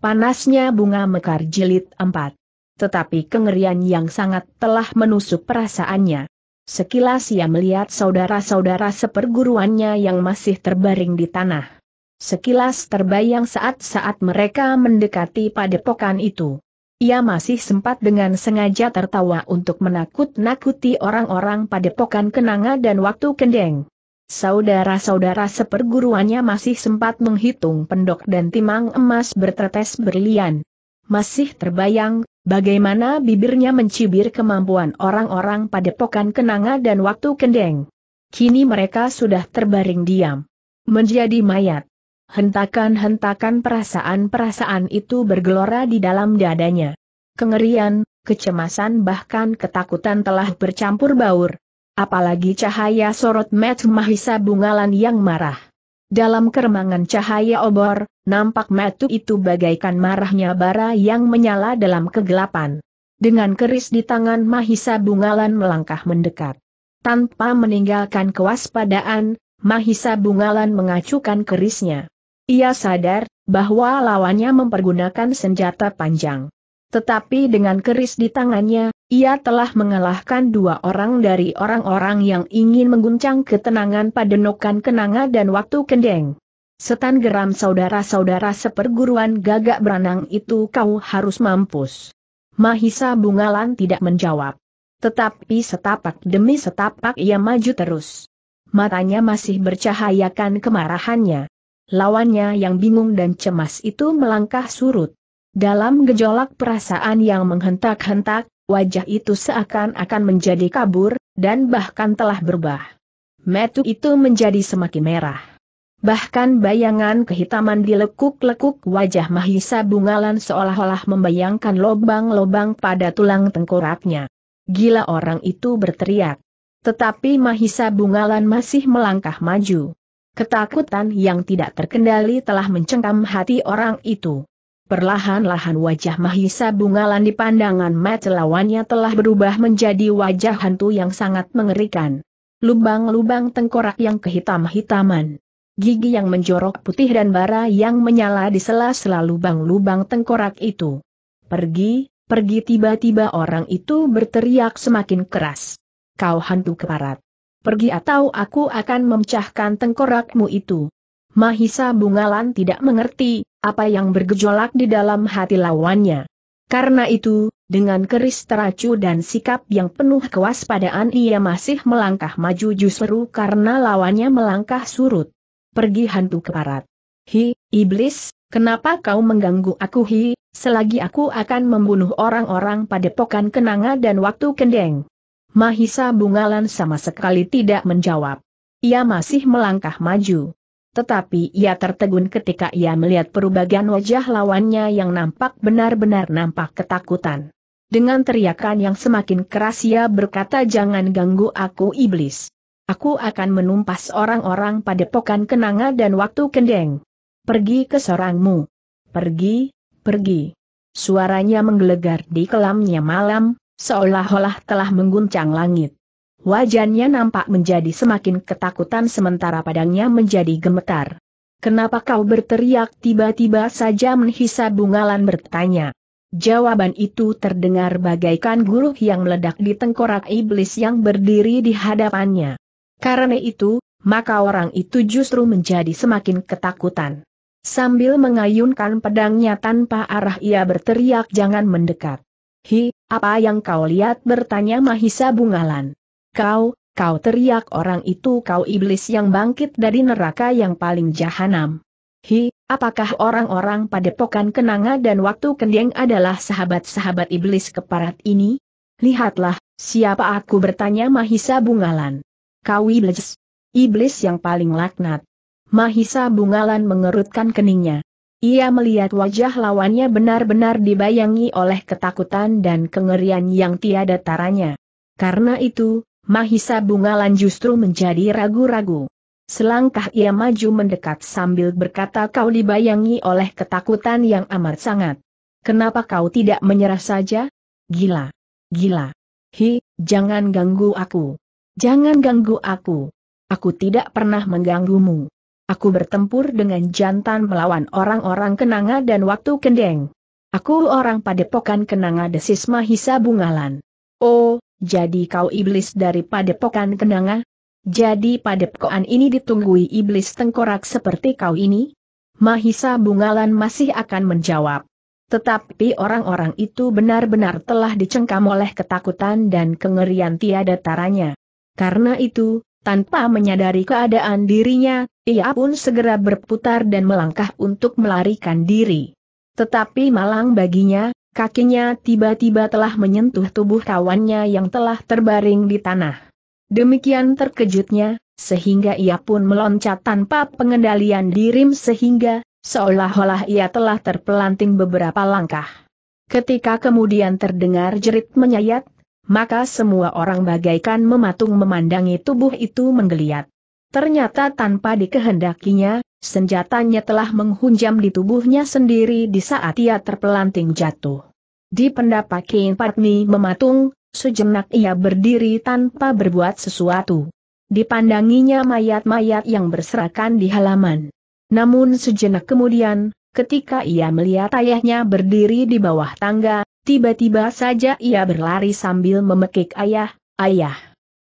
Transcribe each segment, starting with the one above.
Panasnya bunga mekar jilid 4. Tetapi kengerian yang sangat telah menusuk perasaannya. Sekilas ia melihat saudara-saudara seperguruannya yang masih terbaring di tanah. Sekilas terbayang saat-saat mereka mendekati padepokan itu. Ia masih sempat dengan sengaja tertawa untuk menakut-nakuti orang-orang padepokan kenanga dan waktu kendeng. Saudara-saudara seperguruannya masih sempat menghitung pendok dan timang emas bertetes berlian. Masih terbayang, bagaimana bibirnya mencibir kemampuan orang-orang pada pokan kenanga dan waktu kendeng. Kini mereka sudah terbaring diam. Menjadi mayat. Hentakan-hentakan perasaan-perasaan itu bergelora di dalam dadanya. Kengerian, kecemasan bahkan ketakutan telah bercampur baur, apalagi cahaya sorot Matt Mahisa Bungalan yang marah. Dalam keremangan cahaya obor, nampak metu itu bagaikan marahnya bara yang menyala dalam kegelapan. Dengan keris di tangan Mahisa Bungalan melangkah mendekat. Tanpa meninggalkan kewaspadaan, Mahisa Bungalan mengacukan kerisnya. Ia sadar bahwa lawannya mempergunakan senjata panjang. Tetapi dengan keris di tangannya, ia telah mengalahkan dua orang dari orang-orang yang ingin mengguncang ketenangan Padenokan Kenanga dan Waktu Kendeng. Setan geram saudara-saudara seperguruan gagak beranang itu kau harus mampus. Mahisa Bungalan tidak menjawab. Tetapi setapak demi setapak ia maju terus. Matanya masih bercahayakan kemarahannya. Lawannya yang bingung dan cemas itu melangkah surut. Dalam gejolak perasaan yang menghentak-hentak, wajah itu seakan-akan menjadi kabur, dan bahkan telah berubah. Metu itu menjadi semakin merah. Bahkan bayangan kehitaman di lekuk-lekuk wajah Mahisa Bungalan seolah-olah membayangkan lobang-lobang pada tulang tengkoraknya. Gila orang itu berteriak. Tetapi Mahisa Bungalan masih melangkah maju. Ketakutan yang tidak terkendali telah mencengkam hati orang itu. Perlahan-lahan wajah Mahisa Bungalan di pandangan mata lawannya telah berubah menjadi wajah hantu yang sangat mengerikan. Lubang-lubang tengkorak yang kehitam-hitaman. Gigi yang menjorok putih dan bara yang menyala di sela-sela lubang-lubang tengkorak itu. Pergi, pergi tiba-tiba orang itu berteriak semakin keras. Kau hantu keparat. Pergi atau aku akan memecahkan tengkorakmu itu. Mahisa Bungalan tidak mengerti apa yang bergejolak di dalam hati lawannya. Karena itu, dengan keris teracu dan sikap yang penuh kewaspadaan ia masih melangkah maju justru karena lawannya melangkah surut. Pergi hantu keparat. Hi, iblis, kenapa kau mengganggu aku hi, selagi aku akan membunuh orang-orang pada pokan kenanga dan waktu kendeng. Mahisa Bungalan sama sekali tidak menjawab. Ia masih melangkah maju. Tetapi ia tertegun ketika ia melihat perubahan wajah lawannya yang nampak benar-benar nampak ketakutan. Dengan teriakan yang semakin keras ia berkata jangan ganggu aku iblis. Aku akan menumpas orang-orang pada pokan kenanga dan waktu kendeng. Pergi ke sorangmu. Pergi, pergi. Suaranya menggelegar di kelamnya malam, seolah-olah telah mengguncang langit. Wajannya nampak menjadi semakin ketakutan sementara padangnya menjadi gemetar. Kenapa kau berteriak tiba-tiba saja menhisa bungalan bertanya. Jawaban itu terdengar bagaikan guru yang meledak di tengkorak iblis yang berdiri di hadapannya. Karena itu, maka orang itu justru menjadi semakin ketakutan. Sambil mengayunkan pedangnya tanpa arah ia berteriak jangan mendekat. Hi, apa yang kau lihat bertanya Mahisa Bungalan. Kau, kau teriak orang itu kau iblis yang bangkit dari neraka yang paling jahanam. Hi, apakah orang-orang padepokan kenanga dan waktu kendeng adalah sahabat-sahabat iblis keparat ini? Lihatlah, siapa aku bertanya Mahisa Bungalan. Kau iblis. Iblis yang paling laknat. Mahisa Bungalan mengerutkan keningnya. Ia melihat wajah lawannya benar-benar dibayangi oleh ketakutan dan kengerian yang tiada taranya. Karena itu, Mahisa Bungalan justru menjadi ragu-ragu. Selangkah ia maju mendekat sambil berkata kau dibayangi oleh ketakutan yang amat sangat. Kenapa kau tidak menyerah saja? Gila! Gila! Hi, jangan ganggu aku! Jangan ganggu aku! Aku tidak pernah mengganggumu. Aku bertempur dengan jantan melawan orang-orang kenanga dan waktu kendeng. Aku orang padepokan kenanga desis Mahisa Bungalan. Oh, jadi kau iblis dari padepokan kenanga? Jadi padepokan ini ditunggui iblis tengkorak seperti kau ini? Mahisa Bungalan masih akan menjawab. Tetapi orang-orang itu benar-benar telah dicengkam oleh ketakutan dan kengerian tiada taranya. Karena itu, tanpa menyadari keadaan dirinya, ia pun segera berputar dan melangkah untuk melarikan diri. Tetapi malang baginya, kakinya tiba-tiba telah menyentuh tubuh kawannya yang telah terbaring di tanah. Demikian terkejutnya, sehingga ia pun meloncat tanpa pengendalian dirim sehingga, seolah-olah ia telah terpelanting beberapa langkah. Ketika kemudian terdengar jerit menyayat, maka semua orang bagaikan mematung memandangi tubuh itu menggeliat. Ternyata tanpa dikehendakinya, Senjatanya telah menghunjam di tubuhnya sendiri di saat ia terpelanting jatuh. Di pendapat King Patni mematung, sejenak ia berdiri tanpa berbuat sesuatu. Dipandanginya mayat-mayat yang berserakan di halaman. Namun sejenak kemudian, ketika ia melihat ayahnya berdiri di bawah tangga, tiba-tiba saja ia berlari sambil memekik ayah, ayah.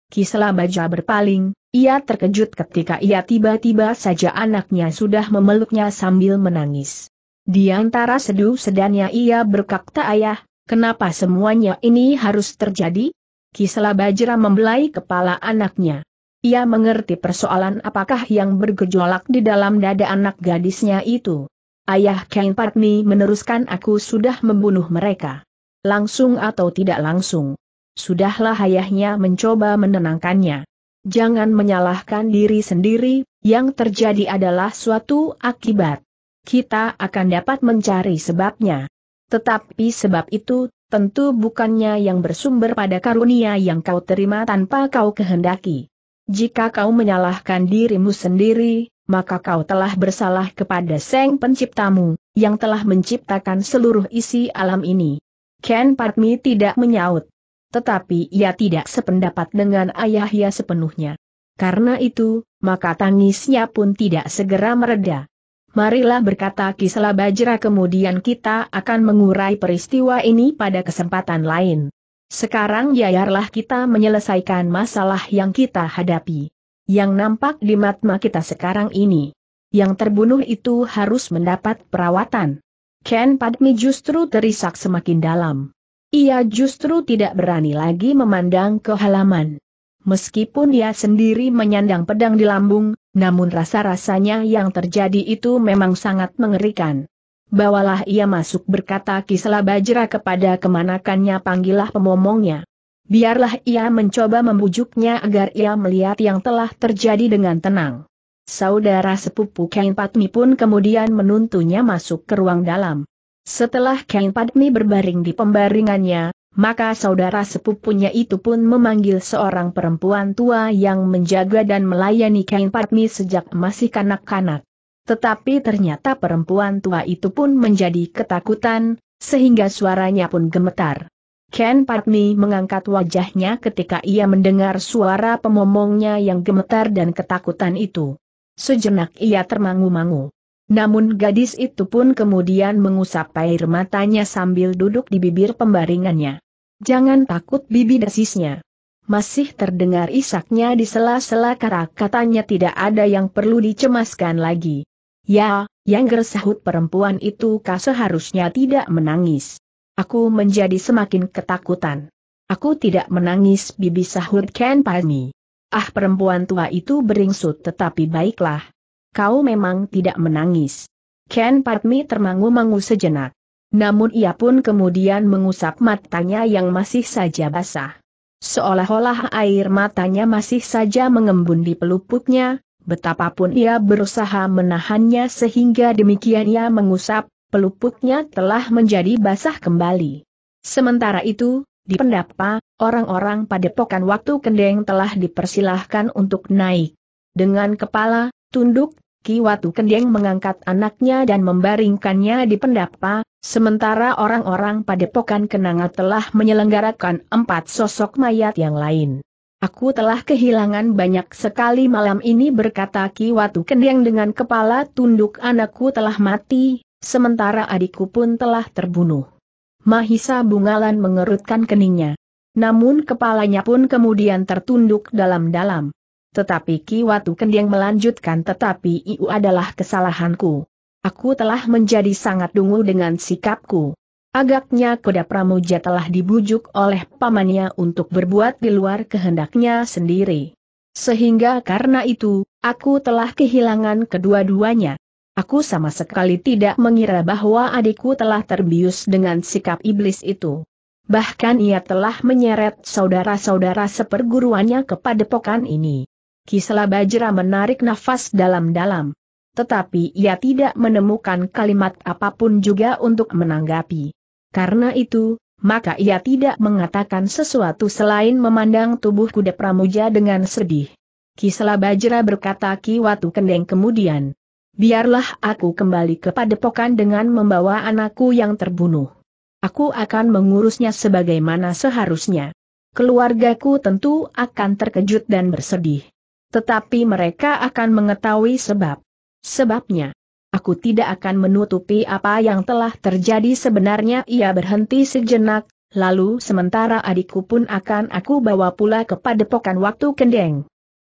Kisela Baja berpaling, ia terkejut ketika ia tiba-tiba saja anaknya sudah memeluknya sambil menangis. Di antara seduh sedannya ia berkata ayah, kenapa semuanya ini harus terjadi? Kisela Bajra membelai kepala anaknya. Ia mengerti persoalan apakah yang bergejolak di dalam dada anak gadisnya itu. Ayah Ken Patni meneruskan aku sudah membunuh mereka. Langsung atau tidak langsung. Sudahlah ayahnya mencoba menenangkannya jangan menyalahkan diri sendiri, yang terjadi adalah suatu akibat. Kita akan dapat mencari sebabnya. Tetapi sebab itu, tentu bukannya yang bersumber pada karunia yang kau terima tanpa kau kehendaki. Jika kau menyalahkan dirimu sendiri, maka kau telah bersalah kepada Seng Penciptamu, yang telah menciptakan seluruh isi alam ini. Ken Padmi tidak menyaut tetapi ia tidak sependapat dengan ayahnya sepenuhnya. Karena itu, maka tangisnya pun tidak segera mereda. Marilah berkata Kisela Bajra kemudian kita akan mengurai peristiwa ini pada kesempatan lain. Sekarang yayarlah kita menyelesaikan masalah yang kita hadapi. Yang nampak di matma kita sekarang ini. Yang terbunuh itu harus mendapat perawatan. Ken Padmi justru terisak semakin dalam. Ia justru tidak berani lagi memandang ke halaman. Meskipun ia sendiri menyandang pedang di lambung, namun rasa-rasanya yang terjadi itu memang sangat mengerikan. Bawalah ia masuk berkata Kisela Bajra kepada kemanakannya panggillah pemomongnya. Biarlah ia mencoba membujuknya agar ia melihat yang telah terjadi dengan tenang. Saudara sepupu Kain Patmi pun kemudian menuntunnya masuk ke ruang dalam. Setelah Ken Padmi berbaring di pembaringannya, maka saudara sepupunya itu pun memanggil seorang perempuan tua yang menjaga dan melayani Ken Padmi sejak masih kanak-kanak. Tetapi ternyata perempuan tua itu pun menjadi ketakutan, sehingga suaranya pun gemetar. Ken Patmi mengangkat wajahnya ketika ia mendengar suara pemomongnya yang gemetar dan ketakutan itu. Sejenak ia termangu-mangu. Namun gadis itu pun kemudian mengusap air matanya sambil duduk di bibir pembaringannya. Jangan takut bibi desisnya. Masih terdengar isaknya di sela-sela kata-katanya tidak ada yang perlu dicemaskan lagi. Ya, yang gersahut perempuan itu seharusnya tidak menangis. Aku menjadi semakin ketakutan. Aku tidak menangis bibi sahut Ken Palmi. Ah perempuan tua itu beringsut tetapi baiklah kau memang tidak menangis. Ken Patmi termangu-mangu sejenak. Namun ia pun kemudian mengusap matanya yang masih saja basah. Seolah-olah air matanya masih saja mengembun di pelupuknya, betapapun ia berusaha menahannya sehingga demikian ia mengusap, pelupuknya telah menjadi basah kembali. Sementara itu, di pendapa, orang-orang pada pokan waktu kendeng telah dipersilahkan untuk naik. Dengan kepala, tunduk, Kiwatu Kendeng mengangkat anaknya dan membaringkannya di pendapa, sementara orang-orang padepokan Kenanga telah menyelenggarakan empat sosok mayat yang lain. Aku telah kehilangan banyak sekali malam ini berkata Kiwatu Kendeng dengan kepala tunduk anakku telah mati, sementara adikku pun telah terbunuh. Mahisa Bungalan mengerutkan keningnya. Namun kepalanya pun kemudian tertunduk dalam-dalam. Tetapi Ki Kiwatu Kendeng melanjutkan tetapi itu adalah kesalahanku. Aku telah menjadi sangat dungu dengan sikapku. Agaknya kuda pramuja telah dibujuk oleh pamannya untuk berbuat di luar kehendaknya sendiri. Sehingga karena itu, aku telah kehilangan kedua-duanya. Aku sama sekali tidak mengira bahwa adikku telah terbius dengan sikap iblis itu. Bahkan ia telah menyeret saudara-saudara seperguruannya kepada padepokan ini. Kisela Bajra menarik nafas dalam-dalam. Tetapi ia tidak menemukan kalimat apapun juga untuk menanggapi. Karena itu, maka ia tidak mengatakan sesuatu selain memandang tubuh kuda pramuja dengan sedih. Kisela Bajra berkata Ki Watu Kendeng kemudian. Biarlah aku kembali ke padepokan dengan membawa anakku yang terbunuh. Aku akan mengurusnya sebagaimana seharusnya. Keluargaku tentu akan terkejut dan bersedih tetapi mereka akan mengetahui sebab. Sebabnya, aku tidak akan menutupi apa yang telah terjadi sebenarnya ia berhenti sejenak, lalu sementara adikku pun akan aku bawa pula kepada pokan waktu kendeng.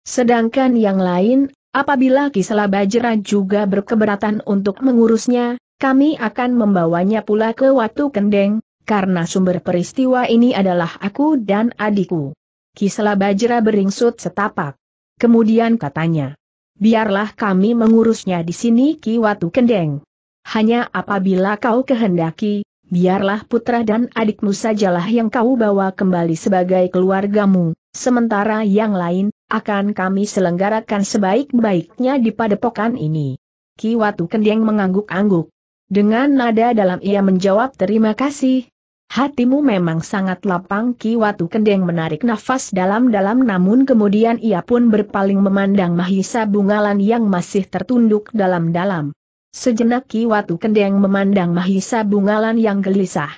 Sedangkan yang lain, apabila Kisela Bajra juga berkeberatan untuk mengurusnya, kami akan membawanya pula ke waktu kendeng, karena sumber peristiwa ini adalah aku dan adikku. Kisela Bajra beringsut setapak. Kemudian katanya, biarlah kami mengurusnya di sini Ki Watu Kendeng. Hanya apabila kau kehendaki, biarlah putra dan adikmu sajalah yang kau bawa kembali sebagai keluargamu, sementara yang lain, akan kami selenggarakan sebaik-baiknya di padepokan ini. Ki Watu Kendeng mengangguk-angguk. Dengan nada dalam ia menjawab terima kasih, hatimu memang sangat lapang Ki Watu Kendeng menarik nafas dalam-dalam namun kemudian ia pun berpaling memandang Mahisa Bungalan yang masih tertunduk dalam-dalam. Sejenak Ki Watu Kendeng memandang Mahisa Bungalan yang gelisah.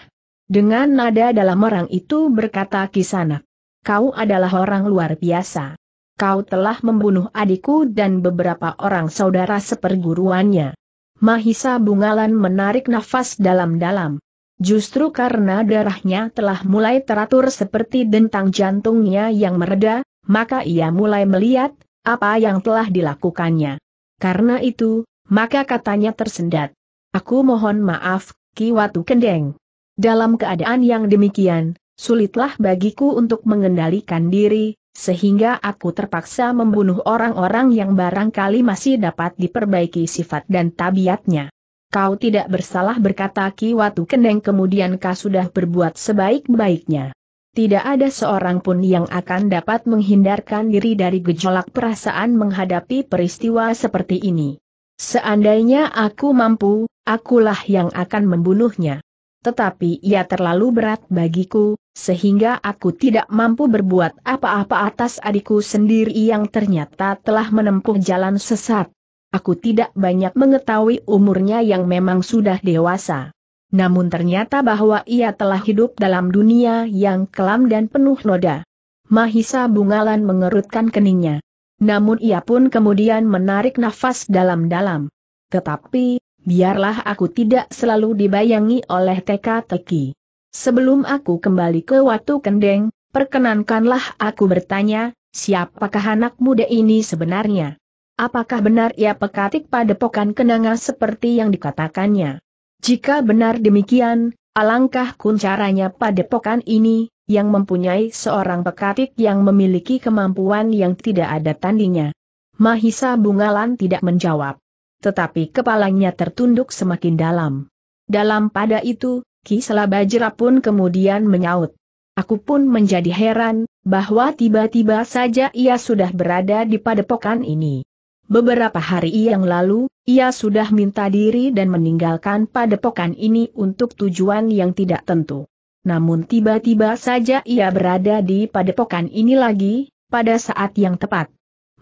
Dengan nada dalam orang itu berkata Kisanak, kau adalah orang luar biasa. Kau telah membunuh adikku dan beberapa orang saudara seperguruannya. Mahisa Bungalan menarik nafas dalam-dalam. Justru karena darahnya telah mulai teratur seperti dentang jantungnya yang mereda, maka ia mulai melihat apa yang telah dilakukannya. Karena itu, maka katanya tersendat. Aku mohon maaf, Ki Watu Kendeng. Dalam keadaan yang demikian, sulitlah bagiku untuk mengendalikan diri, sehingga aku terpaksa membunuh orang-orang yang barangkali masih dapat diperbaiki sifat dan tabiatnya kau tidak bersalah berkata Kiwatu Kendeng kemudian kau sudah berbuat sebaik-baiknya. Tidak ada seorang pun yang akan dapat menghindarkan diri dari gejolak perasaan menghadapi peristiwa seperti ini. Seandainya aku mampu, akulah yang akan membunuhnya. Tetapi ia terlalu berat bagiku, sehingga aku tidak mampu berbuat apa-apa atas adikku sendiri yang ternyata telah menempuh jalan sesat. Aku tidak banyak mengetahui umurnya yang memang sudah dewasa. Namun ternyata bahwa ia telah hidup dalam dunia yang kelam dan penuh noda. Mahisa Bungalan mengerutkan keningnya. Namun ia pun kemudian menarik nafas dalam-dalam. Tetapi, biarlah aku tidak selalu dibayangi oleh teka-teki. Sebelum aku kembali ke Watu Kendeng, perkenankanlah aku bertanya, siapakah anak muda ini sebenarnya? Apakah benar ia pekatik pada padepokan kenanga seperti yang dikatakannya? Jika benar demikian, alangkah kuncaranya pada padepokan ini, yang mempunyai seorang pekatik yang memiliki kemampuan yang tidak ada tandingnya. Mahisa Bungalan tidak menjawab. Tetapi kepalanya tertunduk semakin dalam. Dalam pada itu, Ki Selabajra pun kemudian menyaut. Aku pun menjadi heran, bahwa tiba-tiba saja ia sudah berada di padepokan ini. Beberapa hari yang lalu, ia sudah minta diri dan meninggalkan padepokan ini untuk tujuan yang tidak tentu. Namun tiba-tiba saja ia berada di padepokan ini lagi, pada saat yang tepat.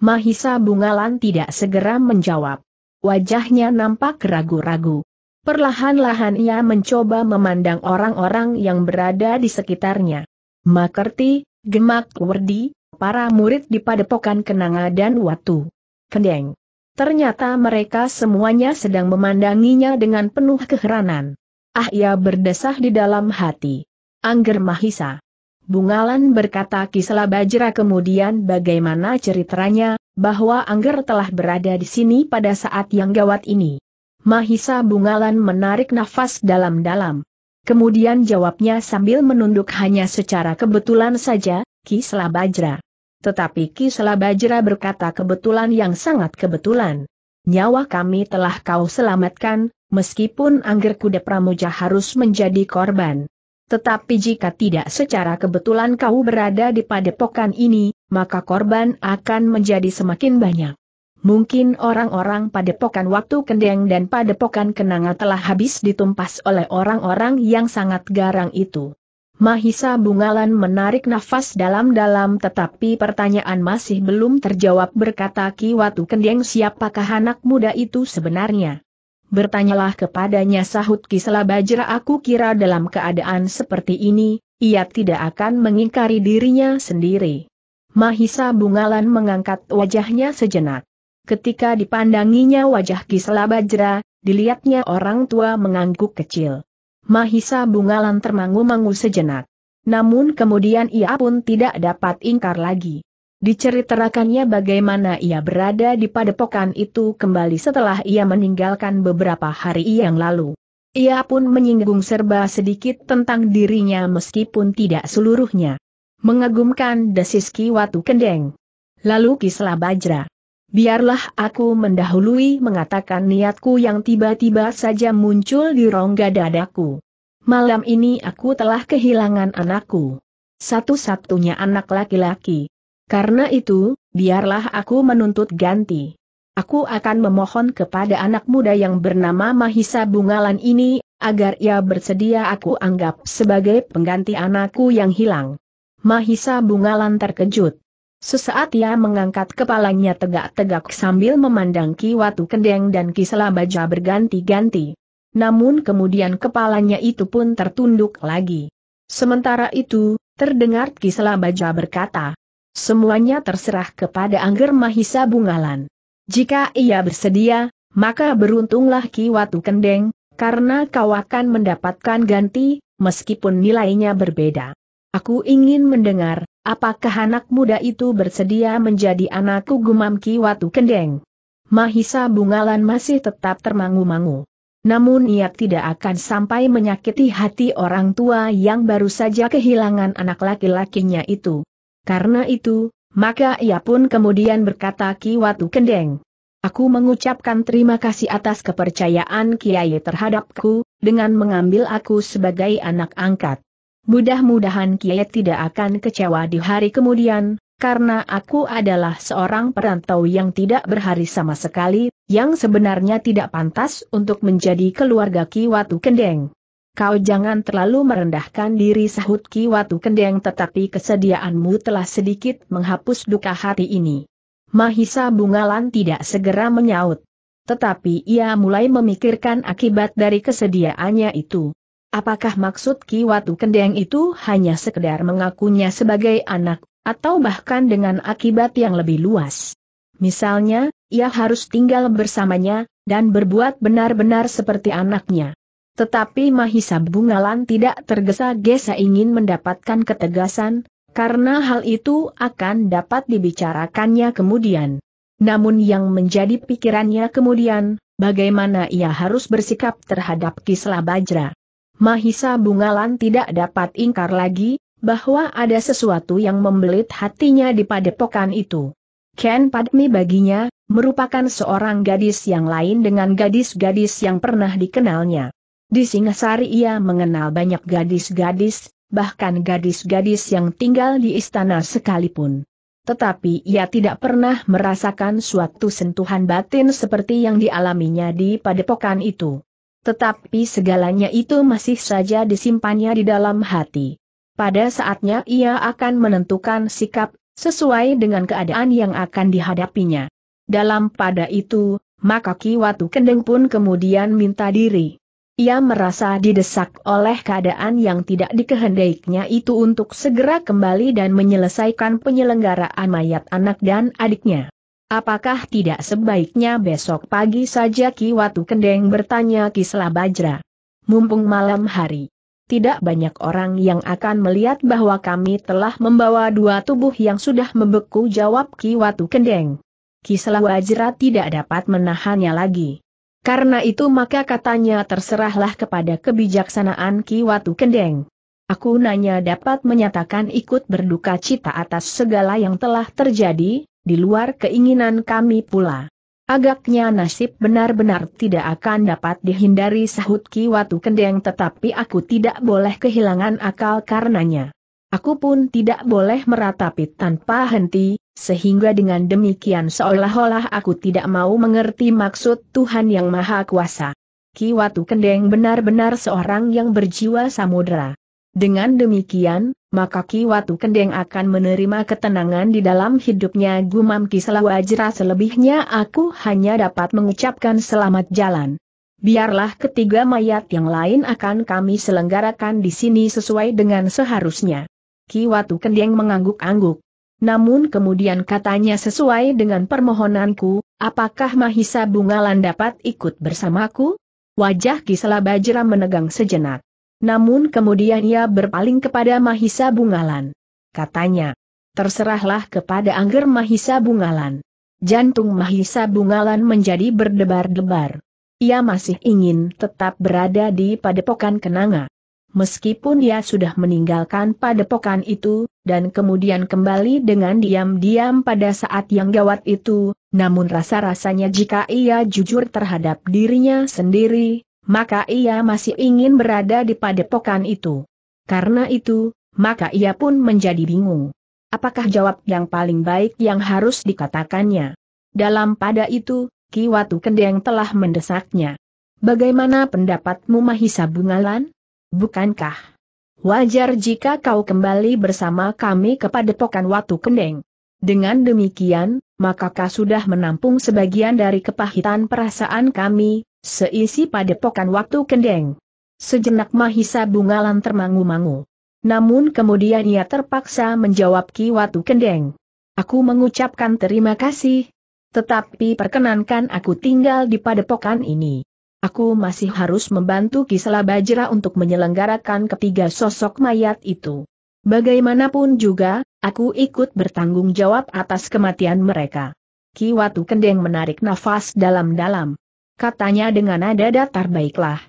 Mahisa Bungalan tidak segera menjawab. Wajahnya nampak ragu-ragu. Perlahan-lahan ia mencoba memandang orang-orang yang berada di sekitarnya. Makerti, Gemak Werdi, para murid di padepokan Kenanga dan Watu. Kendeng, Ternyata mereka semuanya sedang memandanginya dengan penuh keheranan. Ah ia berdesah di dalam hati. Angger Mahisa. Bungalan berkata Kisela Bajra kemudian bagaimana ceritanya, bahwa Angger telah berada di sini pada saat yang gawat ini. Mahisa Bungalan menarik nafas dalam-dalam. Kemudian jawabnya sambil menunduk hanya secara kebetulan saja, Kisela Bajra. Tetapi Ki Bajra berkata kebetulan yang sangat kebetulan. Nyawa kami telah kau selamatkan, meskipun Angger Kuda Pramuja harus menjadi korban. Tetapi jika tidak secara kebetulan kau berada di padepokan ini, maka korban akan menjadi semakin banyak. Mungkin orang-orang padepokan waktu kendeng dan padepokan kenanga telah habis ditumpas oleh orang-orang yang sangat garang itu. Mahisa Bungalan menarik nafas dalam-dalam tetapi pertanyaan masih belum terjawab berkata Ki Watu Kendeng siapakah anak muda itu sebenarnya. Bertanyalah kepadanya sahut Kisela Bajra aku kira dalam keadaan seperti ini, ia tidak akan mengingkari dirinya sendiri. Mahisa Bungalan mengangkat wajahnya sejenak. Ketika dipandanginya wajah Kisela Bajra, dilihatnya orang tua mengangguk kecil. Mahisa Bungalan termangu-mangu sejenak. Namun kemudian ia pun tidak dapat ingkar lagi. Diceritakannya bagaimana ia berada di padepokan itu kembali setelah ia meninggalkan beberapa hari yang lalu. Ia pun menyinggung serba sedikit tentang dirinya meskipun tidak seluruhnya. Mengagumkan desis Watu Kendeng. Lalu Kislah Bajra. Biarlah aku mendahului mengatakan niatku yang tiba-tiba saja muncul di rongga dadaku. Malam ini aku telah kehilangan anakku. Satu-satunya anak laki-laki. Karena itu, biarlah aku menuntut ganti. Aku akan memohon kepada anak muda yang bernama Mahisa Bungalan ini, agar ia bersedia aku anggap sebagai pengganti anakku yang hilang. Mahisa Bungalan terkejut. Sesaat ia mengangkat kepalanya tegak-tegak sambil memandang Ki Watu Kendeng dan Ki Selabaja berganti-ganti. Namun kemudian kepalanya itu pun tertunduk lagi. Sementara itu, terdengar Ki Selabaja berkata, Semuanya terserah kepada Angger Mahisa Bungalan. Jika ia bersedia, maka beruntunglah Ki Watu Kendeng, karena kau akan mendapatkan ganti, meskipun nilainya berbeda. Aku ingin mendengar, apakah anak muda itu bersedia menjadi anakku gumam Ki Watu Kendeng. Mahisa Bungalan masih tetap termangu-mangu. Namun ia tidak akan sampai menyakiti hati orang tua yang baru saja kehilangan anak laki-lakinya itu. Karena itu, maka ia pun kemudian berkata Ki Watu Kendeng. Aku mengucapkan terima kasih atas kepercayaan Kiai terhadapku, dengan mengambil aku sebagai anak angkat. Mudah-mudahan Kiai tidak akan kecewa di hari kemudian, karena aku adalah seorang perantau yang tidak berhari sama sekali, yang sebenarnya tidak pantas untuk menjadi keluarga Ki Watu Kendeng. Kau jangan terlalu merendahkan diri sahut Ki Watu Kendeng tetapi kesediaanmu telah sedikit menghapus duka hati ini. Mahisa Bungalan tidak segera menyaut. Tetapi ia mulai memikirkan akibat dari kesediaannya itu. Apakah maksud Ki Watu Kendeng itu hanya sekedar mengakunya sebagai anak, atau bahkan dengan akibat yang lebih luas? Misalnya, ia harus tinggal bersamanya, dan berbuat benar-benar seperti anaknya. Tetapi Mahisa Bungalan tidak tergesa-gesa ingin mendapatkan ketegasan, karena hal itu akan dapat dibicarakannya kemudian. Namun yang menjadi pikirannya kemudian, bagaimana ia harus bersikap terhadap Kisla Bajra. Mahisa Bungalan tidak dapat ingkar lagi, bahwa ada sesuatu yang membelit hatinya di padepokan itu. Ken Padmi baginya, merupakan seorang gadis yang lain dengan gadis-gadis yang pernah dikenalnya. Di Singasari ia mengenal banyak gadis-gadis, bahkan gadis-gadis yang tinggal di istana sekalipun. Tetapi ia tidak pernah merasakan suatu sentuhan batin seperti yang dialaminya di padepokan itu. Tetapi segalanya itu masih saja disimpannya di dalam hati. Pada saatnya ia akan menentukan sikap, sesuai dengan keadaan yang akan dihadapinya. Dalam pada itu, maka Watu Kendeng pun kemudian minta diri. Ia merasa didesak oleh keadaan yang tidak dikehendakinya itu untuk segera kembali dan menyelesaikan penyelenggaraan mayat anak dan adiknya. Apakah tidak sebaiknya besok pagi saja Ki Watu Kendeng bertanya Ki Selabajra? Mumpung malam hari. Tidak banyak orang yang akan melihat bahwa kami telah membawa dua tubuh yang sudah membeku jawab Ki Watu Kendeng. Ki Selawajra tidak dapat menahannya lagi. Karena itu maka katanya terserahlah kepada kebijaksanaan Ki Watu Kendeng. Aku nanya dapat menyatakan ikut berduka cita atas segala yang telah terjadi, di luar keinginan kami pula. Agaknya nasib benar-benar tidak akan dapat dihindari sahut Ki Watu Kendeng tetapi aku tidak boleh kehilangan akal karenanya. Aku pun tidak boleh meratapi tanpa henti, sehingga dengan demikian seolah-olah aku tidak mau mengerti maksud Tuhan Yang Maha Kuasa. Ki Watu Kendeng benar-benar seorang yang berjiwa samudera. Dengan demikian, maka Ki Watu Kendeng akan menerima ketenangan di dalam hidupnya gumam Ki Selawajra selebihnya aku hanya dapat mengucapkan selamat jalan. Biarlah ketiga mayat yang lain akan kami selenggarakan di sini sesuai dengan seharusnya. Ki Watu Kendeng mengangguk-angguk. Namun kemudian katanya sesuai dengan permohonanku, apakah Mahisa Bungalan dapat ikut bersamaku? Wajah Ki Selawajra menegang sejenak. Namun kemudian ia berpaling kepada Mahisa Bungalan. Katanya, terserahlah kepada Angger Mahisa Bungalan. Jantung Mahisa Bungalan menjadi berdebar-debar. Ia masih ingin tetap berada di padepokan kenanga. Meskipun ia sudah meninggalkan padepokan itu, dan kemudian kembali dengan diam-diam pada saat yang gawat itu, namun rasa-rasanya jika ia jujur terhadap dirinya sendiri, maka ia masih ingin berada di padepokan itu. Karena itu, maka ia pun menjadi bingung. Apakah jawab yang paling baik yang harus dikatakannya? Dalam pada itu, Ki Watu Kendeng telah mendesaknya. Bagaimana pendapatmu Mahisa Bungalan? Bukankah? Wajar jika kau kembali bersama kami kepada padepokan Watu Kendeng. Dengan demikian, maka kau sudah menampung sebagian dari kepahitan perasaan kami, Seisi padepokan waktu kendeng. Sejenak Mahisa Bungalan termangu-mangu. Namun kemudian ia terpaksa menjawab Ki Watu Kendeng. Aku mengucapkan terima kasih. Tetapi perkenankan aku tinggal di padepokan ini. Aku masih harus membantu Ki Selabajra untuk menyelenggarakan ketiga sosok mayat itu. Bagaimanapun juga, aku ikut bertanggung jawab atas kematian mereka. Ki Watu Kendeng menarik nafas dalam-dalam katanya dengan nada datar baiklah.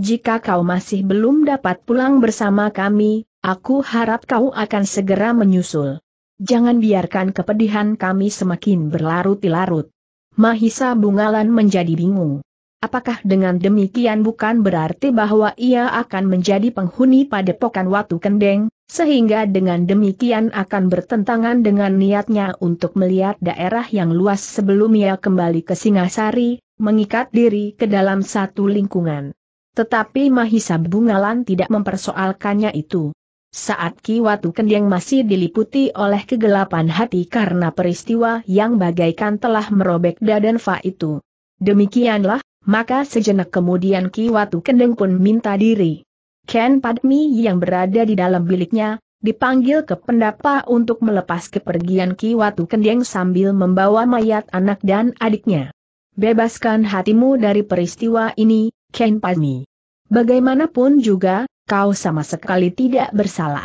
Jika kau masih belum dapat pulang bersama kami, aku harap kau akan segera menyusul. Jangan biarkan kepedihan kami semakin berlarut-larut. Mahisa Bungalan menjadi bingung. Apakah dengan demikian bukan berarti bahwa ia akan menjadi penghuni padepokan Watu Kendeng, sehingga dengan demikian akan bertentangan dengan niatnya untuk melihat daerah yang luas sebelum ia kembali ke Singasari, mengikat diri ke dalam satu lingkungan. Tetapi Mahisa Bungalan tidak mempersoalkannya itu. Saat Kiwatu Kendeng masih diliputi oleh kegelapan hati karena peristiwa yang bagaikan telah merobek dadan Fa itu. Demikianlah, maka sejenak kemudian Kiwatu Kendeng pun minta diri. Ken Padmi yang berada di dalam biliknya, dipanggil ke pendapa untuk melepas kepergian Kiwatu Kendeng sambil membawa mayat anak dan adiknya bebaskan hatimu dari peristiwa ini, Ken Pani. Bagaimanapun juga, kau sama sekali tidak bersalah.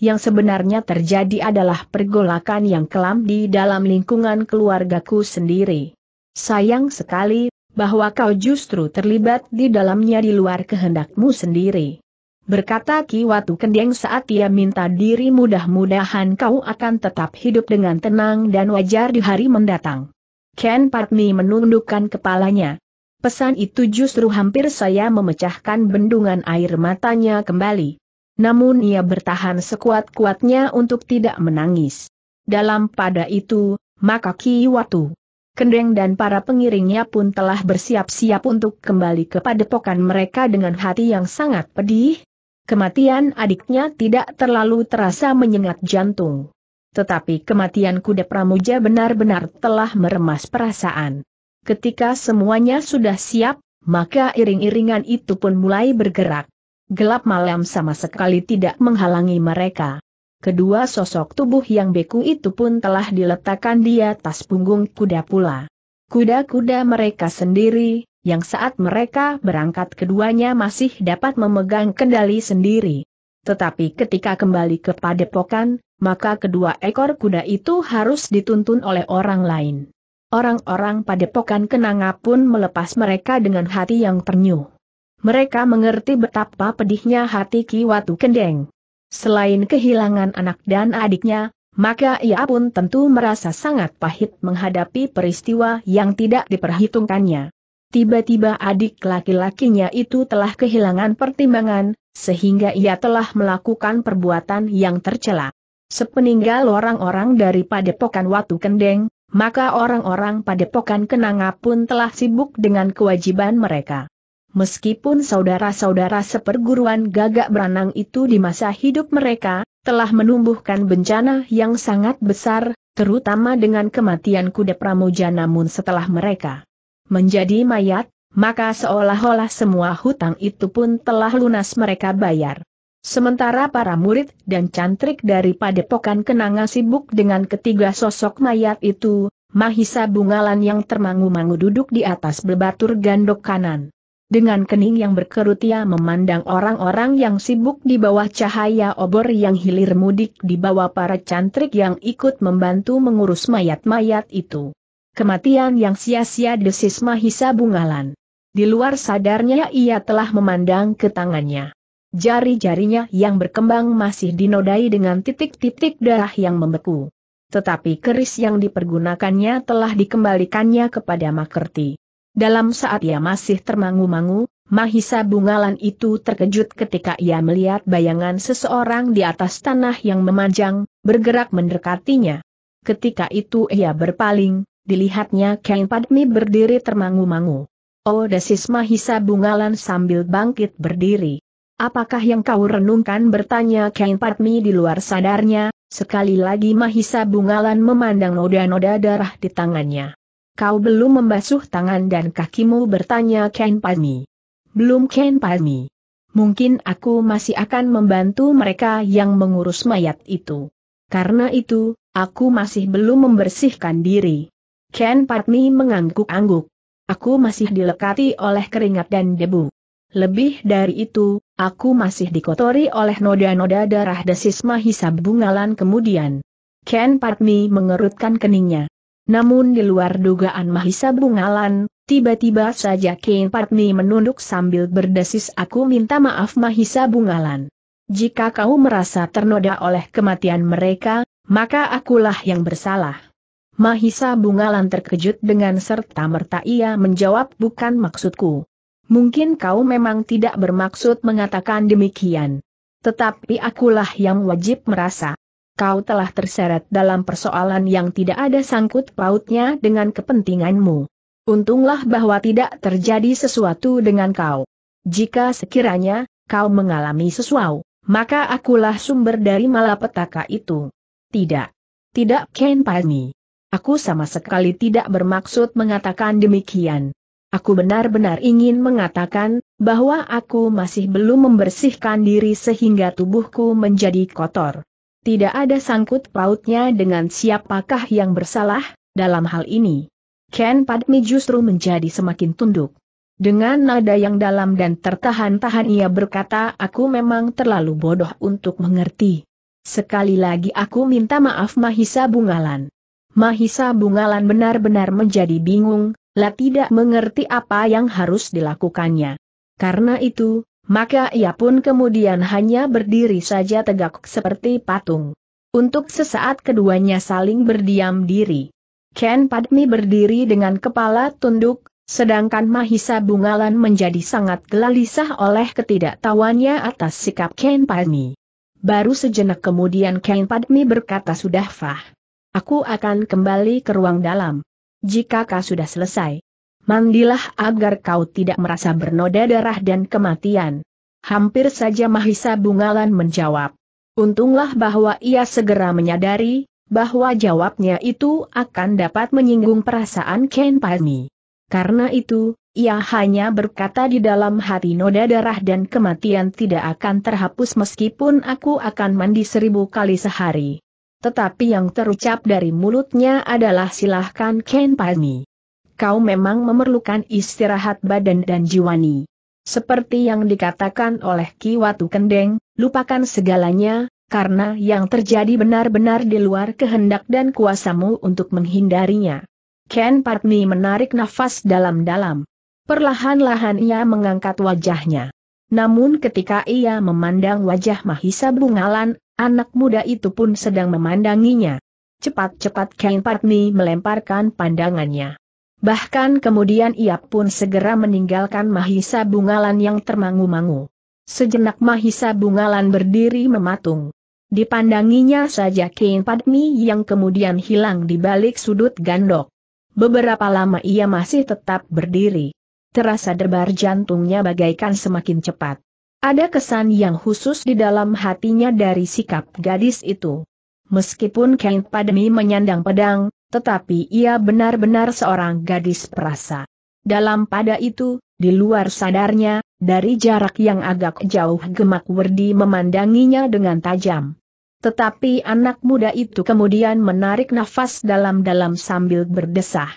Yang sebenarnya terjadi adalah pergolakan yang kelam di dalam lingkungan keluargaku sendiri. Sayang sekali, bahwa kau justru terlibat di dalamnya di luar kehendakmu sendiri. Berkata Kiwatu Kendeng saat ia minta diri mudah-mudahan kau akan tetap hidup dengan tenang dan wajar di hari mendatang. Ken Patmi menundukkan kepalanya. Pesan itu justru hampir saya memecahkan bendungan air matanya kembali. Namun ia bertahan sekuat-kuatnya untuk tidak menangis. Dalam pada itu, maka Kiwatu, Kendeng dan para pengiringnya pun telah bersiap-siap untuk kembali ke padepokan mereka dengan hati yang sangat pedih. Kematian adiknya tidak terlalu terasa menyengat jantung. Tetapi kematian kuda pramuja benar-benar telah meremas perasaan. Ketika semuanya sudah siap, maka iring-iringan itu pun mulai bergerak. Gelap malam sama sekali tidak menghalangi mereka. Kedua sosok tubuh yang beku itu pun telah diletakkan di atas punggung kuda pula. Kuda-kuda mereka sendiri, yang saat mereka berangkat keduanya masih dapat memegang kendali sendiri. Tetapi ketika kembali ke padepokan, maka kedua ekor kuda itu harus dituntun oleh orang lain. Orang-orang padepokan kenanga pun melepas mereka dengan hati yang ternyuh. Mereka mengerti betapa pedihnya hati Ki Watu Kendeng. Selain kehilangan anak dan adiknya, maka ia pun tentu merasa sangat pahit menghadapi peristiwa yang tidak diperhitungkannya. Tiba-tiba adik laki-lakinya itu telah kehilangan pertimbangan, sehingga ia telah melakukan perbuatan yang tercela. Sepeninggal orang-orang dari padepokan Watu Kendeng, maka orang-orang padepokan Kenanga pun telah sibuk dengan kewajiban mereka. Meskipun saudara-saudara seperguruan gagak beranang itu di masa hidup mereka, telah menumbuhkan bencana yang sangat besar, terutama dengan kematian kuda Pramuja namun setelah mereka menjadi mayat, maka seolah-olah semua hutang itu pun telah lunas mereka bayar. Sementara para murid dan cantrik dari padepokan kenanga sibuk dengan ketiga sosok mayat itu, Mahisa Bungalan yang termangu-mangu duduk di atas bebatur gandok kanan. Dengan kening yang berkerut ia memandang orang-orang yang sibuk di bawah cahaya obor yang hilir mudik di bawah para cantrik yang ikut membantu mengurus mayat-mayat itu. Kematian yang sia-sia desis Mahisa Bungalan. Di luar sadarnya ia telah memandang ke tangannya. Jari-jarinya yang berkembang masih dinodai dengan titik-titik darah yang membeku. Tetapi keris yang dipergunakannya telah dikembalikannya kepada Makerti. Dalam saat ia masih termangu-mangu, Mahisa Bungalan itu terkejut ketika ia melihat bayangan seseorang di atas tanah yang memanjang, bergerak mendekatinya. Ketika itu ia berpaling, dilihatnya Kain Padmi berdiri termangu-mangu. Oh desis Mahisa bungalan sambil bangkit berdiri. Apakah yang kau renungkan bertanya Kain Padmi di luar sadarnya, sekali lagi Mahisa bungalan memandang noda-noda darah di tangannya. Kau belum membasuh tangan dan kakimu bertanya Kain Padmi. Belum Kain Padmi. Mungkin aku masih akan membantu mereka yang mengurus mayat itu. Karena itu, aku masih belum membersihkan diri. Ken Patmi mengangguk-angguk. Aku masih dilekati oleh keringat dan debu. Lebih dari itu, aku masih dikotori oleh noda-noda darah desis mahisa bungalan kemudian. Ken Patmi mengerutkan keningnya. Namun di luar dugaan Mahisa Bungalan, tiba-tiba saja Ken Patmi menunduk sambil berdesis aku minta maaf Mahisa Bungalan. Jika kau merasa ternoda oleh kematian mereka, maka akulah yang bersalah. Mahisa Bungalan terkejut dengan serta-merta ia menjawab bukan maksudku. Mungkin kau memang tidak bermaksud mengatakan demikian. Tetapi akulah yang wajib merasa. Kau telah terseret dalam persoalan yang tidak ada sangkut pautnya dengan kepentinganmu. Untunglah bahwa tidak terjadi sesuatu dengan kau. Jika sekiranya, kau mengalami sesuatu, maka akulah sumber dari malapetaka itu. Tidak. Tidak Ken Pani. Aku sama sekali tidak bermaksud mengatakan demikian. Aku benar-benar ingin mengatakan, bahwa aku masih belum membersihkan diri sehingga tubuhku menjadi kotor. Tidak ada sangkut pautnya dengan siapakah yang bersalah, dalam hal ini. Ken Padmi justru menjadi semakin tunduk. Dengan nada yang dalam dan tertahan-tahan ia berkata aku memang terlalu bodoh untuk mengerti. Sekali lagi aku minta maaf Mahisa Bungalan. Mahisa Bungalan benar-benar menjadi bingung, lah tidak mengerti apa yang harus dilakukannya. Karena itu, maka ia pun kemudian hanya berdiri saja tegak seperti patung. Untuk sesaat keduanya saling berdiam diri. Ken Padmi berdiri dengan kepala tunduk, sedangkan Mahisa Bungalan menjadi sangat gelisah oleh ketidaktahuannya atas sikap Ken Padmi. Baru sejenak kemudian Ken Padmi berkata sudah fah. Aku akan kembali ke ruang dalam. Jika kau sudah selesai, mandilah agar kau tidak merasa bernoda darah dan kematian. Hampir saja Mahisa Bungalan menjawab. Untunglah bahwa ia segera menyadari, bahwa jawabnya itu akan dapat menyinggung perasaan Ken Palmi. Karena itu, ia hanya berkata di dalam hati noda darah dan kematian tidak akan terhapus meskipun aku akan mandi seribu kali sehari. Tetapi yang terucap dari mulutnya adalah silahkan Ken Pani. Kau memang memerlukan istirahat badan dan jiwani. Seperti yang dikatakan oleh Ki Watu Kendeng, lupakan segalanya, karena yang terjadi benar-benar di luar kehendak dan kuasamu untuk menghindarinya. Ken Patni menarik nafas dalam-dalam. Perlahan-lahan ia mengangkat wajahnya. Namun ketika ia memandang wajah Mahisa Bungalan, anak muda itu pun sedang memandanginya. Cepat-cepat Kain Patni melemparkan pandangannya. Bahkan kemudian ia pun segera meninggalkan Mahisa Bungalan yang termangu-mangu. Sejenak Mahisa Bungalan berdiri mematung. Dipandanginya saja Kain Padmi yang kemudian hilang di balik sudut gandok. Beberapa lama ia masih tetap berdiri terasa debar jantungnya bagaikan semakin cepat. Ada kesan yang khusus di dalam hatinya dari sikap gadis itu. Meskipun Kang Padmi menyandang pedang, tetapi ia benar-benar seorang gadis perasa. Dalam pada itu, di luar sadarnya, dari jarak yang agak jauh Gemak Werdi memandanginya dengan tajam. Tetapi anak muda itu kemudian menarik nafas dalam-dalam sambil berdesah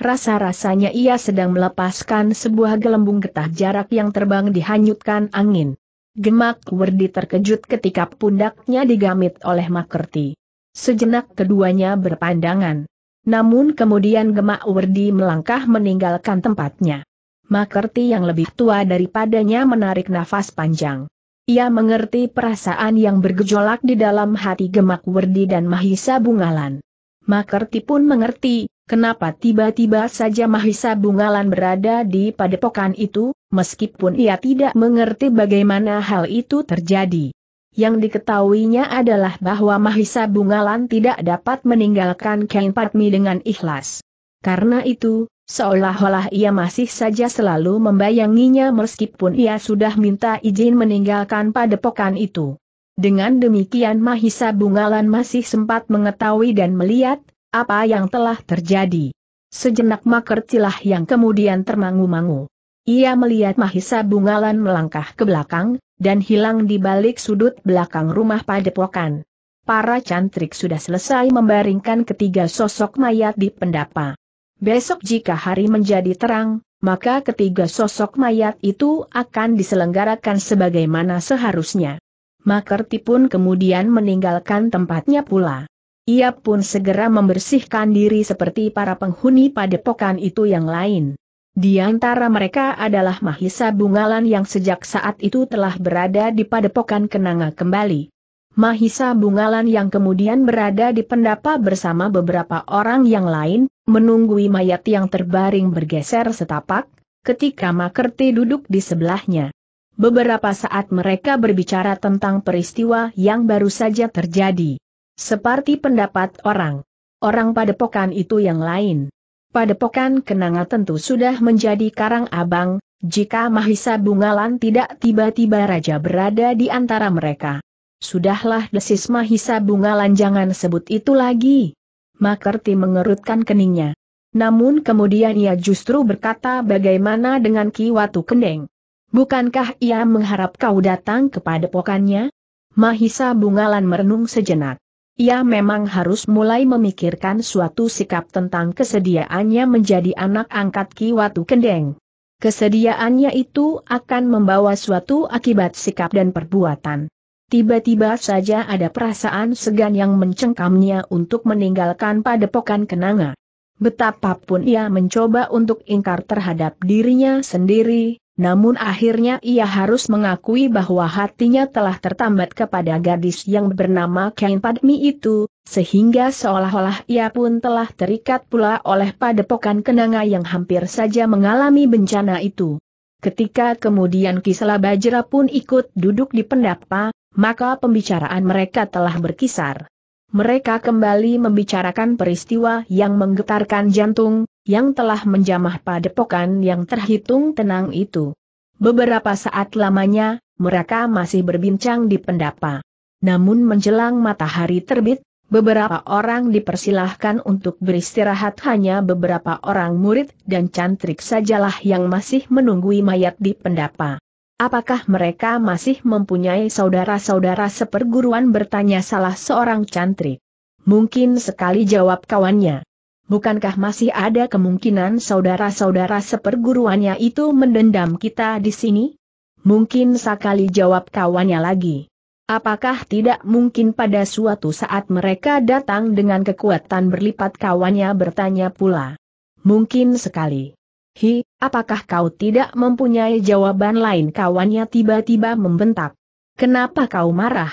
rasa-rasanya ia sedang melepaskan sebuah gelembung getah jarak yang terbang dihanyutkan angin. Gemak Werdi terkejut ketika pundaknya digamit oleh Makerti. Sejenak keduanya berpandangan. Namun kemudian Gemak Werdi melangkah meninggalkan tempatnya. Makerti yang lebih tua daripadanya menarik nafas panjang. Ia mengerti perasaan yang bergejolak di dalam hati Gemak Werdi dan Mahisa Bungalan. Makerti pun mengerti, Kenapa tiba-tiba saja Mahisa Bungalan berada di padepokan itu, meskipun ia tidak mengerti bagaimana hal itu terjadi. Yang diketahuinya adalah bahwa Mahisa Bungalan tidak dapat meninggalkan Ken Padmi dengan ikhlas. Karena itu, seolah-olah ia masih saja selalu membayanginya meskipun ia sudah minta izin meninggalkan padepokan itu. Dengan demikian Mahisa Bungalan masih sempat mengetahui dan melihat apa yang telah terjadi? Sejenak makertilah yang kemudian termangu-mangu. Ia melihat Mahisa Bungalan melangkah ke belakang, dan hilang di balik sudut belakang rumah padepokan. Para cantrik sudah selesai membaringkan ketiga sosok mayat di pendapa. Besok jika hari menjadi terang, maka ketiga sosok mayat itu akan diselenggarakan sebagaimana seharusnya. Makerti pun kemudian meninggalkan tempatnya pula. Ia pun segera membersihkan diri seperti para penghuni padepokan itu yang lain. Di antara mereka adalah Mahisa Bungalan yang sejak saat itu telah berada di padepokan Kenanga kembali. Mahisa Bungalan yang kemudian berada di pendapa bersama beberapa orang yang lain, menunggui mayat yang terbaring bergeser setapak, ketika Makerti duduk di sebelahnya. Beberapa saat mereka berbicara tentang peristiwa yang baru saja terjadi. Seperti pendapat orang. Orang padepokan itu yang lain. Padepokan kenanga tentu sudah menjadi karang abang, jika Mahisa Bungalan tidak tiba-tiba raja berada di antara mereka. Sudahlah desis Mahisa Bungalan jangan sebut itu lagi. Makerti mengerutkan keningnya. Namun kemudian ia justru berkata bagaimana dengan Ki Watu Kendeng. Bukankah ia mengharap kau datang kepada pokannya? Mahisa Bungalan merenung sejenak ia memang harus mulai memikirkan suatu sikap tentang kesediaannya menjadi anak angkat Ki Watu Kendeng. Kesediaannya itu akan membawa suatu akibat sikap dan perbuatan. Tiba-tiba saja ada perasaan segan yang mencengkamnya untuk meninggalkan padepokan kenanga. Betapapun ia mencoba untuk ingkar terhadap dirinya sendiri, namun akhirnya ia harus mengakui bahwa hatinya telah tertambat kepada gadis yang bernama Kain Padmi itu, sehingga seolah-olah ia pun telah terikat pula oleh padepokan kenanga yang hampir saja mengalami bencana itu. Ketika kemudian Kisela Bajra pun ikut duduk di pendapa, maka pembicaraan mereka telah berkisar. Mereka kembali membicarakan peristiwa yang menggetarkan jantung, yang telah menjamah padepokan yang terhitung tenang itu. Beberapa saat lamanya, mereka masih berbincang di pendapa. Namun menjelang matahari terbit, beberapa orang dipersilahkan untuk beristirahat hanya beberapa orang murid dan cantrik sajalah yang masih menunggui mayat di pendapa. Apakah mereka masih mempunyai saudara-saudara seperguruan bertanya salah seorang cantrik? Mungkin sekali jawab kawannya. Bukankah masih ada kemungkinan saudara-saudara seperguruannya itu mendendam kita di sini? Mungkin sekali jawab kawannya lagi. Apakah tidak mungkin pada suatu saat mereka datang dengan kekuatan berlipat kawannya bertanya pula? Mungkin sekali. Hi, apakah kau tidak mempunyai jawaban lain kawannya tiba-tiba membentak? Kenapa kau marah?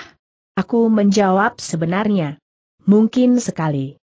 Aku menjawab sebenarnya. Mungkin sekali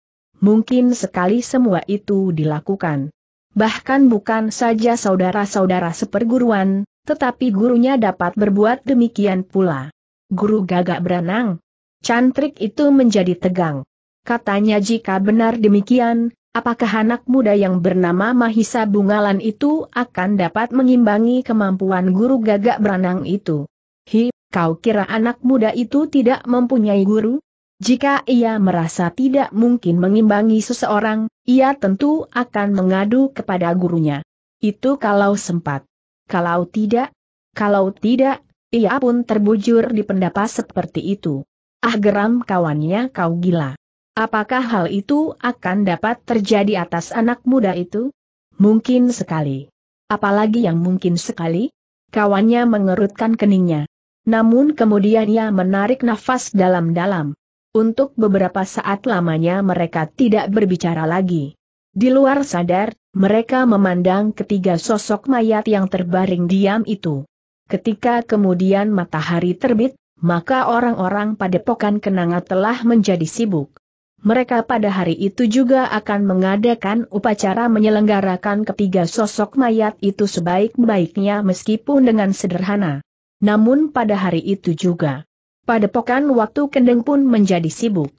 mungkin sekali semua itu dilakukan. Bahkan bukan saja saudara-saudara seperguruan, tetapi gurunya dapat berbuat demikian pula. Guru gagak beranang. Cantrik itu menjadi tegang. Katanya jika benar demikian, apakah anak muda yang bernama Mahisa Bungalan itu akan dapat mengimbangi kemampuan guru gagak beranang itu? Hi, kau kira anak muda itu tidak mempunyai guru? Jika ia merasa tidak mungkin mengimbangi seseorang, ia tentu akan mengadu kepada gurunya. Itu kalau sempat. Kalau tidak, kalau tidak, ia pun terbujur di pendapat seperti itu. Ah geram kawannya kau gila. Apakah hal itu akan dapat terjadi atas anak muda itu? Mungkin sekali. Apalagi yang mungkin sekali? Kawannya mengerutkan keningnya. Namun kemudian ia menarik nafas dalam-dalam. Untuk beberapa saat lamanya mereka tidak berbicara lagi. Di luar sadar, mereka memandang ketiga sosok mayat yang terbaring diam itu. Ketika kemudian matahari terbit, maka orang-orang pada pokan kenanga telah menjadi sibuk. Mereka pada hari itu juga akan mengadakan upacara menyelenggarakan ketiga sosok mayat itu sebaik-baiknya meskipun dengan sederhana. Namun pada hari itu juga, pada padepokan waktu kendeng pun menjadi sibuk.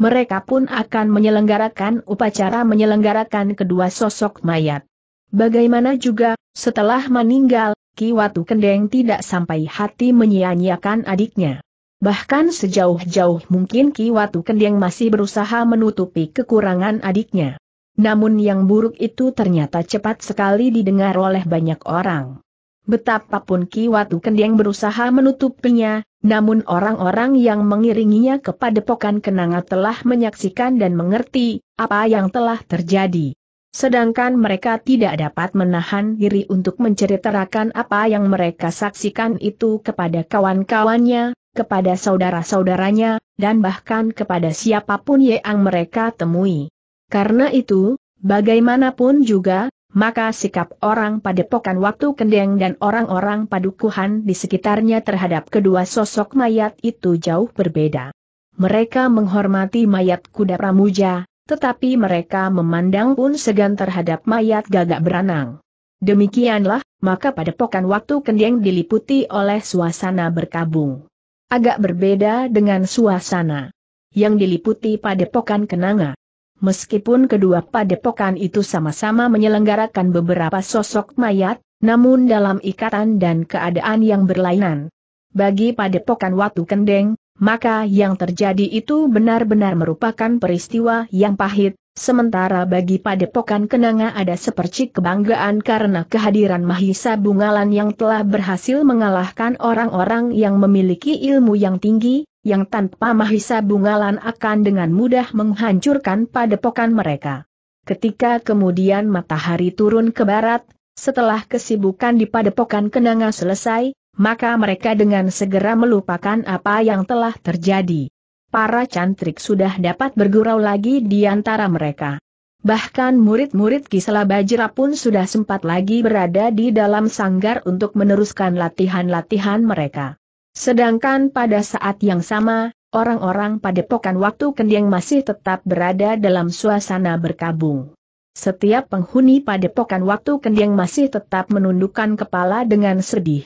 Mereka pun akan menyelenggarakan upacara menyelenggarakan kedua sosok mayat. Bagaimana juga, setelah meninggal, Ki Watu Kendeng tidak sampai hati menyia-nyiakan adiknya. Bahkan sejauh-jauh mungkin Ki Watu Kendeng masih berusaha menutupi kekurangan adiknya. Namun yang buruk itu ternyata cepat sekali didengar oleh banyak orang. Betapapun Ki Watu Kendeng berusaha menutupinya, namun orang-orang yang mengiringinya ke padepokan kenanga telah menyaksikan dan mengerti apa yang telah terjadi. Sedangkan mereka tidak dapat menahan diri untuk menceritakan apa yang mereka saksikan itu kepada kawan-kawannya, kepada saudara-saudaranya, dan bahkan kepada siapapun yang mereka temui. Karena itu, bagaimanapun juga, maka sikap orang padepokan waktu kendeng dan orang-orang padukuhan di sekitarnya terhadap kedua sosok mayat itu jauh berbeda. Mereka menghormati mayat kuda pramuja, tetapi mereka memandang pun segan terhadap mayat gagak beranang. Demikianlah, maka pada padepokan waktu kendeng diliputi oleh suasana berkabung. Agak berbeda dengan suasana yang diliputi pada padepokan kenanga. Meskipun kedua padepokan itu sama-sama menyelenggarakan beberapa sosok mayat, namun dalam ikatan dan keadaan yang berlainan. Bagi padepokan Watu Kendeng, maka yang terjadi itu benar-benar merupakan peristiwa yang pahit, sementara bagi padepokan Kenanga ada sepercik kebanggaan karena kehadiran Mahisa Bungalan yang telah berhasil mengalahkan orang-orang yang memiliki ilmu yang tinggi, yang tanpa mahisa bungalan akan dengan mudah menghancurkan padepokan mereka. Ketika kemudian matahari turun ke barat, setelah kesibukan di padepokan kenanga selesai, maka mereka dengan segera melupakan apa yang telah terjadi. Para cantrik sudah dapat bergurau lagi di antara mereka. Bahkan murid-murid Kisela Bajra pun sudah sempat lagi berada di dalam sanggar untuk meneruskan latihan-latihan mereka. Sedangkan pada saat yang sama, orang-orang padepokan waktu Kendeng masih tetap berada dalam suasana berkabung. Setiap penghuni padepokan waktu Kendeng masih tetap menundukkan kepala dengan sedih.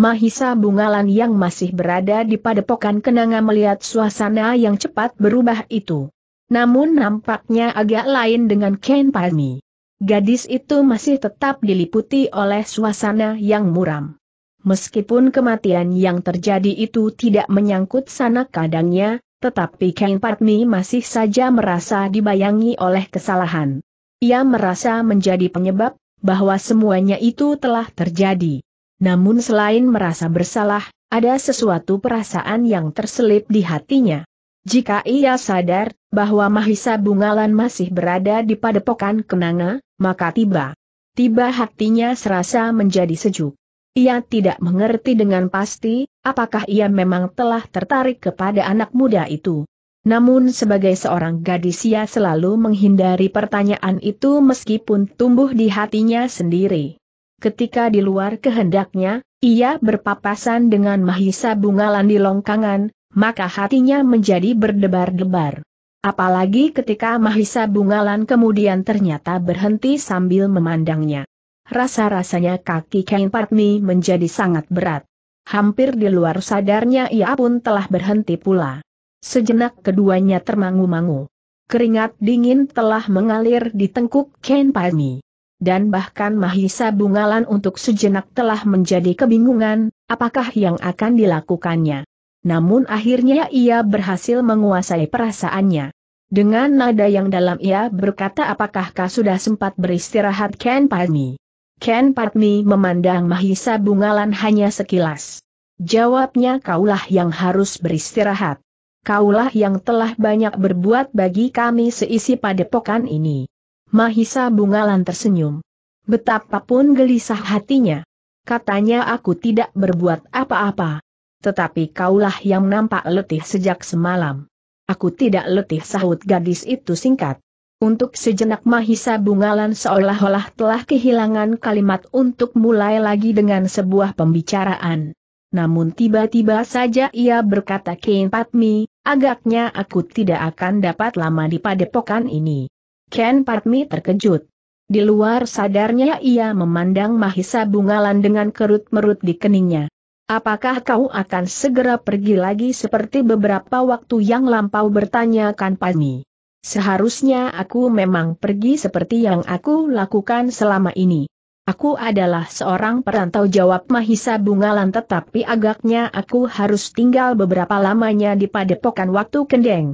Mahisa Bungalan yang masih berada di padepokan Kenanga melihat suasana yang cepat berubah itu. Namun nampaknya agak lain dengan Ken Palmi. Gadis itu masih tetap diliputi oleh suasana yang muram. Meskipun kematian yang terjadi itu tidak menyangkut sanak kadangnya, tetapi Kang Patmi masih saja merasa dibayangi oleh kesalahan. Ia merasa menjadi penyebab bahwa semuanya itu telah terjadi. Namun selain merasa bersalah, ada sesuatu perasaan yang terselip di hatinya. Jika ia sadar bahwa Mahisa Bungalan masih berada di padepokan Kenanga, maka tiba. Tiba hatinya serasa menjadi sejuk. Ia tidak mengerti dengan pasti, apakah ia memang telah tertarik kepada anak muda itu. Namun sebagai seorang gadis ia selalu menghindari pertanyaan itu meskipun tumbuh di hatinya sendiri. Ketika di luar kehendaknya, ia berpapasan dengan Mahisa Bungalan di longkangan, maka hatinya menjadi berdebar-debar. Apalagi ketika Mahisa Bungalan kemudian ternyata berhenti sambil memandangnya. Rasa-rasanya kaki Ken Patmi menjadi sangat berat. Hampir di luar sadarnya ia pun telah berhenti pula. Sejenak keduanya termangu-mangu. Keringat dingin telah mengalir di tengkuk Ken Patmi. Dan bahkan Mahisa Bungalan untuk sejenak telah menjadi kebingungan, apakah yang akan dilakukannya. Namun akhirnya ia berhasil menguasai perasaannya. Dengan nada yang dalam ia berkata apakah kau sudah sempat beristirahat Ken Palmi. Ken Patmi memandang Mahisa Bungalan hanya sekilas. Jawabnya kaulah yang harus beristirahat. Kaulah yang telah banyak berbuat bagi kami seisi padepokan ini. Mahisa Bungalan tersenyum. Betapapun gelisah hatinya. Katanya aku tidak berbuat apa-apa. Tetapi kaulah yang nampak letih sejak semalam. Aku tidak letih sahut gadis itu singkat. Untuk sejenak Mahisa Bungalan seolah-olah telah kehilangan kalimat untuk mulai lagi dengan sebuah pembicaraan. Namun tiba-tiba saja ia berkata Ken Patmi, agaknya aku tidak akan dapat lama di padepokan ini. Ken Patmi terkejut. Di luar sadarnya ia memandang Mahisa Bungalan dengan kerut-merut di keningnya. Apakah kau akan segera pergi lagi seperti beberapa waktu yang lampau bertanyakan Patmi? Seharusnya aku memang pergi seperti yang aku lakukan selama ini. Aku adalah seorang perantau jawab Mahisa Bungalan tetapi agaknya aku harus tinggal beberapa lamanya di padepokan waktu kendeng.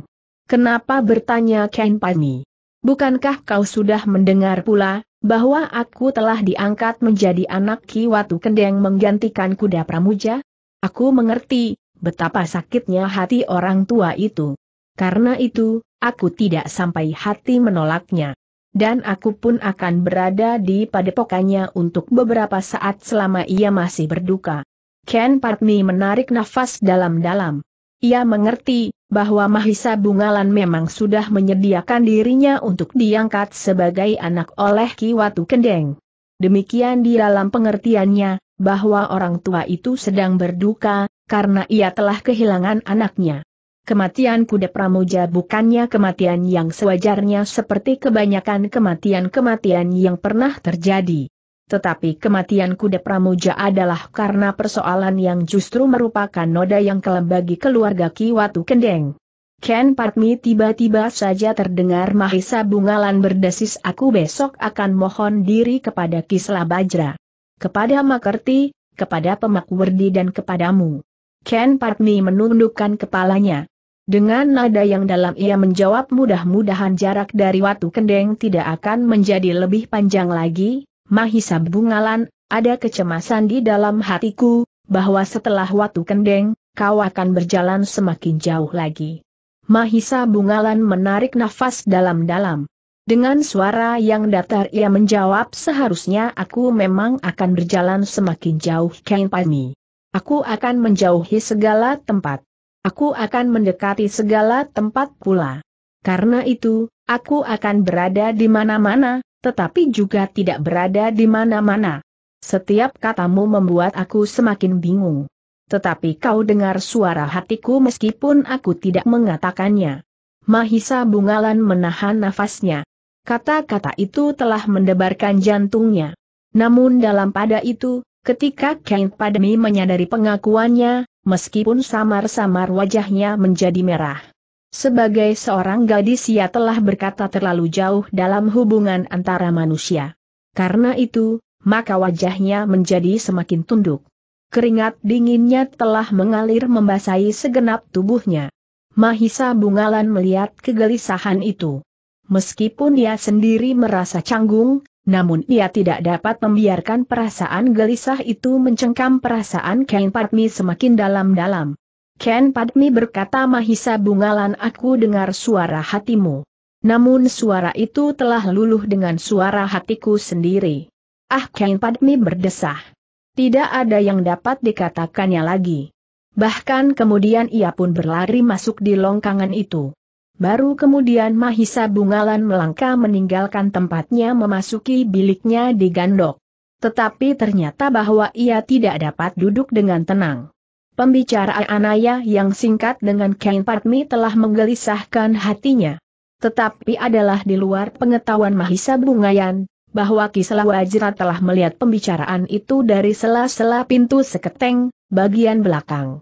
Kenapa bertanya Ken Pani? Bukankah kau sudah mendengar pula, bahwa aku telah diangkat menjadi anak Ki Watu Kendeng menggantikan kuda pramuja? Aku mengerti, betapa sakitnya hati orang tua itu. Karena itu, aku tidak sampai hati menolaknya. Dan aku pun akan berada di padepokannya untuk beberapa saat selama ia masih berduka. Ken Patmi menarik nafas dalam-dalam. Ia mengerti bahwa Mahisa Bungalan memang sudah menyediakan dirinya untuk diangkat sebagai anak oleh Ki Watu Kendeng. Demikian di dalam pengertiannya, bahwa orang tua itu sedang berduka, karena ia telah kehilangan anaknya. Kematian kuda pramuja bukannya kematian yang sewajarnya seperti kebanyakan kematian-kematian yang pernah terjadi. Tetapi kematian kuda pramuja adalah karena persoalan yang justru merupakan noda yang kelembagi bagi keluarga Watu Kendeng. Ken Patmi tiba-tiba saja terdengar Mahisa Bungalan berdesis aku besok akan mohon diri kepada Kisla Bajra. Kepada Makerti, kepada Pemakwerdi dan kepadamu. Ken Patmi menundukkan kepalanya. Dengan nada yang dalam ia menjawab mudah-mudahan jarak dari Watu Kendeng tidak akan menjadi lebih panjang lagi, Mahisa Bungalan, ada kecemasan di dalam hatiku, bahwa setelah Watu Kendeng, kau akan berjalan semakin jauh lagi. Mahisa Bungalan menarik nafas dalam-dalam. Dengan suara yang datar ia menjawab seharusnya aku memang akan berjalan semakin jauh Kain pani. Aku akan menjauhi segala tempat. Aku akan mendekati segala tempat pula. Karena itu, aku akan berada di mana-mana, tetapi juga tidak berada di mana-mana. Setiap katamu membuat aku semakin bingung. Tetapi kau dengar suara hatiku meskipun aku tidak mengatakannya. Mahisa Bungalan menahan nafasnya. Kata-kata itu telah mendebarkan jantungnya. Namun dalam pada itu, ketika Kain Padmi menyadari pengakuannya, meskipun samar-samar wajahnya menjadi merah. Sebagai seorang gadis ia telah berkata terlalu jauh dalam hubungan antara manusia. Karena itu, maka wajahnya menjadi semakin tunduk. Keringat dinginnya telah mengalir membasahi segenap tubuhnya. Mahisa Bungalan melihat kegelisahan itu. Meskipun dia sendiri merasa canggung, namun ia tidak dapat membiarkan perasaan gelisah itu mencengkam perasaan Ken Padmi semakin dalam-dalam. Ken Padmi berkata Mahisa Bungalan aku dengar suara hatimu. Namun suara itu telah luluh dengan suara hatiku sendiri. Ah Ken Padmi berdesah. Tidak ada yang dapat dikatakannya lagi. Bahkan kemudian ia pun berlari masuk di longkangan itu. Baru kemudian Mahisa Bungalan melangkah meninggalkan tempatnya memasuki biliknya di Gandok. Tetapi ternyata bahwa ia tidak dapat duduk dengan tenang. Pembicaraan Anaya yang singkat dengan Kain Patmi telah menggelisahkan hatinya. Tetapi adalah di luar pengetahuan Mahisa Bungayan, bahwa Kisela Wajra telah melihat pembicaraan itu dari sela-sela pintu seketeng, bagian belakang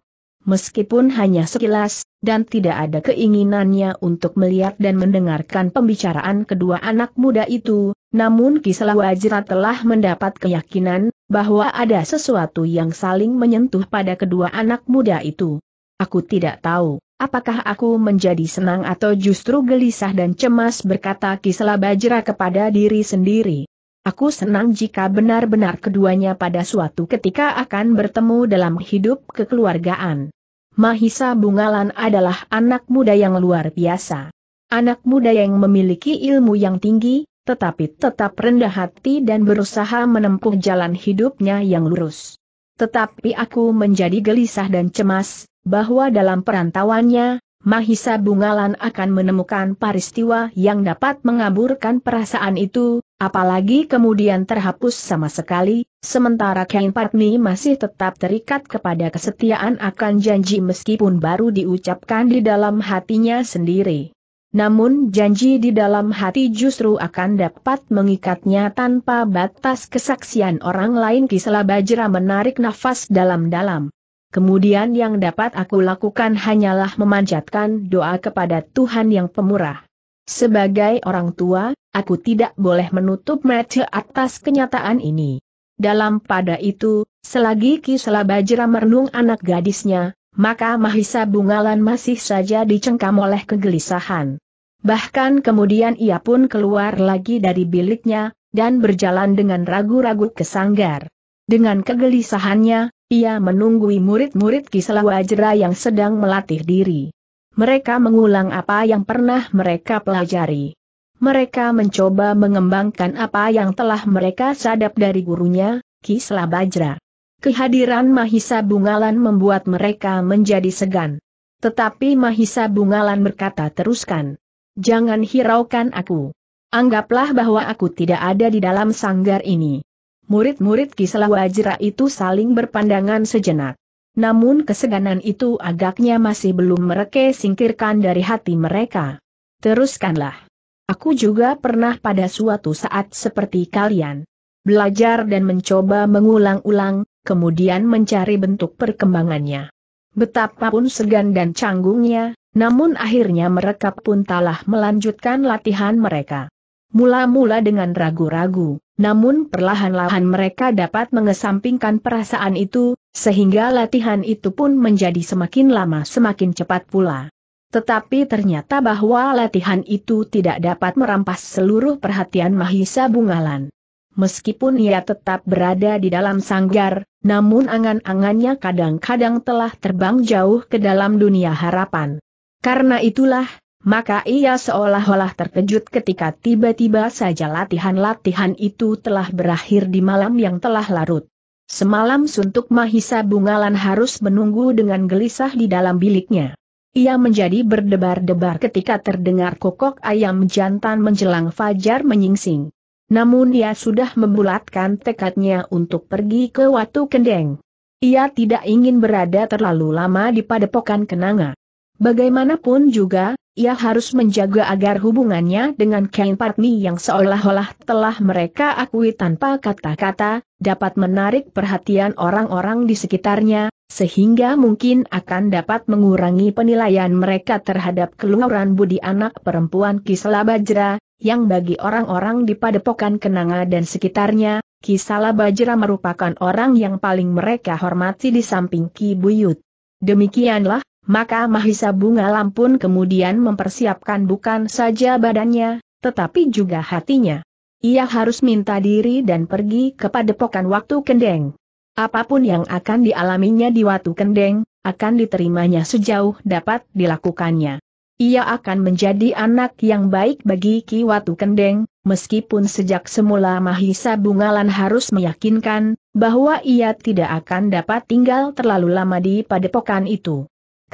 meskipun hanya sekilas, dan tidak ada keinginannya untuk melihat dan mendengarkan pembicaraan kedua anak muda itu, namun Kisela Wajra telah mendapat keyakinan, bahwa ada sesuatu yang saling menyentuh pada kedua anak muda itu. Aku tidak tahu, apakah aku menjadi senang atau justru gelisah dan cemas berkata Kisela Bajra kepada diri sendiri. Aku senang jika benar-benar keduanya pada suatu ketika akan bertemu dalam hidup kekeluargaan. Mahisa Bungalan adalah anak muda yang luar biasa. Anak muda yang memiliki ilmu yang tinggi, tetapi tetap rendah hati dan berusaha menempuh jalan hidupnya yang lurus. Tetapi aku menjadi gelisah dan cemas, bahwa dalam perantauannya, Mahisa Bungalan akan menemukan peristiwa yang dapat mengaburkan perasaan itu, Apalagi kemudian terhapus sama sekali, sementara Kain Patni masih tetap terikat kepada kesetiaan akan janji meskipun baru diucapkan di dalam hatinya sendiri. Namun janji di dalam hati justru akan dapat mengikatnya tanpa batas kesaksian orang lain Kisela Bajra menarik nafas dalam-dalam. Kemudian yang dapat aku lakukan hanyalah memanjatkan doa kepada Tuhan yang pemurah. Sebagai orang tua, Aku tidak boleh menutup mata atas kenyataan ini. Dalam pada itu, selagi Kisela Bajra merenung anak gadisnya, maka Mahisa Bungalan masih saja dicengkam oleh kegelisahan. Bahkan kemudian ia pun keluar lagi dari biliknya, dan berjalan dengan ragu-ragu ke sanggar. Dengan kegelisahannya, ia menunggui murid-murid Kisela Wajra yang sedang melatih diri. Mereka mengulang apa yang pernah mereka pelajari. Mereka mencoba mengembangkan apa yang telah mereka sadap dari gurunya, Kisla Bajra. Kehadiran Mahisa Bungalan membuat mereka menjadi segan. Tetapi Mahisa Bungalan berkata teruskan. Jangan hiraukan aku. Anggaplah bahwa aku tidak ada di dalam sanggar ini. Murid-murid Kisla Wajra itu saling berpandangan sejenak. Namun keseganan itu agaknya masih belum mereka singkirkan dari hati mereka. Teruskanlah. Aku juga pernah pada suatu saat seperti kalian. Belajar dan mencoba mengulang-ulang, kemudian mencari bentuk perkembangannya. Betapapun segan dan canggungnya, namun akhirnya mereka pun telah melanjutkan latihan mereka. Mula-mula dengan ragu-ragu, namun perlahan-lahan mereka dapat mengesampingkan perasaan itu, sehingga latihan itu pun menjadi semakin lama semakin cepat pula. Tetapi ternyata bahwa latihan itu tidak dapat merampas seluruh perhatian Mahisa Bungalan. Meskipun ia tetap berada di dalam sanggar, namun angan-angannya kadang-kadang telah terbang jauh ke dalam dunia harapan. Karena itulah, maka ia seolah-olah terkejut ketika tiba-tiba saja latihan-latihan itu telah berakhir di malam yang telah larut. Semalam suntuk Mahisa Bungalan harus menunggu dengan gelisah di dalam biliknya. Ia menjadi berdebar-debar ketika terdengar kokok ayam jantan menjelang fajar menyingsing. Namun ia sudah membulatkan tekadnya untuk pergi ke Watu Kendeng. Ia tidak ingin berada terlalu lama di padepokan Kenanga. Bagaimanapun juga, ia harus menjaga agar hubungannya dengan Kain Patni yang seolah-olah telah mereka akui tanpa kata-kata, dapat menarik perhatian orang-orang di sekitarnya, sehingga mungkin akan dapat mengurangi penilaian mereka terhadap keluaran budi anak perempuan Kisala Bajra, yang bagi orang-orang di Padepokan Kenanga dan sekitarnya, Kisala Bajra merupakan orang yang paling mereka hormati di samping Ki Buyut. Demikianlah, maka Mahisa Bunga Lampun kemudian mempersiapkan bukan saja badannya, tetapi juga hatinya. Ia harus minta diri dan pergi ke padepokan waktu kendeng. Apapun yang akan dialaminya di Watu Kendeng, akan diterimanya sejauh dapat dilakukannya. Ia akan menjadi anak yang baik bagi Ki Watu Kendeng, meskipun sejak semula Mahisa Bungalan harus meyakinkan bahwa ia tidak akan dapat tinggal terlalu lama di padepokan itu.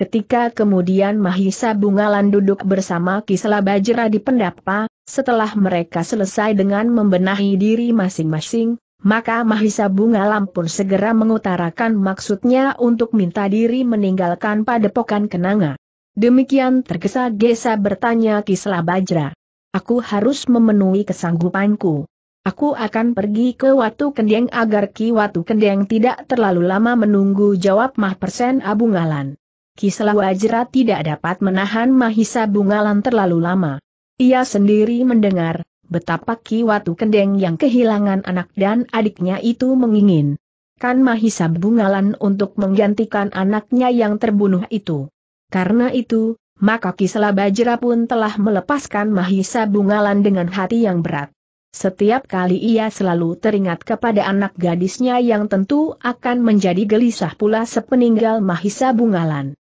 Ketika kemudian Mahisa Bungalan duduk bersama Ki Bajra di pendapa, setelah mereka selesai dengan membenahi diri masing-masing, maka Mahisa Bunga Lampun segera mengutarakan maksudnya untuk minta diri meninggalkan padepokan kenanga. Demikian tergesa-gesa bertanya Kisla Bajra. Aku harus memenuhi kesanggupanku. Aku akan pergi ke Watu Kendeng agar Ki Watu Kendeng tidak terlalu lama menunggu jawab Mah Persen Abungalan. Kisla Wajra tidak dapat menahan Mahisa Bungalan terlalu lama. Ia sendiri mendengar, betapa Kiwatu Kendeng yang kehilangan anak dan adiknya itu mengingin. Kan Mahisa Bungalan untuk menggantikan anaknya yang terbunuh itu. Karena itu, maka Ki Bajra pun telah melepaskan Mahisa Bungalan dengan hati yang berat. Setiap kali ia selalu teringat kepada anak gadisnya yang tentu akan menjadi gelisah pula sepeninggal Mahisa Bungalan.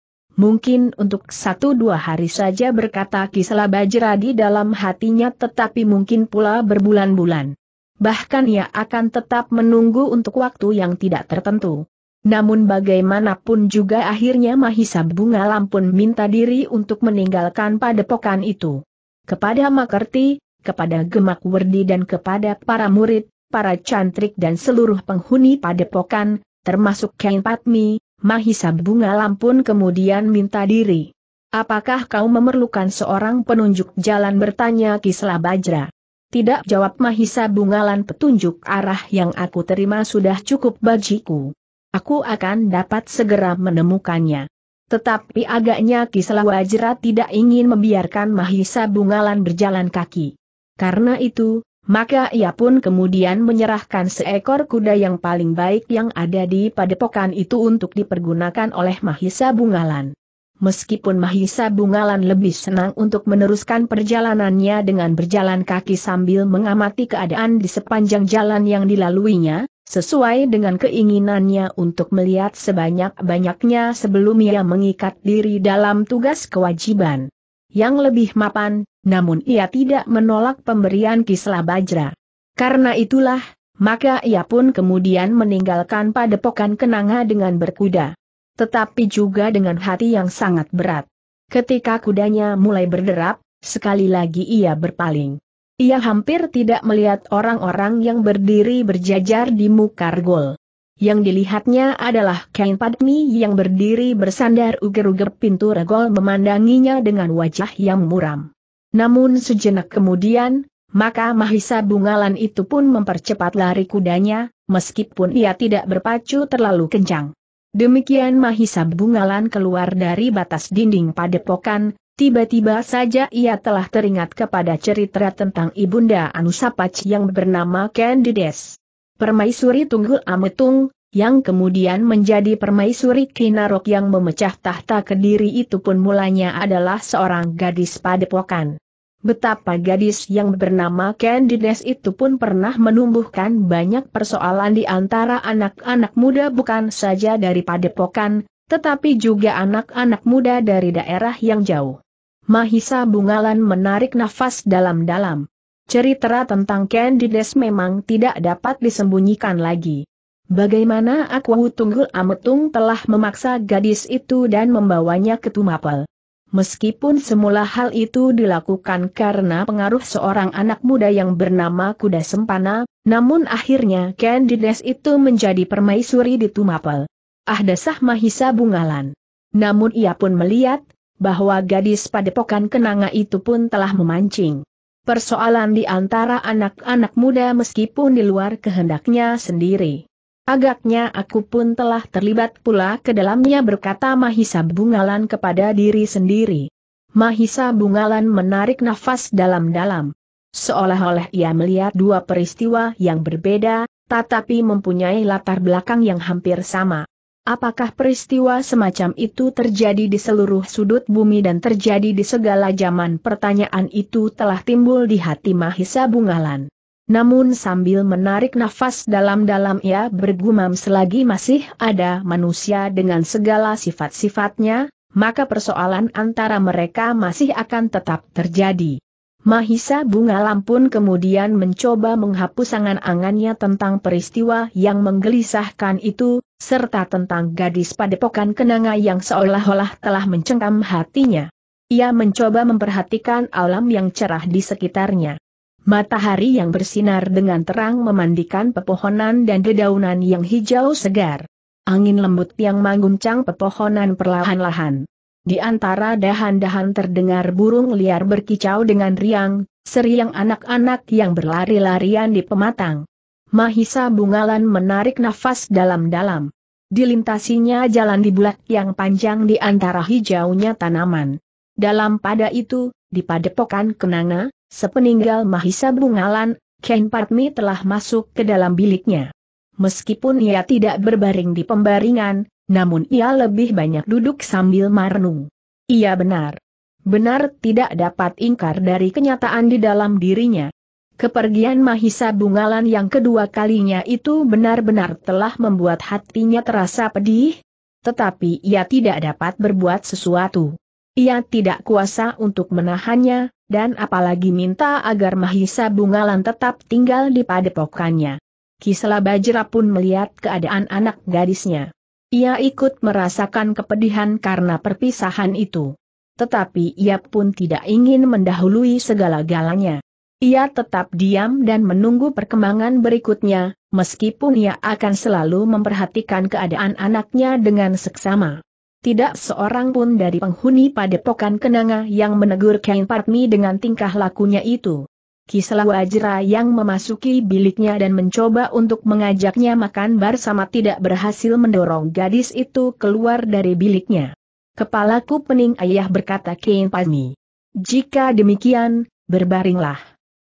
Mungkin untuk satu dua hari saja berkata Kisela Bajra di dalam hatinya tetapi mungkin pula berbulan-bulan. Bahkan ia akan tetap menunggu untuk waktu yang tidak tertentu. Namun bagaimanapun juga akhirnya Mahisa Bunga Lampun minta diri untuk meninggalkan padepokan itu. Kepada Makerti, kepada Gemak Werdi dan kepada para murid, para cantrik dan seluruh penghuni padepokan, termasuk Ken Patmi, Mahisa Bunga pun kemudian minta diri. Apakah kau memerlukan seorang penunjuk jalan bertanya Kisla Bajra? Tidak jawab Mahisa Bungalan petunjuk arah yang aku terima sudah cukup bagiku. Aku akan dapat segera menemukannya. Tetapi agaknya Kisla Bajra tidak ingin membiarkan Mahisa Bungalan berjalan kaki. Karena itu, maka ia pun kemudian menyerahkan seekor kuda yang paling baik yang ada di padepokan itu untuk dipergunakan oleh Mahisa Bungalan. Meskipun Mahisa Bungalan lebih senang untuk meneruskan perjalanannya dengan berjalan kaki sambil mengamati keadaan di sepanjang jalan yang dilaluinya, sesuai dengan keinginannya untuk melihat sebanyak-banyaknya sebelum ia mengikat diri dalam tugas kewajiban yang lebih mapan, namun ia tidak menolak pemberian Kislah Bajra. Karena itulah, maka ia pun kemudian meninggalkan padepokan Kenanga dengan berkuda. Tetapi juga dengan hati yang sangat berat. Ketika kudanya mulai berderap, sekali lagi ia berpaling. Ia hampir tidak melihat orang-orang yang berdiri berjajar di muka gol. Yang dilihatnya adalah Kain Padmi yang berdiri bersandar uger-uger pintu regol memandanginya dengan wajah yang muram. Namun sejenak kemudian, maka Mahisa Bungalan itu pun mempercepat lari kudanya, meskipun ia tidak berpacu terlalu kencang. Demikian Mahisa Bungalan keluar dari batas dinding padepokan, tiba-tiba saja ia telah teringat kepada cerita tentang Ibunda Anusapach yang bernama Candides. Permaisuri Tunggul Ametung, yang kemudian menjadi permaisuri Kinarok yang memecah tahta kediri itu pun mulanya adalah seorang gadis padepokan. Betapa gadis yang bernama Candides itu pun pernah menumbuhkan banyak persoalan di antara anak-anak muda bukan saja dari padepokan, tetapi juga anak-anak muda dari daerah yang jauh. Mahisa Bungalan menarik nafas dalam-dalam, cerita tentang Candides memang tidak dapat disembunyikan lagi. Bagaimana aku Tunggul Ametung telah memaksa gadis itu dan membawanya ke Tumapel. Meskipun semula hal itu dilakukan karena pengaruh seorang anak muda yang bernama Kuda Sempana, namun akhirnya Candides itu menjadi permaisuri di Tumapel. Ahdasah Mahisa Bungalan. Namun ia pun melihat, bahwa gadis padepokan kenanga itu pun telah memancing persoalan di antara anak-anak muda meskipun di luar kehendaknya sendiri. Agaknya aku pun telah terlibat pula ke dalamnya berkata Mahisa Bungalan kepada diri sendiri. Mahisa Bungalan menarik nafas dalam-dalam. Seolah-olah ia melihat dua peristiwa yang berbeda, tetapi mempunyai latar belakang yang hampir sama. Apakah peristiwa semacam itu terjadi di seluruh sudut bumi dan terjadi di segala zaman? Pertanyaan itu telah timbul di hati Mahisa Bungalan. Namun sambil menarik nafas dalam-dalam ia bergumam selagi masih ada manusia dengan segala sifat-sifatnya, maka persoalan antara mereka masih akan tetap terjadi. Mahisa Bunga Lampun kemudian mencoba menghapus angan-angannya tentang peristiwa yang menggelisahkan itu, serta tentang gadis padepokan kenanga yang seolah-olah telah mencengkam hatinya. Ia mencoba memperhatikan alam yang cerah di sekitarnya. Matahari yang bersinar dengan terang memandikan pepohonan dan dedaunan yang hijau segar. Angin lembut yang mengguncang pepohonan perlahan-lahan. Di antara dahan-dahan terdengar burung liar berkicau dengan riang, seriang anak-anak yang berlari-larian di pematang. Mahisa Bungalan menarik nafas dalam-dalam. Dilintasinya jalan di bulat yang panjang di antara hijaunya tanaman. Dalam pada itu, di padepokan Kenanga, sepeninggal Mahisa Bungalan, Ken Patmi telah masuk ke dalam biliknya. Meskipun ia tidak berbaring di pembaringan, namun ia lebih banyak duduk sambil merenung. Ia benar. Benar tidak dapat ingkar dari kenyataan di dalam dirinya. Kepergian Mahisa Bungalan yang kedua kalinya itu benar-benar telah membuat hatinya terasa pedih, tetapi ia tidak dapat berbuat sesuatu. Ia tidak kuasa untuk menahannya, dan apalagi minta agar Mahisa Bungalan tetap tinggal di padepokannya. Kisela Bajra pun melihat keadaan anak gadisnya. Ia ikut merasakan kepedihan karena perpisahan itu. Tetapi ia pun tidak ingin mendahului segala galanya. Ia tetap diam dan menunggu perkembangan berikutnya, meskipun ia akan selalu memperhatikan keadaan anaknya dengan seksama. Tidak seorang pun dari penghuni padepokan kenanga yang menegur Kain Parmi dengan tingkah lakunya itu. Wajra yang memasuki biliknya dan mencoba untuk mengajaknya makan bar bersama tidak berhasil mendorong gadis itu keluar dari biliknya. Kepalaku pening ayah berkata Kain Pani. Jika demikian, berbaringlah.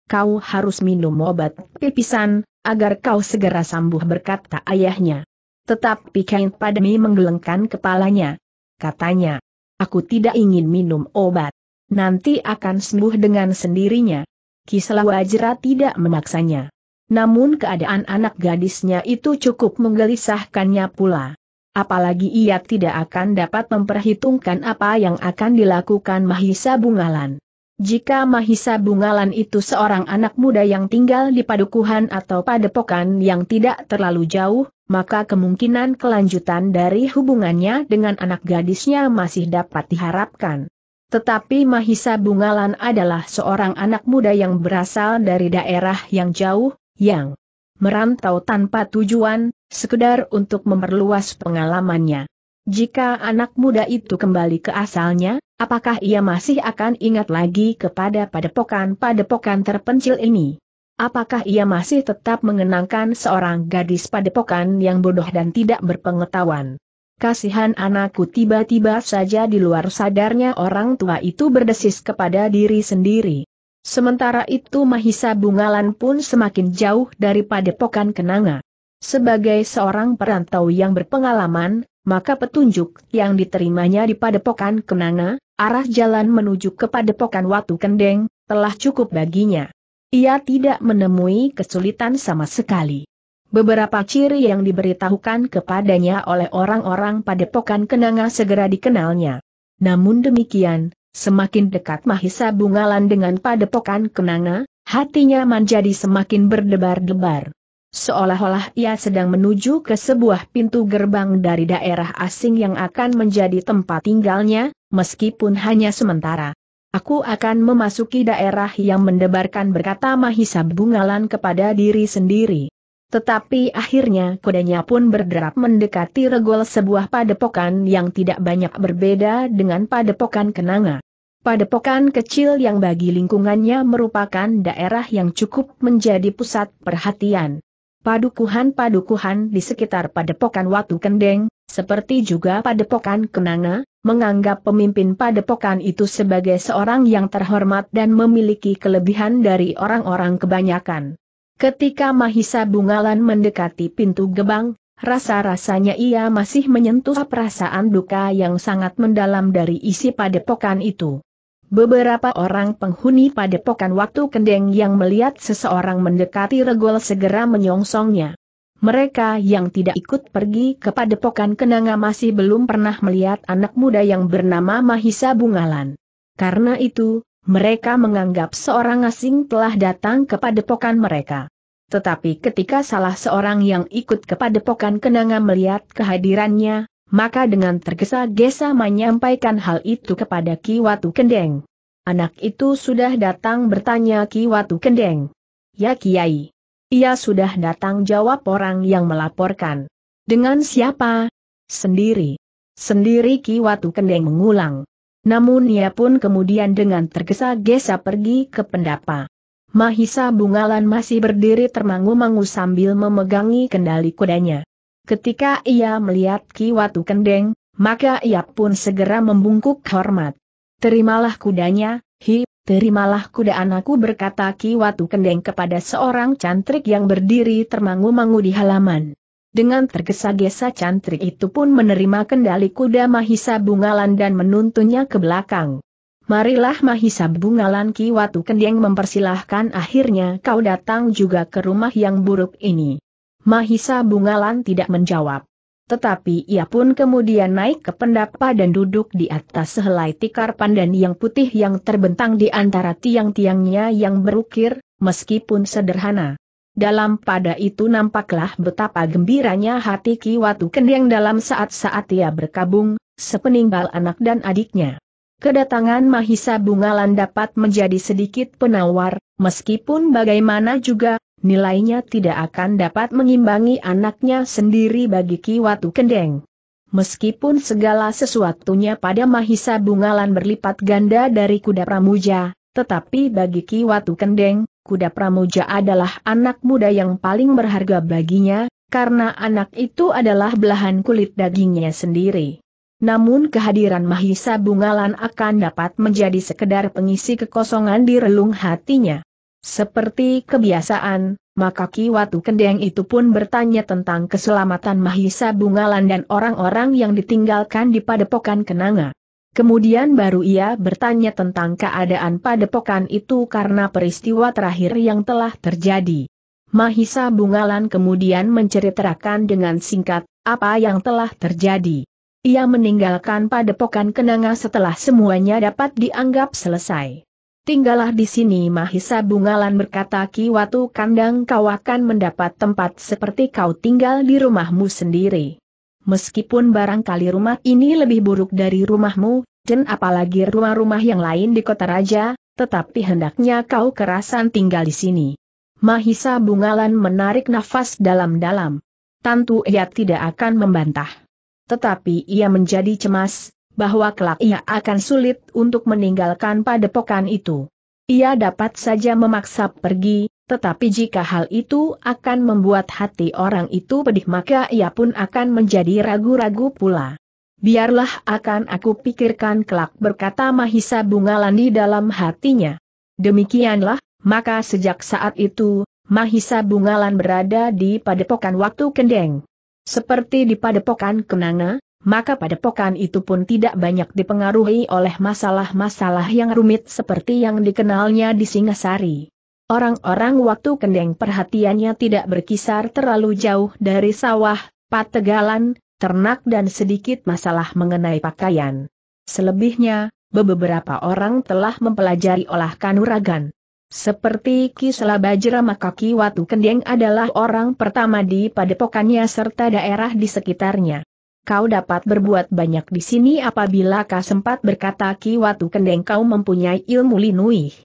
Kau harus minum obat pipisan, agar kau segera sambuh berkata ayahnya. Tetapi Kain Padmi menggelengkan kepalanya. Katanya, aku tidak ingin minum obat. Nanti akan sembuh dengan sendirinya. Kisela Wajra tidak memaksanya. Namun keadaan anak gadisnya itu cukup menggelisahkannya pula. Apalagi ia tidak akan dapat memperhitungkan apa yang akan dilakukan Mahisa Bungalan. Jika Mahisa Bungalan itu seorang anak muda yang tinggal di padukuhan atau padepokan yang tidak terlalu jauh, maka kemungkinan kelanjutan dari hubungannya dengan anak gadisnya masih dapat diharapkan. Tetapi Mahisa Bungalan adalah seorang anak muda yang berasal dari daerah yang jauh, yang merantau tanpa tujuan, sekedar untuk memperluas pengalamannya. Jika anak muda itu kembali ke asalnya, apakah ia masih akan ingat lagi kepada padepokan-padepokan terpencil ini? Apakah ia masih tetap mengenangkan seorang gadis padepokan yang bodoh dan tidak berpengetahuan? kasihan anakku tiba-tiba saja di luar sadarnya orang tua itu berdesis kepada diri sendiri. Sementara itu Mahisa Bungalan pun semakin jauh daripada pokan kenanga. Sebagai seorang perantau yang berpengalaman, maka petunjuk yang diterimanya di padepokan Kenanga, arah jalan menuju ke padepokan Watu Kendeng, telah cukup baginya. Ia tidak menemui kesulitan sama sekali. Beberapa ciri yang diberitahukan kepadanya oleh orang-orang padepokan kenanga segera dikenalnya. Namun demikian, semakin dekat Mahisa Bungalan dengan padepokan kenanga, hatinya menjadi semakin berdebar-debar. Seolah-olah ia sedang menuju ke sebuah pintu gerbang dari daerah asing yang akan menjadi tempat tinggalnya, meskipun hanya sementara. Aku akan memasuki daerah yang mendebarkan berkata Mahisa Bungalan kepada diri sendiri. Tetapi akhirnya kudanya pun berderap mendekati regol sebuah padepokan yang tidak banyak berbeda dengan padepokan Kenanga. Padepokan kecil yang bagi lingkungannya merupakan daerah yang cukup menjadi pusat perhatian. Padukuhan-padukuhan di sekitar padepokan Watu Kendeng, seperti juga padepokan Kenanga, menganggap pemimpin padepokan itu sebagai seorang yang terhormat dan memiliki kelebihan dari orang-orang kebanyakan. Ketika Mahisa Bungalan mendekati pintu gebang, rasa-rasanya ia masih menyentuh perasaan duka yang sangat mendalam dari isi padepokan itu. Beberapa orang penghuni padepokan waktu kendeng yang melihat seseorang mendekati regol segera menyongsongnya. Mereka yang tidak ikut pergi ke padepokan Kenanga masih belum pernah melihat anak muda yang bernama Mahisa Bungalan. Karena itu, mereka menganggap seorang asing telah datang ke padepokan mereka. Tetapi ketika salah seorang yang ikut kepada pokan kenanga melihat kehadirannya, maka dengan tergesa-gesa menyampaikan hal itu kepada Ki Watu Kendeng. Anak itu sudah datang bertanya Ki Watu Kendeng. Ya Kiai. Ia sudah datang jawab orang yang melaporkan. Dengan siapa? Sendiri. Sendiri Ki Watu Kendeng mengulang. Namun ia pun kemudian dengan tergesa-gesa pergi ke pendapa. Mahisa Bungalan masih berdiri termangu-mangu sambil memegangi kendali kudanya. Ketika ia melihat Ki Watu Kendeng, maka ia pun segera membungkuk hormat. Terimalah kudanya, hi, terimalah kuda anakku berkata Ki Watu Kendeng kepada seorang cantrik yang berdiri termangu-mangu di halaman. Dengan tergesa-gesa cantrik itu pun menerima kendali kuda Mahisa Bungalan dan menuntunnya ke belakang. Marilah Mahisa Bungalan Watu Kendeng mempersilahkan akhirnya kau datang juga ke rumah yang buruk ini. Mahisa Bungalan tidak menjawab. Tetapi ia pun kemudian naik ke pendapa dan duduk di atas sehelai tikar pandan yang putih yang terbentang di antara tiang-tiangnya yang berukir, meskipun sederhana. Dalam pada itu nampaklah betapa gembiranya hati Ki Watu Kendeng dalam saat-saat ia berkabung, sepeninggal anak dan adiknya kedatangan Mahisa Bungalan dapat menjadi sedikit penawar, meskipun bagaimana juga, nilainya tidak akan dapat mengimbangi anaknya sendiri bagi Ki Watu Kendeng. Meskipun segala sesuatunya pada Mahisa Bungalan berlipat ganda dari kuda pramuja, tetapi bagi Ki Watu Kendeng, kuda pramuja adalah anak muda yang paling berharga baginya, karena anak itu adalah belahan kulit dagingnya sendiri. Namun kehadiran Mahisa Bungalan akan dapat menjadi sekedar pengisi kekosongan di relung hatinya. Seperti kebiasaan, maka Ki Watu Kendeng itu pun bertanya tentang keselamatan Mahisa Bungalan dan orang-orang yang ditinggalkan di padepokan Kenanga. Kemudian baru ia bertanya tentang keadaan padepokan itu karena peristiwa terakhir yang telah terjadi. Mahisa Bungalan kemudian menceritakan dengan singkat, apa yang telah terjadi. Ia meninggalkan padepokan kenanga setelah semuanya dapat dianggap selesai. Tinggallah di sini Mahisa Bungalan berkata Kiwatu Kandang kau akan mendapat tempat seperti kau tinggal di rumahmu sendiri. Meskipun barangkali rumah ini lebih buruk dari rumahmu, dan apalagi rumah-rumah yang lain di kota raja, tetapi hendaknya kau kerasan tinggal di sini. Mahisa Bungalan menarik nafas dalam-dalam. Tentu ia tidak akan membantah tetapi ia menjadi cemas, bahwa kelak ia akan sulit untuk meninggalkan padepokan itu. Ia dapat saja memaksa pergi, tetapi jika hal itu akan membuat hati orang itu pedih maka ia pun akan menjadi ragu-ragu pula. Biarlah akan aku pikirkan kelak berkata Mahisa Bungalan di dalam hatinya. Demikianlah, maka sejak saat itu, Mahisa Bungalan berada di padepokan waktu kendeng. Seperti di padepokan Kenanga, maka padepokan itu pun tidak banyak dipengaruhi oleh masalah-masalah yang rumit seperti yang dikenalnya di Singasari. Orang-orang waktu kendeng perhatiannya tidak berkisar terlalu jauh dari sawah, pategalan, ternak dan sedikit masalah mengenai pakaian. Selebihnya, beberapa orang telah mempelajari olah kanuragan. Seperti Kisela Bajra maka Ki Watu Kendeng adalah orang pertama di padepokannya serta daerah di sekitarnya. Kau dapat berbuat banyak di sini apabila kau sempat berkata Ki Watu Kendeng kau mempunyai ilmu linuih.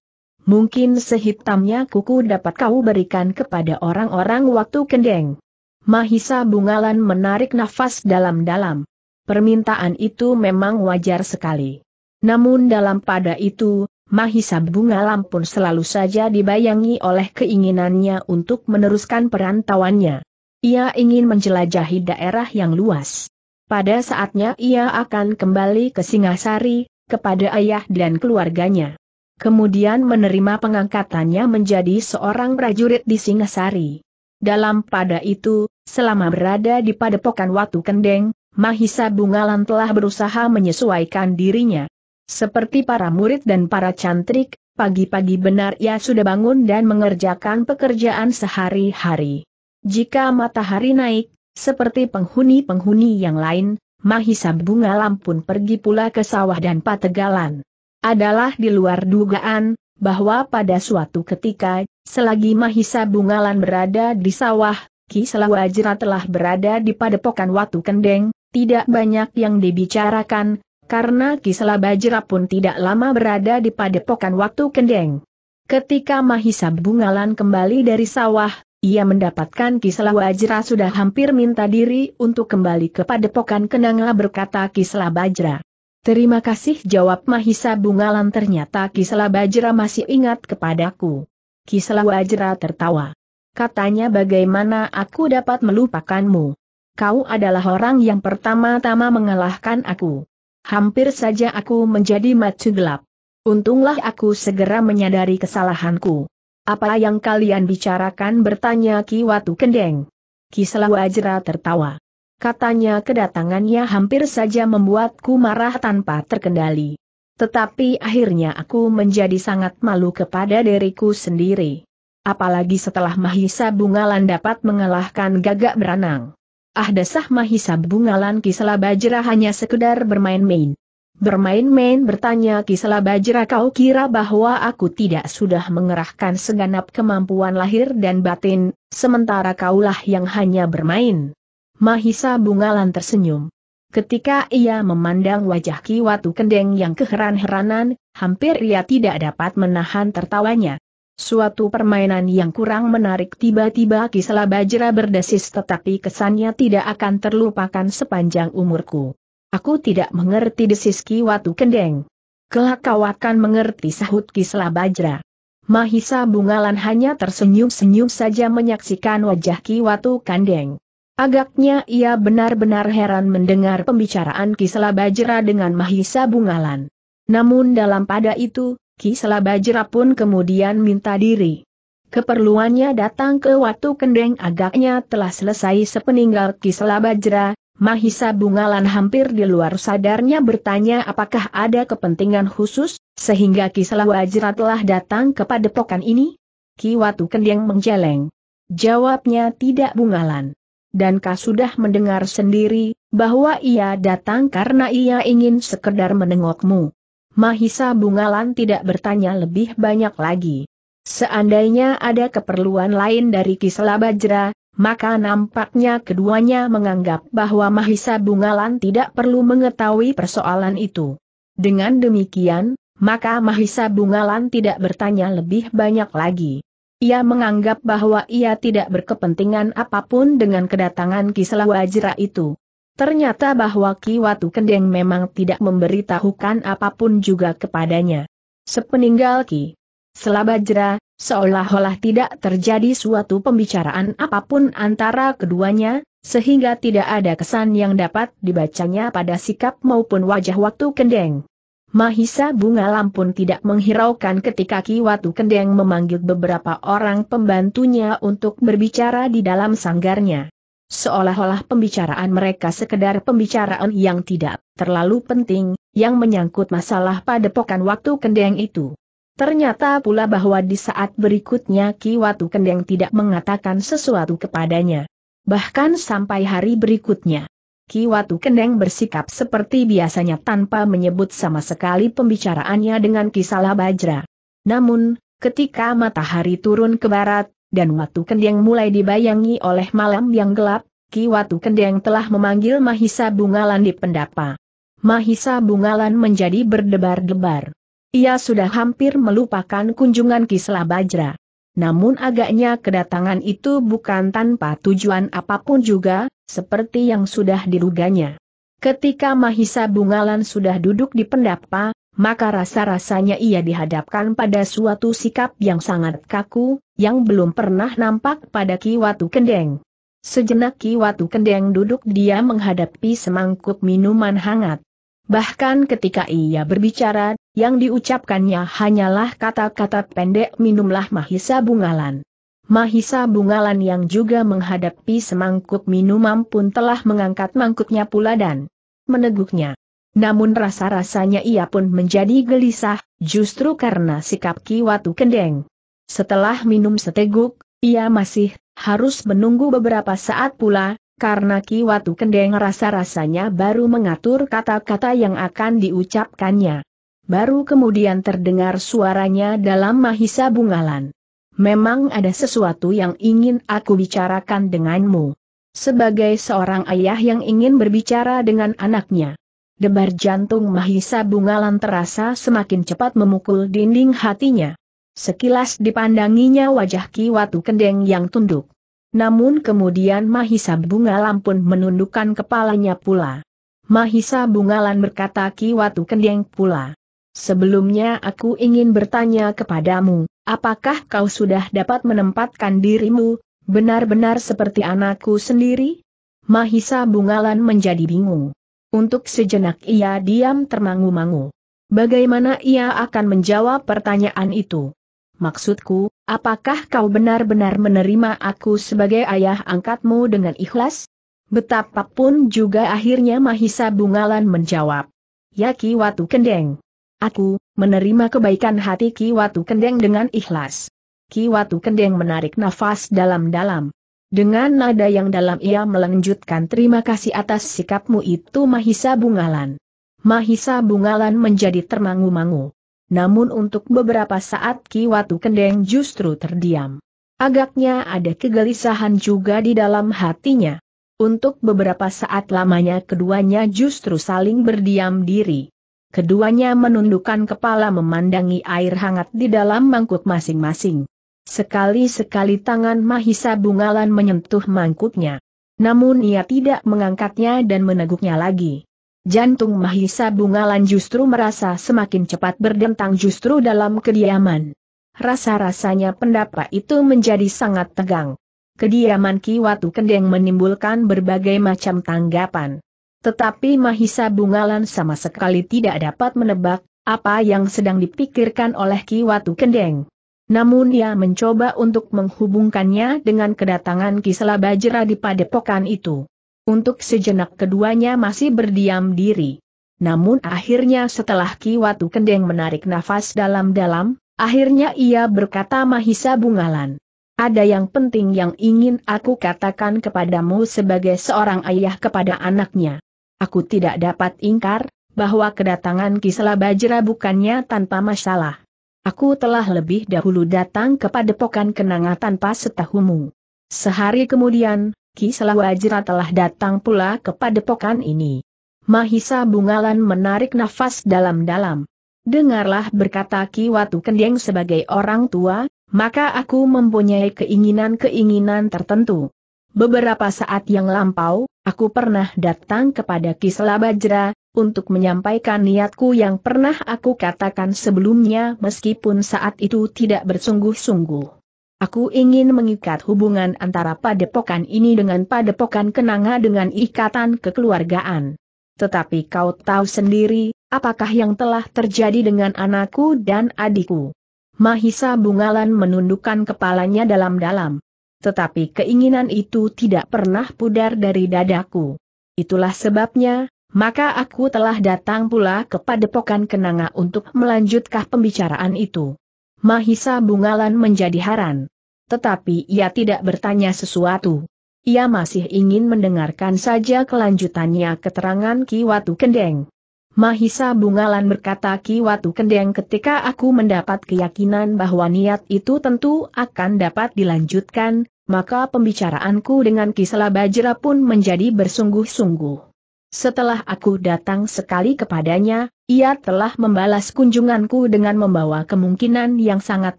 Mungkin sehitamnya kuku dapat kau berikan kepada orang-orang Watu Kendeng. Mahisa Bungalan menarik nafas dalam-dalam. Permintaan itu memang wajar sekali. Namun dalam pada itu, Mahisa Bunga Lampun selalu saja dibayangi oleh keinginannya untuk meneruskan perantauannya. Ia ingin menjelajahi daerah yang luas. Pada saatnya ia akan kembali ke Singasari, kepada ayah dan keluarganya. Kemudian menerima pengangkatannya menjadi seorang prajurit di Singasari. Dalam pada itu, selama berada di padepokan Watu Kendeng, Mahisa Bungalan telah berusaha menyesuaikan dirinya. Seperti para murid dan para cantrik, pagi-pagi benar ia sudah bangun dan mengerjakan pekerjaan sehari-hari. Jika matahari naik, seperti penghuni-penghuni yang lain, Mahisa Bunga Lampun pergi pula ke sawah dan pategalan. Adalah di luar dugaan, bahwa pada suatu ketika, selagi Mahisa Bungalan berada di sawah, Ki Selawajra telah berada di padepokan Watu Kendeng, tidak banyak yang dibicarakan, karena Kisela Bajra pun tidak lama berada di padepokan waktu kendeng. Ketika Mahisa Bungalan kembali dari sawah, ia mendapatkan Kisela Bajra sudah hampir minta diri untuk kembali ke padepokan kenanglah berkata Kisela Bajra. Terima kasih jawab Mahisa Bungalan ternyata Kisela Bajra masih ingat kepadaku. Kisela Bajra tertawa. Katanya bagaimana aku dapat melupakanmu. Kau adalah orang yang pertama-tama mengalahkan aku hampir saja aku menjadi mati gelap. Untunglah aku segera menyadari kesalahanku. Apa yang kalian bicarakan bertanya Ki Watu Kendeng. Ki Selawajra tertawa. Katanya kedatangannya hampir saja membuatku marah tanpa terkendali. Tetapi akhirnya aku menjadi sangat malu kepada diriku sendiri. Apalagi setelah Mahisa Bungalan dapat mengalahkan gagak beranang. Ah dasah Mahisa Bungalan Kisela Bajra hanya sekedar bermain-main. Bermain-main bertanya Kisela Bajra kau kira bahwa aku tidak sudah mengerahkan seganap kemampuan lahir dan batin, sementara kaulah yang hanya bermain. Mahisa Bungalan tersenyum. Ketika ia memandang wajah Ki Watu Kendeng yang keheran-heranan, hampir ia tidak dapat menahan tertawanya. Suatu permainan yang kurang menarik tiba-tiba Kisela Bajra berdesis tetapi kesannya tidak akan terlupakan sepanjang umurku. Aku tidak mengerti desis Kiwatu Kendeng. Kelak kau akan mengerti sahut Kisela Bajra. Mahisa Bungalan hanya tersenyum-senyum saja menyaksikan wajah watu kendeng. Agaknya ia benar-benar heran mendengar pembicaraan Kisela Bajra dengan Mahisa Bungalan. Namun dalam pada itu, Kisela Bajra pun kemudian minta diri. Keperluannya datang ke Watu Kendeng agaknya telah selesai sepeninggal Kisela Bajra, Mahisa Bungalan hampir di luar sadarnya bertanya apakah ada kepentingan khusus, sehingga Kisela Bajra telah datang kepada padepokan ini? Ki Watu Kendeng menjeleng. Jawabnya tidak Bungalan. Dan kau sudah mendengar sendiri, bahwa ia datang karena ia ingin sekedar menengokmu. Mahisa Bungalan tidak bertanya lebih banyak lagi. Seandainya ada keperluan lain dari Kisela Bajra, maka nampaknya keduanya menganggap bahwa Mahisa Bungalan tidak perlu mengetahui persoalan itu. Dengan demikian, maka Mahisa Bungalan tidak bertanya lebih banyak lagi. Ia menganggap bahwa ia tidak berkepentingan apapun dengan kedatangan Kisela Bajra itu. Ternyata bahwa Ki Watu Kendeng memang tidak memberitahukan apapun juga kepadanya. Sepeninggal Ki Selabajra, seolah-olah tidak terjadi suatu pembicaraan apapun antara keduanya, sehingga tidak ada kesan yang dapat dibacanya pada sikap maupun wajah waktu Kendeng. Mahisa Bunga Lampun tidak menghiraukan ketika Ki Watu Kendeng memanggil beberapa orang pembantunya untuk berbicara di dalam sanggarnya. Seolah-olah pembicaraan mereka sekedar pembicaraan yang tidak terlalu penting, yang menyangkut masalah pada pokan waktu kendeng itu. Ternyata pula bahwa di saat berikutnya Ki Watu Kendeng tidak mengatakan sesuatu kepadanya. Bahkan sampai hari berikutnya, Ki Watu Kendeng bersikap seperti biasanya tanpa menyebut sama sekali pembicaraannya dengan Ki Salabajra. Namun, ketika matahari turun ke barat, dan Watu Kendeng mulai dibayangi oleh malam yang gelap, Ki Watu Kendeng telah memanggil Mahisa Bungalan di pendapa. Mahisa Bungalan menjadi berdebar-debar. Ia sudah hampir melupakan kunjungan Kisla Bajra. Namun agaknya kedatangan itu bukan tanpa tujuan apapun juga, seperti yang sudah diruganya. Ketika Mahisa Bungalan sudah duduk di pendapa, maka rasa-rasanya ia dihadapkan pada suatu sikap yang sangat kaku, yang belum pernah nampak pada Ki Watu Kendeng. Sejenak Ki Watu Kendeng duduk dia menghadapi semangkuk minuman hangat. Bahkan ketika ia berbicara, yang diucapkannya hanyalah kata-kata pendek minumlah Mahisa Bungalan. Mahisa Bungalan yang juga menghadapi semangkuk minuman pun telah mengangkat mangkuknya pula dan meneguknya. Namun rasa-rasanya ia pun menjadi gelisah, justru karena sikap Ki Watu Kendeng. Setelah minum seteguk, ia masih harus menunggu beberapa saat pula, karena Ki Watu Kendeng rasa-rasanya baru mengatur kata-kata yang akan diucapkannya. Baru kemudian terdengar suaranya dalam Mahisa Bungalan. Memang ada sesuatu yang ingin aku bicarakan denganmu. Sebagai seorang ayah yang ingin berbicara dengan anaknya. Debar jantung Mahisa Bungalan terasa semakin cepat memukul dinding hatinya. Sekilas dipandanginya wajah Ki Watu Kendeng yang tunduk. Namun kemudian Mahisa Bungalan pun menundukkan kepalanya pula. Mahisa Bungalan berkata Ki Watu Kendeng pula. Sebelumnya aku ingin bertanya kepadamu, apakah kau sudah dapat menempatkan dirimu, benar-benar seperti anakku sendiri? Mahisa Bungalan menjadi bingung. Untuk sejenak ia diam termangu-mangu. Bagaimana ia akan menjawab pertanyaan itu? Maksudku, apakah kau benar-benar menerima aku sebagai ayah angkatmu dengan ikhlas? Betapapun juga akhirnya Mahisa Bungalan menjawab. Ya Ki Watu Kendeng. Aku, menerima kebaikan hati Ki Watu Kendeng dengan ikhlas. Ki Watu Kendeng menarik nafas dalam-dalam. Dengan nada yang dalam ia melanjutkan terima kasih atas sikapmu itu Mahisa Bungalan. Mahisa Bungalan menjadi termangu-mangu. Namun untuk beberapa saat Ki Watu Kendeng justru terdiam. Agaknya ada kegelisahan juga di dalam hatinya. Untuk beberapa saat lamanya keduanya justru saling berdiam diri. Keduanya menundukkan kepala memandangi air hangat di dalam mangkuk masing-masing. Sekali-sekali tangan Mahisa Bungalan menyentuh mangkuknya. Namun ia tidak mengangkatnya dan meneguknya lagi. Jantung Mahisa Bungalan justru merasa semakin cepat berdentang justru dalam kediaman. Rasa-rasanya pendapat itu menjadi sangat tegang. Kediaman Ki Watu Kendeng menimbulkan berbagai macam tanggapan. Tetapi Mahisa Bungalan sama sekali tidak dapat menebak apa yang sedang dipikirkan oleh Ki Watu Kendeng. Namun ia mencoba untuk menghubungkannya dengan kedatangan Kisela Bajra di padepokan itu. Untuk sejenak keduanya masih berdiam diri. Namun akhirnya setelah Ki Watu Kendeng menarik nafas dalam-dalam, akhirnya ia berkata Mahisa Bungalan. Ada yang penting yang ingin aku katakan kepadamu sebagai seorang ayah kepada anaknya. Aku tidak dapat ingkar, bahwa kedatangan Kisela Bajra bukannya tanpa masalah. Aku telah lebih dahulu datang kepada pokan kenanga tanpa setahumu. Sehari kemudian, Ki Selawajra telah datang pula kepada pokan ini. Mahisa Bungalan menarik nafas dalam-dalam. Dengarlah berkata Ki Watu Kendeng sebagai orang tua, maka aku mempunyai keinginan-keinginan tertentu. Beberapa saat yang lampau, aku pernah datang kepada Ki Selawajra untuk menyampaikan niatku yang pernah aku katakan sebelumnya meskipun saat itu tidak bersungguh-sungguh. Aku ingin mengikat hubungan antara padepokan ini dengan padepokan kenanga dengan ikatan kekeluargaan. Tetapi kau tahu sendiri, apakah yang telah terjadi dengan anakku dan adikku. Mahisa Bungalan menundukkan kepalanya dalam-dalam. Tetapi keinginan itu tidak pernah pudar dari dadaku. Itulah sebabnya, maka aku telah datang pula kepada pokan kenanga untuk melanjutkan pembicaraan itu. Mahisa Bungalan menjadi haran. Tetapi ia tidak bertanya sesuatu. Ia masih ingin mendengarkan saja kelanjutannya keterangan Ki Watu Kendeng. Mahisa Bungalan berkata Ki Watu Kendeng ketika aku mendapat keyakinan bahwa niat itu tentu akan dapat dilanjutkan, maka pembicaraanku dengan Kisela Bajra pun menjadi bersungguh-sungguh. Setelah aku datang sekali kepadanya, ia telah membalas kunjunganku dengan membawa kemungkinan yang sangat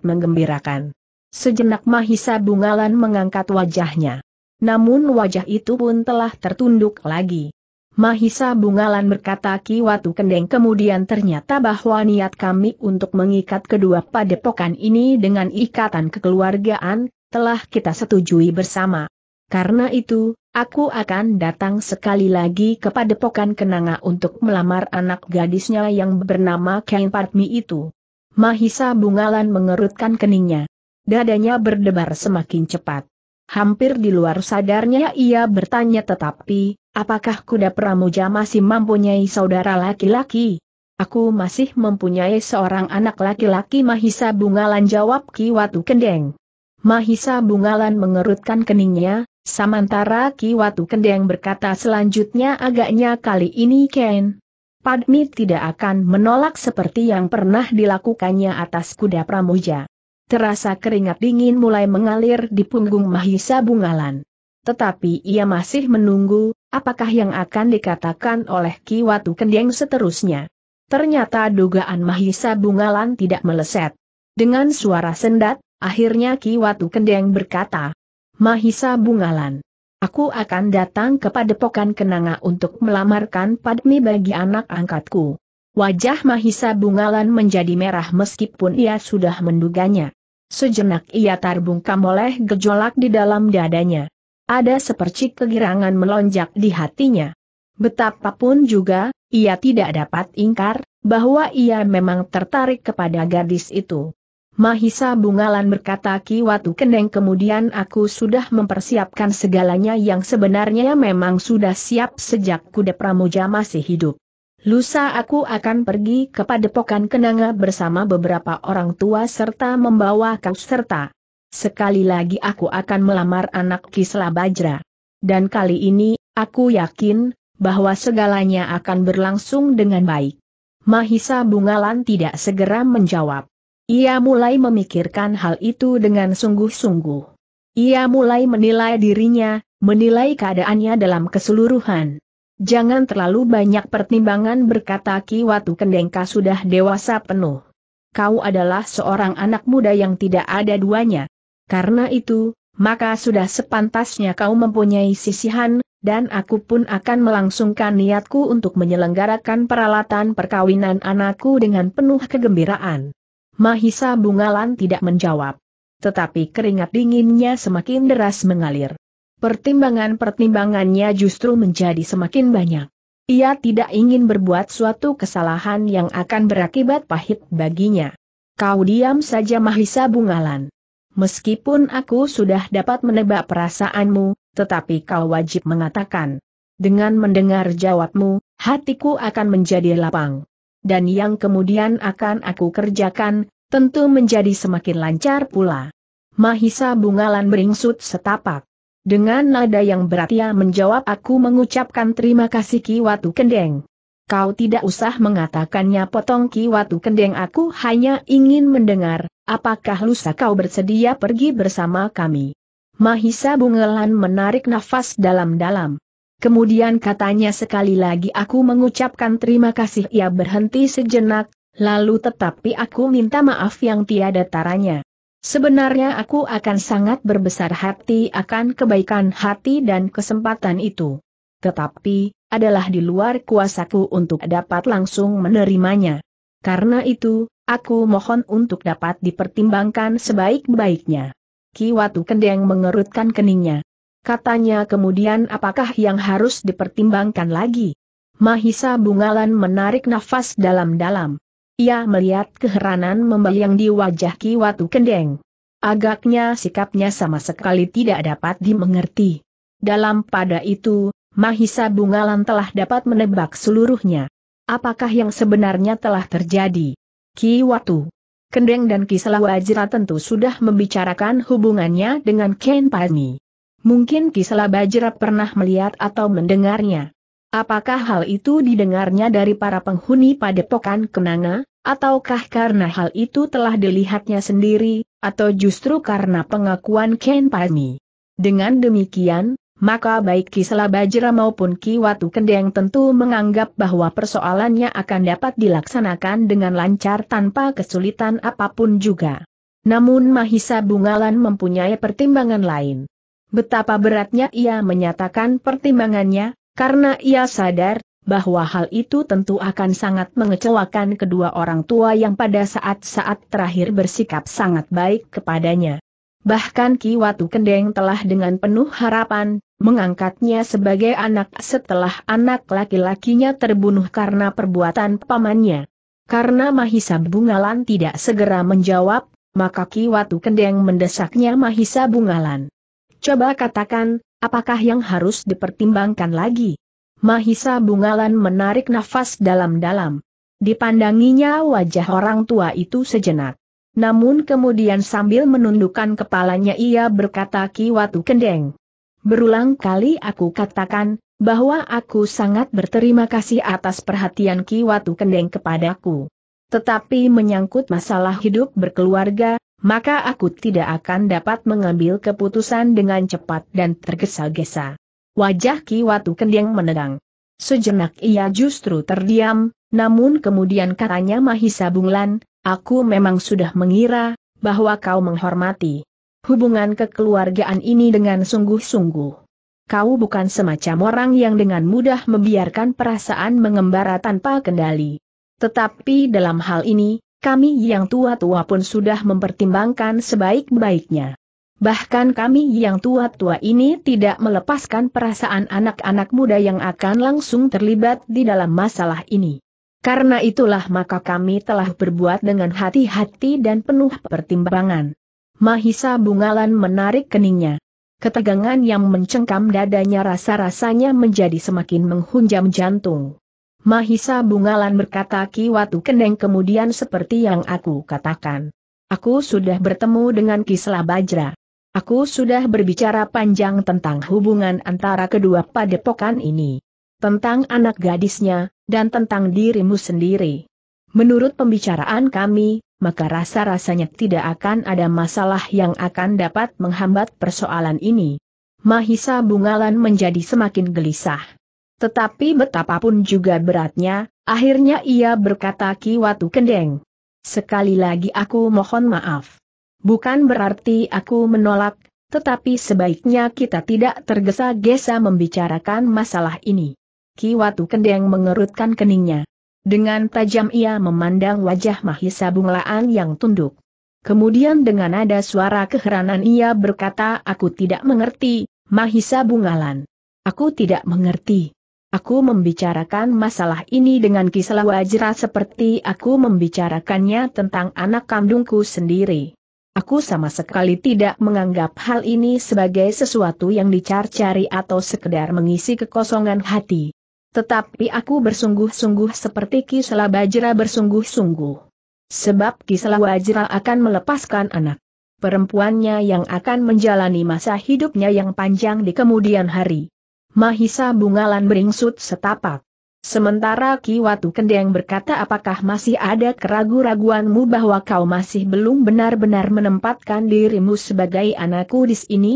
menggembirakan. Sejenak Mahisa Bungalan mengangkat wajahnya. Namun wajah itu pun telah tertunduk lagi. Mahisa Bungalan berkata Ki Watu Kendeng kemudian ternyata bahwa niat kami untuk mengikat kedua padepokan ini dengan ikatan kekeluargaan, telah kita setujui bersama. Karena itu, Aku akan datang sekali lagi kepada Pokan Kenanga untuk melamar anak gadisnya yang bernama Kain Padmi itu. Mahisa Bungalan mengerutkan keningnya. Dadanya berdebar semakin cepat. Hampir di luar sadarnya ia bertanya tetapi, apakah kuda pramuja masih mempunyai saudara laki-laki? Aku masih mempunyai seorang anak laki-laki Mahisa Bungalan jawab Ki Watu Kendeng. Mahisa Bungalan mengerutkan keningnya, Samantara Watu Kendeng berkata selanjutnya agaknya kali ini Ken. Padmi tidak akan menolak seperti yang pernah dilakukannya atas kuda pramuja. Terasa keringat dingin mulai mengalir di punggung Mahisa Bungalan. Tetapi ia masih menunggu, apakah yang akan dikatakan oleh Ki Watu Kendeng seterusnya. Ternyata dugaan Mahisa Bungalan tidak meleset. Dengan suara sendat, akhirnya Ki Watu Kendeng berkata, Mahisa Bungalan. Aku akan datang kepada Pokan Kenanga untuk melamarkan Padmi bagi anak angkatku. Wajah Mahisa Bungalan menjadi merah meskipun ia sudah menduganya. Sejenak ia terbungkam oleh gejolak di dalam dadanya. Ada sepercik kegirangan melonjak di hatinya. Betapapun juga, ia tidak dapat ingkar, bahwa ia memang tertarik kepada gadis itu. Mahisa Bungalan berkata Ki Watu Kendeng kemudian aku sudah mempersiapkan segalanya yang sebenarnya memang sudah siap sejak kuda pramuja masih hidup. Lusa aku akan pergi ke padepokan Kenanga bersama beberapa orang tua serta membawa kau serta. Sekali lagi aku akan melamar anak Kisla Bajra. Dan kali ini, aku yakin, bahwa segalanya akan berlangsung dengan baik. Mahisa Bungalan tidak segera menjawab. Ia mulai memikirkan hal itu dengan sungguh-sungguh. Ia mulai menilai dirinya, menilai keadaannya dalam keseluruhan. Jangan terlalu banyak pertimbangan berkata Ki Kiwatu Kendengka sudah dewasa penuh. Kau adalah seorang anak muda yang tidak ada duanya. Karena itu, maka sudah sepantasnya kau mempunyai sisihan, dan aku pun akan melangsungkan niatku untuk menyelenggarakan peralatan perkawinan anakku dengan penuh kegembiraan. Mahisa Bungalan tidak menjawab. Tetapi keringat dinginnya semakin deras mengalir. Pertimbangan-pertimbangannya justru menjadi semakin banyak. Ia tidak ingin berbuat suatu kesalahan yang akan berakibat pahit baginya. Kau diam saja Mahisa Bungalan. Meskipun aku sudah dapat menebak perasaanmu, tetapi kau wajib mengatakan. Dengan mendengar jawabmu, hatiku akan menjadi lapang dan yang kemudian akan aku kerjakan, tentu menjadi semakin lancar pula. Mahisa Bungalan beringsut setapak. Dengan nada yang berat ia menjawab aku mengucapkan terima kasih Ki Watu Kendeng. Kau tidak usah mengatakannya potong Ki Watu Kendeng aku hanya ingin mendengar, apakah lusa kau bersedia pergi bersama kami. Mahisa Bungalan menarik nafas dalam-dalam. Kemudian katanya sekali lagi aku mengucapkan terima kasih ia berhenti sejenak, lalu tetapi aku minta maaf yang tiada taranya. Sebenarnya aku akan sangat berbesar hati akan kebaikan hati dan kesempatan itu. Tetapi, adalah di luar kuasaku untuk dapat langsung menerimanya. Karena itu, aku mohon untuk dapat dipertimbangkan sebaik-baiknya. Kiwatu Kendeng mengerutkan keningnya. Katanya kemudian apakah yang harus dipertimbangkan lagi? Mahisa Bungalan menarik nafas dalam-dalam. Ia melihat keheranan membayang di wajah Ki Watu Kendeng. Agaknya sikapnya sama sekali tidak dapat dimengerti. Dalam pada itu, Mahisa Bungalan telah dapat menebak seluruhnya. Apakah yang sebenarnya telah terjadi? Ki Watu Kendeng dan Ki Selawajira tentu sudah membicarakan hubungannya dengan Ken Pani. Mungkin Kisela Bajra pernah melihat atau mendengarnya. Apakah hal itu didengarnya dari para penghuni padepokan Kenanga, ataukah karena hal itu telah dilihatnya sendiri, atau justru karena pengakuan Ken Pani? Dengan demikian, maka baik Kisela Bajra maupun Ki Watu Kendeng tentu menganggap bahwa persoalannya akan dapat dilaksanakan dengan lancar tanpa kesulitan apapun juga. Namun Mahisa Bungalan mempunyai pertimbangan lain. Betapa beratnya ia menyatakan pertimbangannya, karena ia sadar bahwa hal itu tentu akan sangat mengecewakan kedua orang tua yang pada saat-saat terakhir bersikap sangat baik kepadanya. Bahkan Ki Watu Kendeng telah dengan penuh harapan, mengangkatnya sebagai anak setelah anak laki-lakinya terbunuh karena perbuatan pamannya. Karena Mahisa Bungalan tidak segera menjawab, maka Ki Watu Kendeng mendesaknya Mahisa Bungalan. Coba katakan, apakah yang harus dipertimbangkan lagi? Mahisa Bungalan menarik nafas dalam-dalam. Dipandanginya wajah orang tua itu sejenak. Namun kemudian sambil menundukkan kepalanya ia berkata Ki Watu Kendeng. Berulang kali aku katakan, bahwa aku sangat berterima kasih atas perhatian Ki Watu Kendeng kepadaku. Tetapi menyangkut masalah hidup berkeluarga, maka aku tidak akan dapat mengambil keputusan dengan cepat dan tergesa-gesa. Wajah Ki Watu Kendeng menerang. Sejenak ia justru terdiam, namun kemudian katanya Mahisa Bunglan, aku memang sudah mengira, bahwa kau menghormati hubungan kekeluargaan ini dengan sungguh-sungguh kau bukan semacam orang yang dengan mudah membiarkan perasaan mengembara tanpa kendali. Tetapi dalam hal ini, kami yang tua-tua pun sudah mempertimbangkan sebaik-baiknya. Bahkan kami yang tua-tua ini tidak melepaskan perasaan anak-anak muda yang akan langsung terlibat di dalam masalah ini. Karena itulah maka kami telah berbuat dengan hati-hati dan penuh pertimbangan. Mahisa Bungalan menarik keningnya. Ketegangan yang mencengkam dadanya rasa-rasanya menjadi semakin menghunjam jantung. Mahisa Bungalan berkata Ki Watu Kendeng kemudian seperti yang aku katakan. Aku sudah bertemu dengan Kisla Bajra. Aku sudah berbicara panjang tentang hubungan antara kedua padepokan ini. Tentang anak gadisnya, dan tentang dirimu sendiri. Menurut pembicaraan kami, maka rasa-rasanya tidak akan ada masalah yang akan dapat menghambat persoalan ini. Mahisa Bungalan menjadi semakin gelisah. Tetapi betapapun juga beratnya, akhirnya ia berkata Ki Watu Kendeng. Sekali lagi aku mohon maaf. Bukan berarti aku menolak, tetapi sebaiknya kita tidak tergesa-gesa membicarakan masalah ini. Ki Watu Kendeng mengerutkan keningnya. Dengan tajam ia memandang wajah Mahisa Bunglaan yang tunduk. Kemudian dengan nada suara keheranan ia berkata aku tidak mengerti, Mahisa Bungalan. Aku tidak mengerti. Aku membicarakan masalah ini dengan kisah wajra seperti aku membicarakannya tentang anak kandungku sendiri. Aku sama sekali tidak menganggap hal ini sebagai sesuatu yang dicari cari atau sekedar mengisi kekosongan hati. Tetapi aku bersungguh-sungguh seperti Kisela Wajra bersungguh-sungguh. Sebab Kisela Wajra akan melepaskan anak perempuannya yang akan menjalani masa hidupnya yang panjang di kemudian hari. Mahisa Bungalan beringsut setapak. Sementara Ki Watu Kendeng berkata apakah masih ada keraguan-raguanmu bahwa kau masih belum benar-benar menempatkan dirimu sebagai anakku di sini?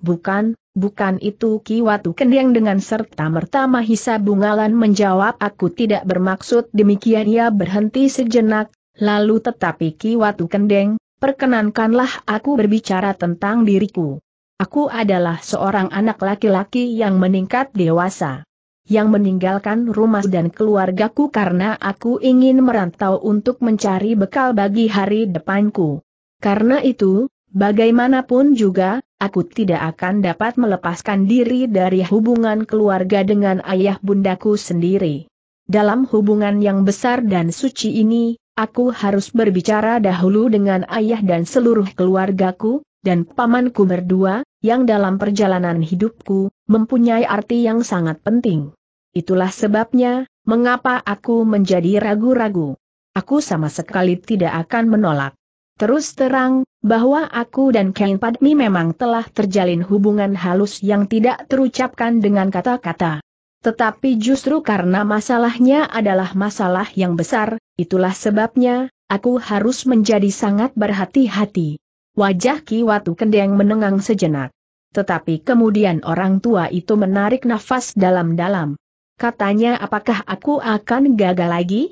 Bukan, bukan itu Ki Watu Kendeng dengan serta-merta Mahisa Bungalan menjawab aku tidak bermaksud demikian ia berhenti sejenak, lalu tetapi Ki Watu Kendeng, perkenankanlah aku berbicara tentang diriku. Aku adalah seorang anak laki-laki yang meningkat dewasa. Yang meninggalkan rumah dan keluargaku karena aku ingin merantau untuk mencari bekal bagi hari depanku. Karena itu, bagaimanapun juga, aku tidak akan dapat melepaskan diri dari hubungan keluarga dengan ayah bundaku sendiri. Dalam hubungan yang besar dan suci ini, aku harus berbicara dahulu dengan ayah dan seluruh keluargaku, dan pamanku berdua, yang dalam perjalanan hidupku, mempunyai arti yang sangat penting. Itulah sebabnya, mengapa aku menjadi ragu-ragu. Aku sama sekali tidak akan menolak. Terus terang, bahwa aku dan Ken Padmi memang telah terjalin hubungan halus yang tidak terucapkan dengan kata-kata. Tetapi justru karena masalahnya adalah masalah yang besar, itulah sebabnya, aku harus menjadi sangat berhati-hati. Wajah Ki Watu Kendeng menengang sejenak. Tetapi kemudian orang tua itu menarik nafas dalam-dalam. Katanya apakah aku akan gagal lagi?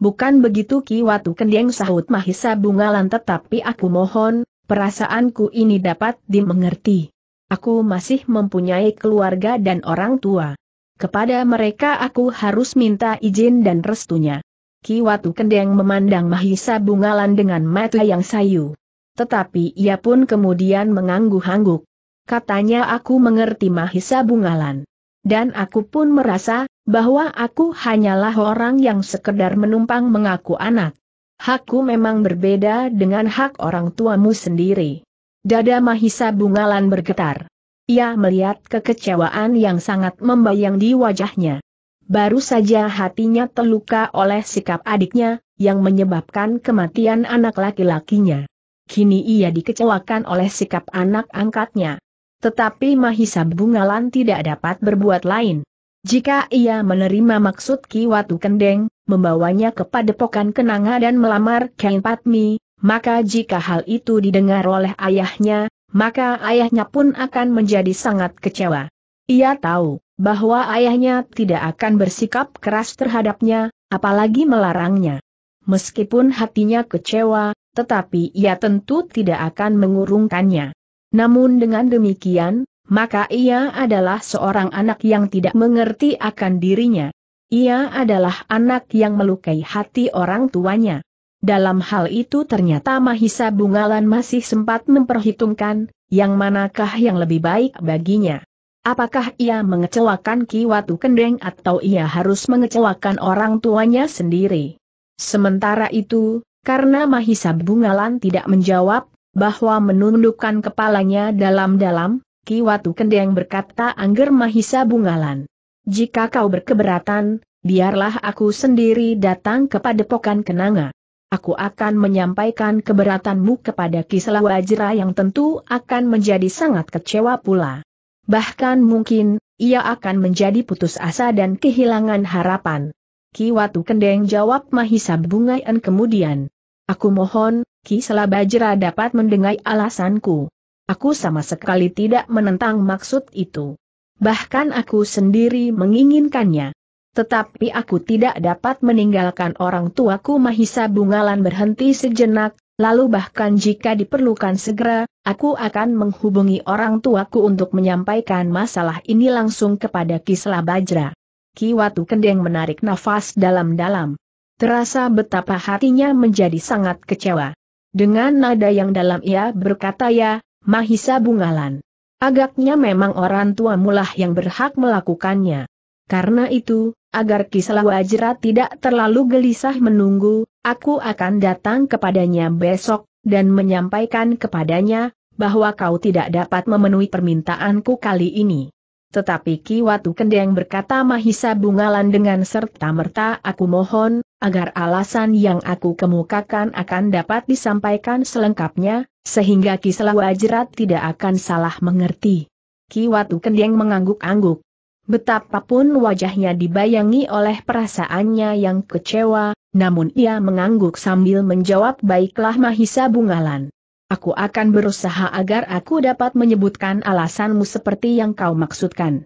Bukan begitu Ki Watu Kendeng sahut Mahisa Bungalan tetapi aku mohon, perasaanku ini dapat dimengerti. Aku masih mempunyai keluarga dan orang tua. Kepada mereka aku harus minta izin dan restunya. Ki Watu Kendeng memandang Mahisa Bungalan dengan mata yang sayu. Tetapi ia pun kemudian mengangguk-angguk. Katanya aku mengerti Mahisa Bungalan. Dan aku pun merasa, bahwa aku hanyalah orang yang sekedar menumpang mengaku anak. Hakku memang berbeda dengan hak orang tuamu sendiri. Dada Mahisa Bungalan bergetar. Ia melihat kekecewaan yang sangat membayang di wajahnya. Baru saja hatinya terluka oleh sikap adiknya, yang menyebabkan kematian anak laki-lakinya kini ia dikecewakan oleh sikap anak angkatnya. Tetapi Mahisa Bungalan tidak dapat berbuat lain. Jika ia menerima maksud Ki Watu Kendeng, membawanya kepada pokan Kenanga dan melamar Kain Patmi, maka jika hal itu didengar oleh ayahnya, maka ayahnya pun akan menjadi sangat kecewa. Ia tahu bahwa ayahnya tidak akan bersikap keras terhadapnya, apalagi melarangnya. Meskipun hatinya kecewa, tetapi ia tentu tidak akan mengurungkannya. Namun dengan demikian, maka ia adalah seorang anak yang tidak mengerti akan dirinya. Ia adalah anak yang melukai hati orang tuanya. Dalam hal itu ternyata Mahisa Bungalan masih sempat memperhitungkan, yang manakah yang lebih baik baginya. Apakah ia mengecewakan Ki Watu Kendeng atau ia harus mengecewakan orang tuanya sendiri? Sementara itu, karena Mahisa Bungalan tidak menjawab, bahwa menundukkan kepalanya dalam-dalam, Ki Watu Kendeng berkata Angger Mahisa Bungalan. Jika kau berkeberatan, biarlah aku sendiri datang kepada Pokan Kenanga. Aku akan menyampaikan keberatanmu kepada Kisela Wajra yang tentu akan menjadi sangat kecewa pula. Bahkan mungkin, ia akan menjadi putus asa dan kehilangan harapan. Ki Watu Kendeng jawab Mahisa Bungayan kemudian. Aku mohon, Ki Selabajra dapat mendengar alasanku. Aku sama sekali tidak menentang maksud itu. Bahkan aku sendiri menginginkannya. Tetapi aku tidak dapat meninggalkan orang tuaku Mahisa Bungalan berhenti sejenak, lalu bahkan jika diperlukan segera, aku akan menghubungi orang tuaku untuk menyampaikan masalah ini langsung kepada Ki Bajra. Ki Watu Kendeng menarik nafas dalam-dalam. Terasa betapa hatinya menjadi sangat kecewa. Dengan nada yang dalam ia berkata ya, Mahisa Bungalan. Agaknya memang orang tua mulah yang berhak melakukannya. Karena itu, agar Kisela Wajra tidak terlalu gelisah menunggu, aku akan datang kepadanya besok, dan menyampaikan kepadanya, bahwa kau tidak dapat memenuhi permintaanku kali ini. Tetapi Ki Watu Kendeng berkata Mahisa Bungalan dengan serta-merta aku mohon, agar alasan yang aku kemukakan akan dapat disampaikan selengkapnya, sehingga Kisela Wajerat tidak akan salah mengerti. Ki Watu Kendeng mengangguk-angguk. Betapapun wajahnya dibayangi oleh perasaannya yang kecewa, namun ia mengangguk sambil menjawab baiklah Mahisa Bungalan. Aku akan berusaha agar aku dapat menyebutkan alasanmu seperti yang kau maksudkan.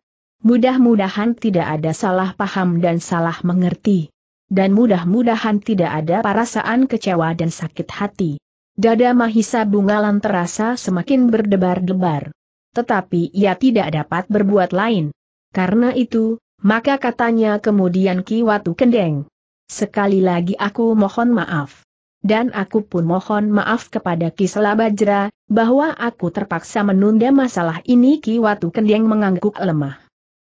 Mudah-mudahan tidak ada salah paham dan salah mengerti dan mudah-mudahan tidak ada perasaan kecewa dan sakit hati. Dada Mahisa Bungalan terasa semakin berdebar-debar. Tetapi ia tidak dapat berbuat lain. Karena itu, maka katanya kemudian Ki Watu Kendeng. Sekali lagi aku mohon maaf. Dan aku pun mohon maaf kepada Kisela Bajra, bahwa aku terpaksa menunda masalah ini Ki Watu Kendeng mengangguk lemah.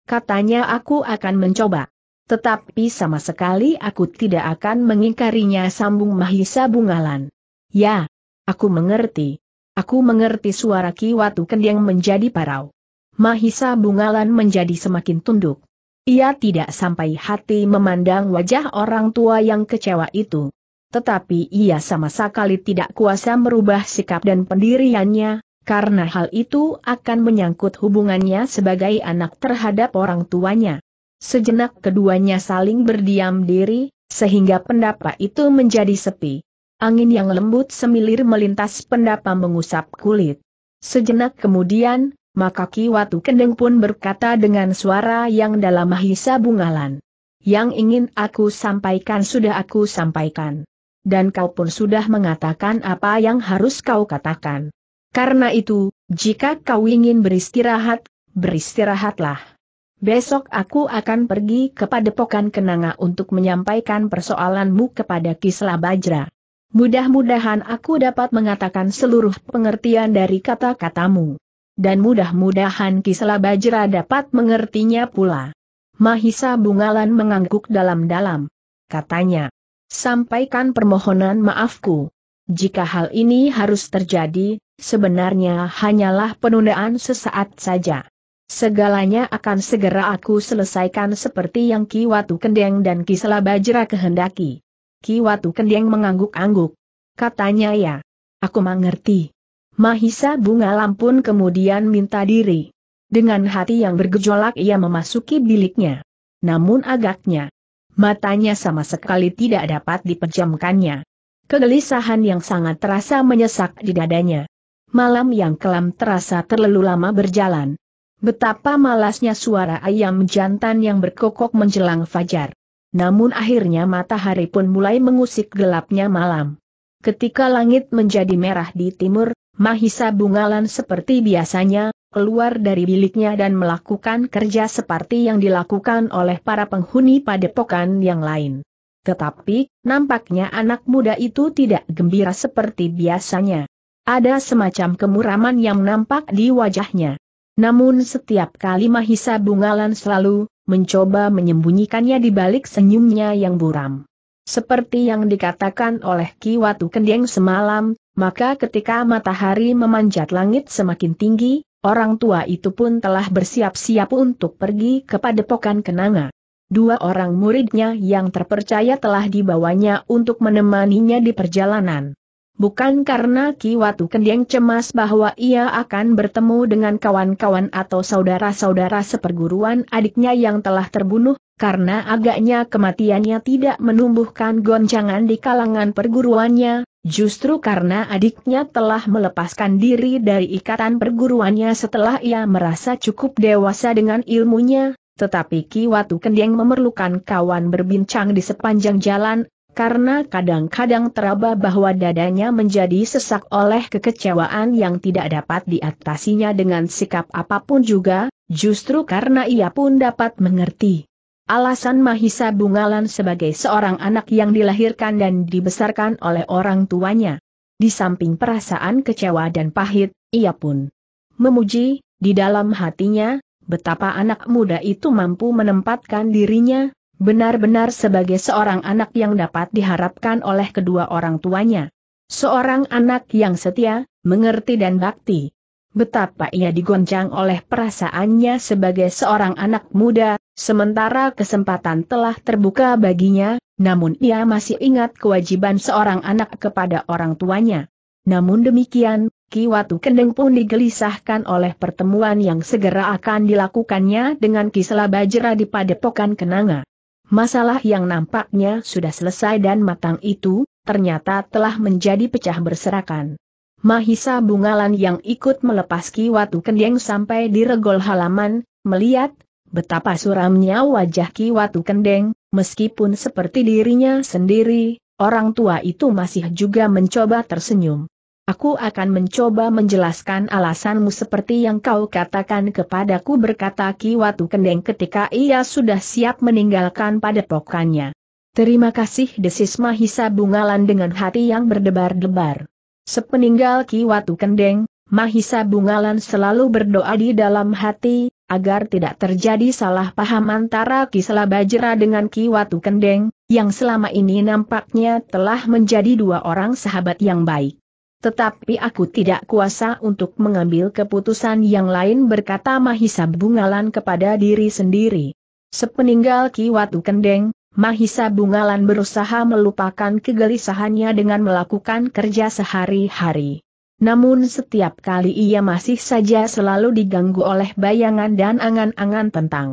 Katanya aku akan mencoba. Tetapi sama sekali aku tidak akan mengingkarinya sambung Mahisa Bungalan. Ya, aku mengerti. Aku mengerti suara Ki Watu Kendeng menjadi parau. Mahisa Bungalan menjadi semakin tunduk. Ia tidak sampai hati memandang wajah orang tua yang kecewa itu. Tetapi ia sama sekali tidak kuasa merubah sikap dan pendiriannya, karena hal itu akan menyangkut hubungannya sebagai anak terhadap orang tuanya. Sejenak keduanya saling berdiam diri, sehingga pendapa itu menjadi sepi. Angin yang lembut semilir melintas pendapa mengusap kulit. Sejenak kemudian, maka Kiwatu Kendeng pun berkata dengan suara yang dalam mahisa bungalan. Yang ingin aku sampaikan sudah aku sampaikan. Dan kau pun sudah mengatakan apa yang harus kau katakan. Karena itu, jika kau ingin beristirahat, beristirahatlah. Besok aku akan pergi ke padepokan Kenanga untuk menyampaikan persoalanmu kepada Kisla Bajra. Mudah-mudahan aku dapat mengatakan seluruh pengertian dari kata-katamu. Dan mudah-mudahan Kisla Bajra dapat mengertinya pula. Mahisa Bungalan mengangguk dalam-dalam. Katanya, sampaikan permohonan maafku. Jika hal ini harus terjadi, sebenarnya hanyalah penundaan sesaat saja. Segalanya akan segera aku selesaikan seperti yang Ki Watu Kendeng dan Ki Bajra kehendaki. Ki Watu Kendeng mengangguk-angguk. Katanya ya. Aku mengerti. Mahisa Bunga Lampun kemudian minta diri. Dengan hati yang bergejolak ia memasuki biliknya. Namun agaknya, matanya sama sekali tidak dapat dipejamkannya. Kegelisahan yang sangat terasa menyesak di dadanya. Malam yang kelam terasa terlalu lama berjalan. Betapa malasnya suara ayam jantan yang berkokok menjelang fajar. Namun akhirnya matahari pun mulai mengusik gelapnya malam. Ketika langit menjadi merah di timur, Mahisa Bungalan seperti biasanya, keluar dari biliknya dan melakukan kerja seperti yang dilakukan oleh para penghuni padepokan yang lain. Tetapi, nampaknya anak muda itu tidak gembira seperti biasanya. Ada semacam kemuraman yang nampak di wajahnya. Namun setiap kali Mahisa Bungalan selalu mencoba menyembunyikannya di balik senyumnya yang buram. Seperti yang dikatakan oleh Ki Watu Kendeng semalam, maka ketika matahari memanjat langit semakin tinggi, orang tua itu pun telah bersiap-siap untuk pergi ke padepokan kenanga. Dua orang muridnya yang terpercaya telah dibawanya untuk menemaninya di perjalanan. Bukan karena Ki Watu Kendeng cemas bahwa ia akan bertemu dengan kawan-kawan atau saudara-saudara seperguruan adiknya yang telah terbunuh, karena agaknya kematiannya tidak menumbuhkan goncangan di kalangan perguruannya, justru karena adiknya telah melepaskan diri dari ikatan perguruannya setelah ia merasa cukup dewasa dengan ilmunya, tetapi Ki Watu Kendeng memerlukan kawan berbincang di sepanjang jalan, karena kadang-kadang teraba bahwa dadanya menjadi sesak oleh kekecewaan yang tidak dapat diatasinya dengan sikap apapun juga, justru karena ia pun dapat mengerti. Alasan Mahisa Bungalan sebagai seorang anak yang dilahirkan dan dibesarkan oleh orang tuanya. Di samping perasaan kecewa dan pahit, ia pun memuji, di dalam hatinya, betapa anak muda itu mampu menempatkan dirinya, Benar-benar sebagai seorang anak yang dapat diharapkan oleh kedua orang tuanya. Seorang anak yang setia, mengerti dan bakti. Betapa ia digoncang oleh perasaannya sebagai seorang anak muda, sementara kesempatan telah terbuka baginya, namun ia masih ingat kewajiban seorang anak kepada orang tuanya. Namun demikian, Kiwatu Kendeng pun digelisahkan oleh pertemuan yang segera akan dilakukannya dengan Kisela Bajra di Padepokan Kenanga. Masalah yang nampaknya sudah selesai dan matang itu, ternyata telah menjadi pecah berserakan. Mahisa Bungalan yang ikut melepas Watu Kendeng sampai di regol halaman, melihat betapa suramnya wajah Watu Kendeng, meskipun seperti dirinya sendiri, orang tua itu masih juga mencoba tersenyum. Aku akan mencoba menjelaskan alasanmu seperti yang kau katakan kepadaku berkata Ki Watu Kendeng ketika ia sudah siap meninggalkan padepokannya. Terima kasih desis Mahisa Bungalan dengan hati yang berdebar-debar. Sepeninggal Ki Watu Kendeng, Mahisa Bungalan selalu berdoa di dalam hati, agar tidak terjadi salah paham antara Kisela Bajra dengan Ki Watu Kendeng, yang selama ini nampaknya telah menjadi dua orang sahabat yang baik. Tetapi aku tidak kuasa untuk mengambil keputusan yang lain berkata Mahisa Bungalan kepada diri sendiri. Sepeninggal Ki Watu Kendeng, Mahisa Bungalan berusaha melupakan kegelisahannya dengan melakukan kerja sehari-hari. Namun setiap kali ia masih saja selalu diganggu oleh bayangan dan angan-angan tentang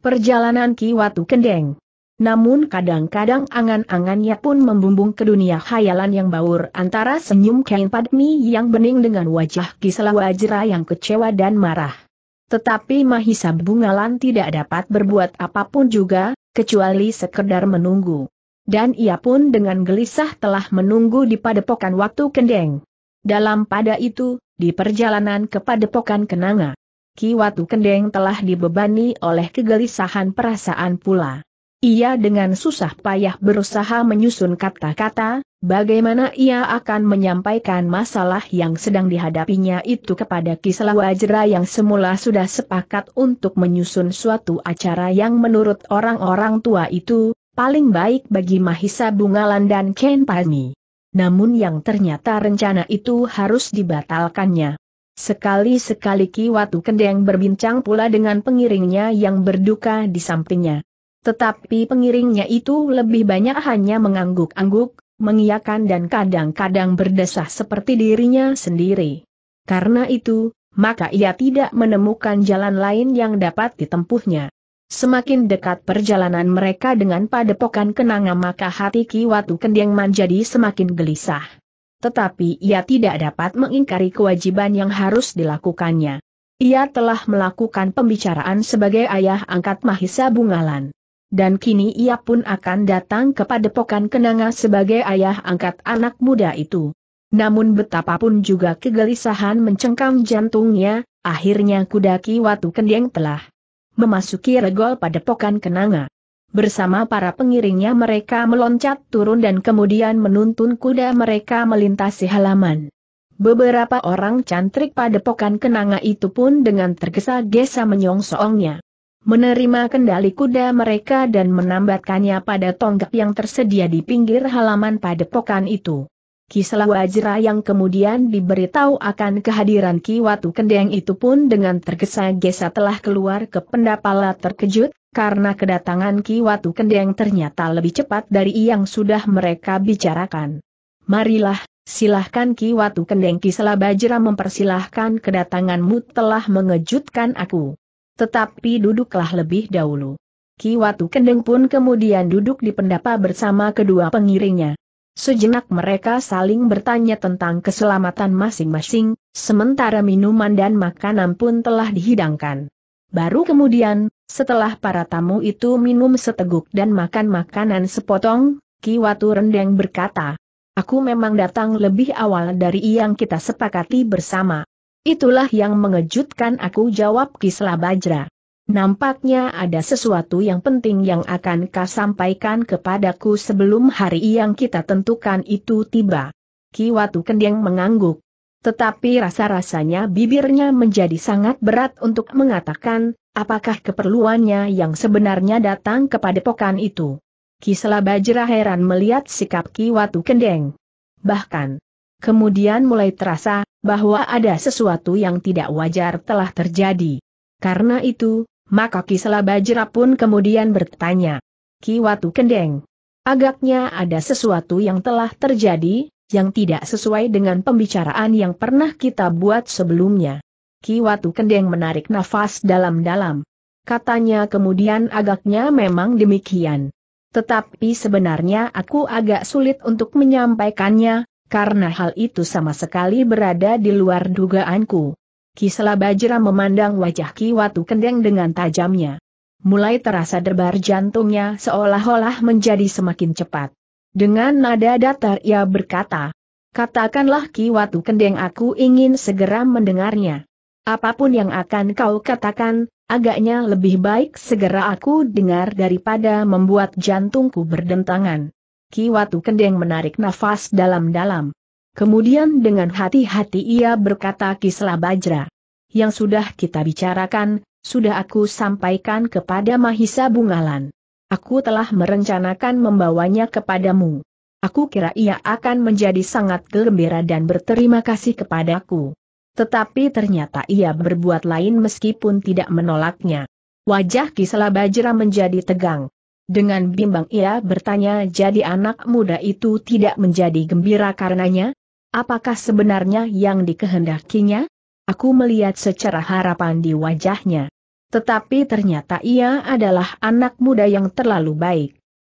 perjalanan Ki Watu Kendeng namun kadang-kadang angan-angannya pun membumbung ke dunia khayalan yang baur antara senyum Kain Padmi yang bening dengan wajah Kisela Wajra yang kecewa dan marah. Tetapi Mahisa Bungalan tidak dapat berbuat apapun juga, kecuali sekedar menunggu. Dan ia pun dengan gelisah telah menunggu di padepokan waktu kendeng. Dalam pada itu, di perjalanan ke padepokan kenanga, Ki Watu Kendeng telah dibebani oleh kegelisahan perasaan pula. Ia dengan susah payah berusaha menyusun kata-kata, bagaimana ia akan menyampaikan masalah yang sedang dihadapinya itu kepada Kislawajra yang semula sudah sepakat untuk menyusun suatu acara yang menurut orang-orang tua itu, paling baik bagi Mahisa Bungalan dan Ken Pani. Namun yang ternyata rencana itu harus dibatalkannya. Sekali-sekali Ki Watu Kendeng berbincang pula dengan pengiringnya yang berduka di sampingnya. Tetapi pengiringnya itu lebih banyak hanya mengangguk-angguk, mengiyakan dan kadang-kadang berdesah seperti dirinya sendiri. Karena itu, maka ia tidak menemukan jalan lain yang dapat ditempuhnya. Semakin dekat perjalanan mereka dengan padepokan kenanga maka hati Ki Kiwatu Kendeng menjadi semakin gelisah. Tetapi ia tidak dapat mengingkari kewajiban yang harus dilakukannya. Ia telah melakukan pembicaraan sebagai ayah angkat Mahisa Bungalan dan kini ia pun akan datang kepada Pokan Kenanga sebagai ayah angkat anak muda itu. Namun betapapun juga kegelisahan mencengkam jantungnya, akhirnya kudaki Watu Kendeng telah memasuki regol pada Pokan Kenanga. Bersama para pengiringnya mereka meloncat turun dan kemudian menuntun kuda mereka melintasi halaman. Beberapa orang cantrik pokan Kenanga itu pun dengan tergesa-gesa menyongsongnya menerima kendali kuda mereka dan menambatkannya pada tonggak yang tersedia di pinggir halaman padepokan itu. Kislah Wajra yang kemudian diberitahu akan kehadiran Ki Watu Kendeng itu pun dengan tergesa-gesa telah keluar ke pendapala terkejut, karena kedatangan Ki Watu Kendeng ternyata lebih cepat dari yang sudah mereka bicarakan. Marilah, silahkan Ki Watu Kendeng Kislah Wajra mempersilahkan kedatanganmu telah mengejutkan aku. Tetapi duduklah lebih dahulu. Ki Watu Kendeng pun kemudian duduk di pendapa bersama kedua pengiringnya. Sejenak mereka saling bertanya tentang keselamatan masing-masing, sementara minuman dan makanan pun telah dihidangkan. Baru kemudian, setelah para tamu itu minum seteguk dan makan makanan sepotong, Ki Watu Rendeng berkata, Aku memang datang lebih awal dari yang kita sepakati bersama. Itulah yang mengejutkan aku jawab Kisla Bajra. Nampaknya ada sesuatu yang penting yang akan kau sampaikan kepadaku sebelum hari yang kita tentukan itu tiba. Ki Watu Kendeng mengangguk. Tetapi rasa-rasanya bibirnya menjadi sangat berat untuk mengatakan, apakah keperluannya yang sebenarnya datang kepada pokan itu. Kisla Bajra heran melihat sikap Ki Watu Kendeng. Bahkan, kemudian mulai terasa, bahwa ada sesuatu yang tidak wajar telah terjadi. Karena itu, maka Kisela Bajra pun kemudian bertanya. Ki Watu Kendeng. Agaknya ada sesuatu yang telah terjadi, yang tidak sesuai dengan pembicaraan yang pernah kita buat sebelumnya. Ki Watu Kendeng menarik nafas dalam-dalam. Katanya kemudian agaknya memang demikian. Tetapi sebenarnya aku agak sulit untuk menyampaikannya, karena hal itu sama sekali berada di luar dugaanku. Kisela Bajra memandang wajah Ki Watu Kendeng dengan tajamnya. Mulai terasa debar jantungnya seolah-olah menjadi semakin cepat. Dengan nada datar ia berkata, Katakanlah Ki Watu Kendeng aku ingin segera mendengarnya. Apapun yang akan kau katakan, agaknya lebih baik segera aku dengar daripada membuat jantungku berdentangan. Kiwatu Kendeng menarik nafas dalam-dalam. Kemudian dengan hati-hati ia berkata Kisla Bajra. Yang sudah kita bicarakan, sudah aku sampaikan kepada Mahisa Bungalan. Aku telah merencanakan membawanya kepadamu. Aku kira ia akan menjadi sangat gembira dan berterima kasih kepadaku. Tetapi ternyata ia berbuat lain meskipun tidak menolaknya. Wajah Kisla Bajra menjadi tegang. Dengan bimbang ia bertanya jadi anak muda itu tidak menjadi gembira karenanya? Apakah sebenarnya yang dikehendakinya? Aku melihat secara harapan di wajahnya. Tetapi ternyata ia adalah anak muda yang terlalu baik.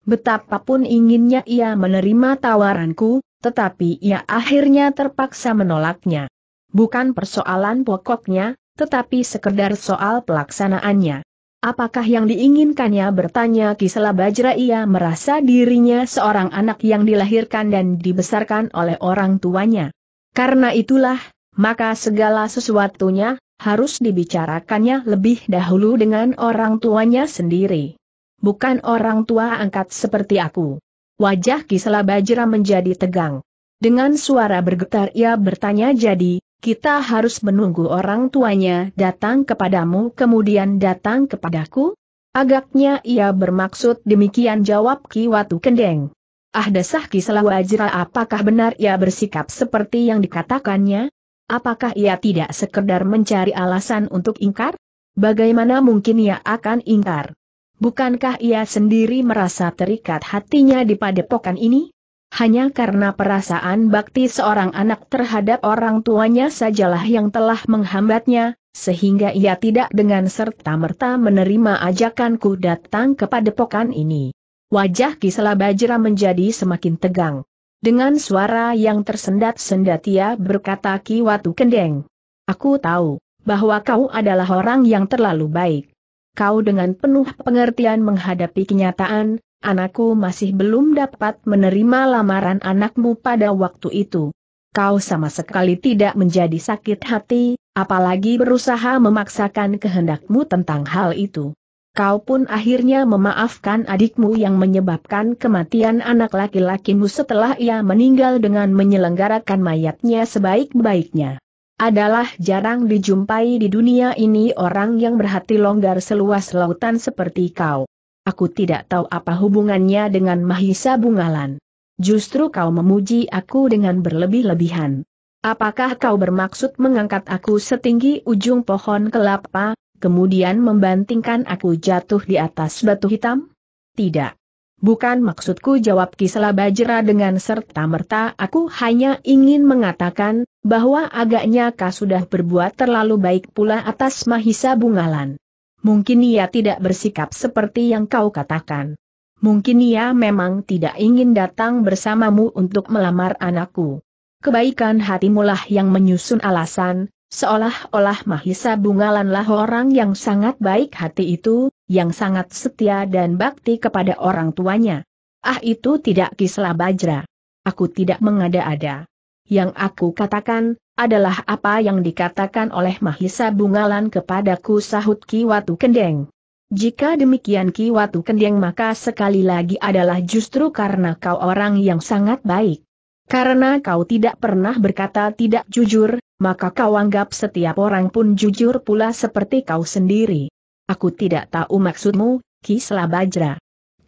Betapapun inginnya ia menerima tawaranku, tetapi ia akhirnya terpaksa menolaknya. Bukan persoalan pokoknya, tetapi sekedar soal pelaksanaannya. Apakah yang diinginkannya bertanya Kisela Bajra ia merasa dirinya seorang anak yang dilahirkan dan dibesarkan oleh orang tuanya. Karena itulah, maka segala sesuatunya, harus dibicarakannya lebih dahulu dengan orang tuanya sendiri. Bukan orang tua angkat seperti aku. Wajah Kisela Bajra menjadi tegang. Dengan suara bergetar ia bertanya jadi, kita harus menunggu orang tuanya datang kepadamu kemudian datang kepadaku? Agaknya ia bermaksud demikian jawab Ki Watu Kendeng. Ah desah Ki Selawajra apakah benar ia bersikap seperti yang dikatakannya? Apakah ia tidak sekedar mencari alasan untuk ingkar? Bagaimana mungkin ia akan ingkar? Bukankah ia sendiri merasa terikat hatinya di padepokan ini? hanya karena perasaan bakti seorang anak terhadap orang tuanya sajalah yang telah menghambatnya, sehingga ia tidak dengan serta-merta menerima ajakanku datang kepada pokan ini. Wajah Kisela Bajra menjadi semakin tegang. Dengan suara yang tersendat-sendat ia berkata Ki Watu Kendeng. Aku tahu, bahwa kau adalah orang yang terlalu baik. Kau dengan penuh pengertian menghadapi kenyataan, anakku masih belum dapat menerima lamaran anakmu pada waktu itu. Kau sama sekali tidak menjadi sakit hati, apalagi berusaha memaksakan kehendakmu tentang hal itu. Kau pun akhirnya memaafkan adikmu yang menyebabkan kematian anak laki-lakimu setelah ia meninggal dengan menyelenggarakan mayatnya sebaik-baiknya. Adalah jarang dijumpai di dunia ini orang yang berhati longgar seluas lautan seperti kau. Aku tidak tahu apa hubungannya dengan Mahisa Bungalan. Justru kau memuji aku dengan berlebih-lebihan. Apakah kau bermaksud mengangkat aku setinggi ujung pohon kelapa, kemudian membantingkan aku jatuh di atas batu hitam? Tidak. Bukan maksudku jawab Kisela Bajra dengan serta-merta aku hanya ingin mengatakan, bahwa agaknya kau sudah berbuat terlalu baik pula atas Mahisa Bungalan. Mungkin ia tidak bersikap seperti yang kau katakan. Mungkin ia memang tidak ingin datang bersamamu untuk melamar anakku. Kebaikan hatimulah yang menyusun alasan, seolah-olah Mahisa Bungalanlah orang yang sangat baik hati itu, yang sangat setia dan bakti kepada orang tuanya. Ah itu tidak kislah bajra. Aku tidak mengada-ada. Yang aku katakan, adalah apa yang dikatakan oleh Mahisa Bungalan kepadaku sahut Ki Watu Kendeng. Jika demikian Ki Watu Kendeng maka sekali lagi adalah justru karena kau orang yang sangat baik. Karena kau tidak pernah berkata tidak jujur, maka kau anggap setiap orang pun jujur pula seperti kau sendiri. Aku tidak tahu maksudmu, Kisla Bajra.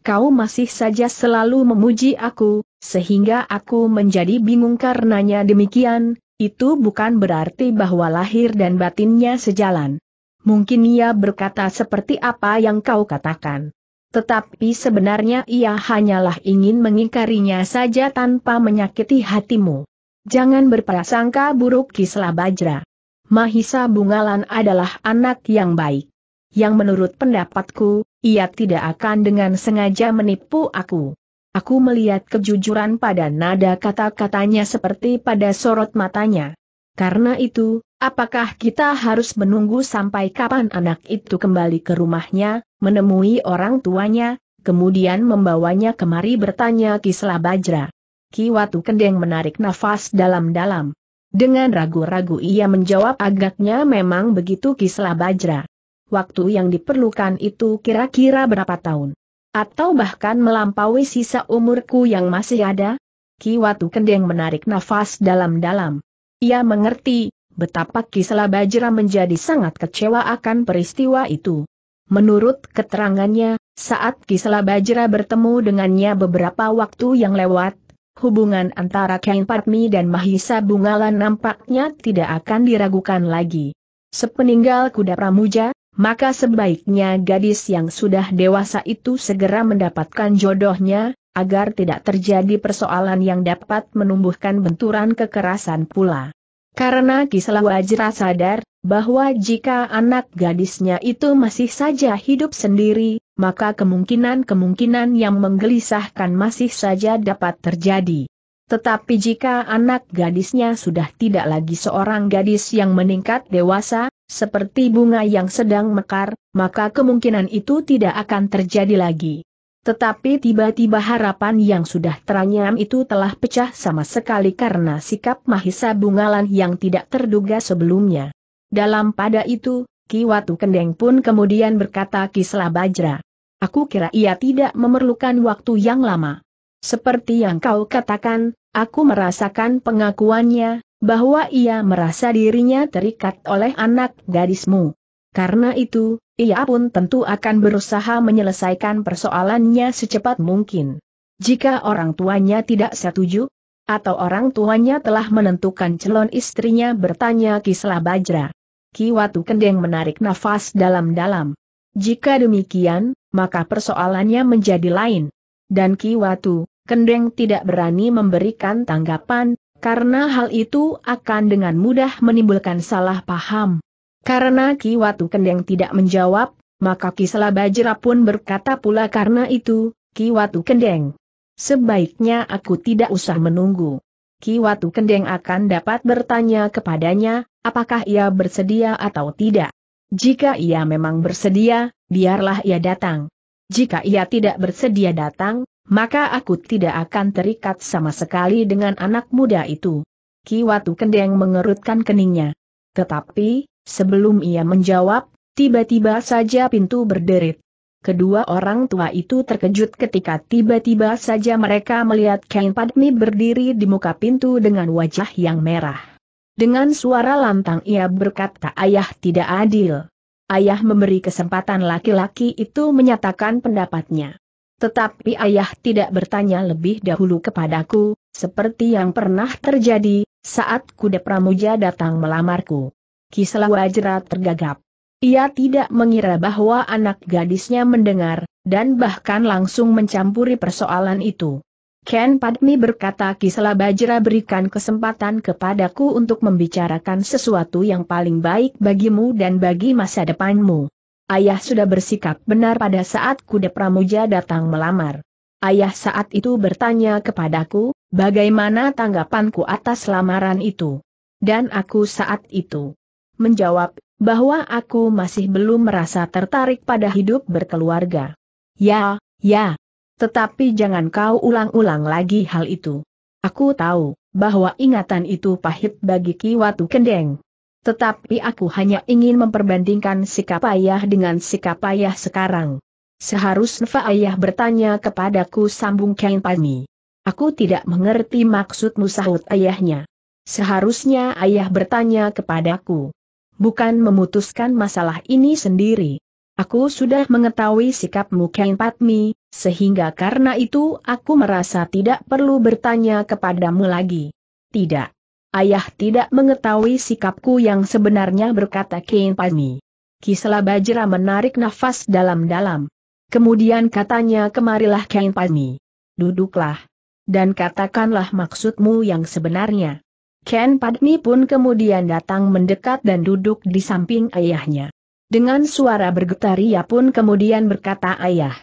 Kau masih saja selalu memuji aku, sehingga aku menjadi bingung karenanya demikian, itu bukan berarti bahwa lahir dan batinnya sejalan. Mungkin ia berkata seperti apa yang kau katakan. Tetapi sebenarnya ia hanyalah ingin mengingkarinya saja tanpa menyakiti hatimu. Jangan berprasangka buruk Kisla Bajra. Mahisa Bungalan adalah anak yang baik. Yang menurut pendapatku, ia tidak akan dengan sengaja menipu aku. Aku melihat kejujuran pada nada kata-katanya seperti pada sorot matanya. Karena itu, apakah kita harus menunggu sampai kapan anak itu kembali ke rumahnya, menemui orang tuanya, kemudian membawanya kemari bertanya Kisla Bajra. Watu Kendeng menarik nafas dalam-dalam. Dengan ragu-ragu ia menjawab agaknya memang begitu Kisla Bajra. Waktu yang diperlukan itu kira-kira berapa tahun? Atau bahkan melampaui sisa umurku yang masih ada? Ki Kiwatu Kendeng menarik nafas dalam-dalam. Ia mengerti, betapa Kisela Bajra menjadi sangat kecewa akan peristiwa itu. Menurut keterangannya, saat Kisela Bajra bertemu dengannya beberapa waktu yang lewat, hubungan antara Kain Patmi dan Mahisa Bungalan nampaknya tidak akan diragukan lagi. Sepeninggal kuda Pramuja, maka sebaiknya gadis yang sudah dewasa itu segera mendapatkan jodohnya, agar tidak terjadi persoalan yang dapat menumbuhkan benturan kekerasan pula. Karena kisah Wajra sadar, bahwa jika anak gadisnya itu masih saja hidup sendiri, maka kemungkinan-kemungkinan yang menggelisahkan masih saja dapat terjadi. Tetapi jika anak gadisnya sudah tidak lagi seorang gadis yang meningkat dewasa, seperti bunga yang sedang mekar, maka kemungkinan itu tidak akan terjadi lagi. Tetapi tiba-tiba harapan yang sudah teranyam itu telah pecah sama sekali karena sikap Mahisa Bungalan yang tidak terduga sebelumnya. Dalam pada itu, Ki Watu Kendeng pun kemudian berkata Kisla Bajra. Aku kira ia tidak memerlukan waktu yang lama. Seperti yang kau katakan, aku merasakan pengakuannya, bahwa ia merasa dirinya terikat oleh anak gadismu. Karena itu, ia pun tentu akan berusaha menyelesaikan persoalannya secepat mungkin. Jika orang tuanya tidak setuju, atau orang tuanya telah menentukan calon istrinya bertanya Kisla Bajra. Watu Kendeng menarik nafas dalam-dalam. Jika demikian, maka persoalannya menjadi lain. Dan Ki Watu Kendeng tidak berani memberikan tanggapan, karena hal itu akan dengan mudah menimbulkan salah paham. Karena Ki Watu Kendeng tidak menjawab, maka Ki Selabajera pun berkata pula karena itu, Ki Watu Kendeng. Sebaiknya aku tidak usah menunggu. Ki Watu Kendeng akan dapat bertanya kepadanya, apakah ia bersedia atau tidak. Jika ia memang bersedia, biarlah ia datang. Jika ia tidak bersedia datang, maka aku tidak akan terikat sama sekali dengan anak muda itu. Ki Kiwatu Kendeng mengerutkan keningnya. Tetapi, sebelum ia menjawab, tiba-tiba saja pintu berderit. Kedua orang tua itu terkejut ketika tiba-tiba saja mereka melihat Kain Padmi berdiri di muka pintu dengan wajah yang merah. Dengan suara lantang ia berkata ayah tidak adil. Ayah memberi kesempatan laki-laki itu menyatakan pendapatnya. Tetapi ayah tidak bertanya lebih dahulu kepadaku, seperti yang pernah terjadi, saat kuda pramuja datang melamarku. Kisah Wajra tergagap. Ia tidak mengira bahwa anak gadisnya mendengar, dan bahkan langsung mencampuri persoalan itu. Ken Padmi berkata Kisela Bajra berikan kesempatan kepadaku untuk membicarakan sesuatu yang paling baik bagimu dan bagi masa depanmu. Ayah sudah bersikap benar pada saat kuda pramuja datang melamar. Ayah saat itu bertanya kepadaku, bagaimana tanggapanku atas lamaran itu. Dan aku saat itu menjawab, bahwa aku masih belum merasa tertarik pada hidup berkeluarga. Ya, ya. Tetapi jangan kau ulang-ulang lagi hal itu. Aku tahu, bahwa ingatan itu pahit bagi Kiwatu Kendeng. Tetapi aku hanya ingin memperbandingkan sikap ayah dengan sikap ayah sekarang. Seharusnya ayah bertanya kepadaku sambung Kain Pani. Aku tidak mengerti maksudmu sahut ayahnya. Seharusnya ayah bertanya kepadaku. Bukan memutuskan masalah ini sendiri. Aku sudah mengetahui sikapmu Kain Patmi, sehingga karena itu aku merasa tidak perlu bertanya kepadamu lagi. Tidak ayah tidak mengetahui sikapku yang sebenarnya berkata Kain Pani. Kisela Bajra menarik nafas dalam-dalam. Kemudian katanya kemarilah Kain Pani. Duduklah. Dan katakanlah maksudmu yang sebenarnya. Ken Padmi pun kemudian datang mendekat dan duduk di samping ayahnya. Dengan suara bergetar ia pun kemudian berkata ayah.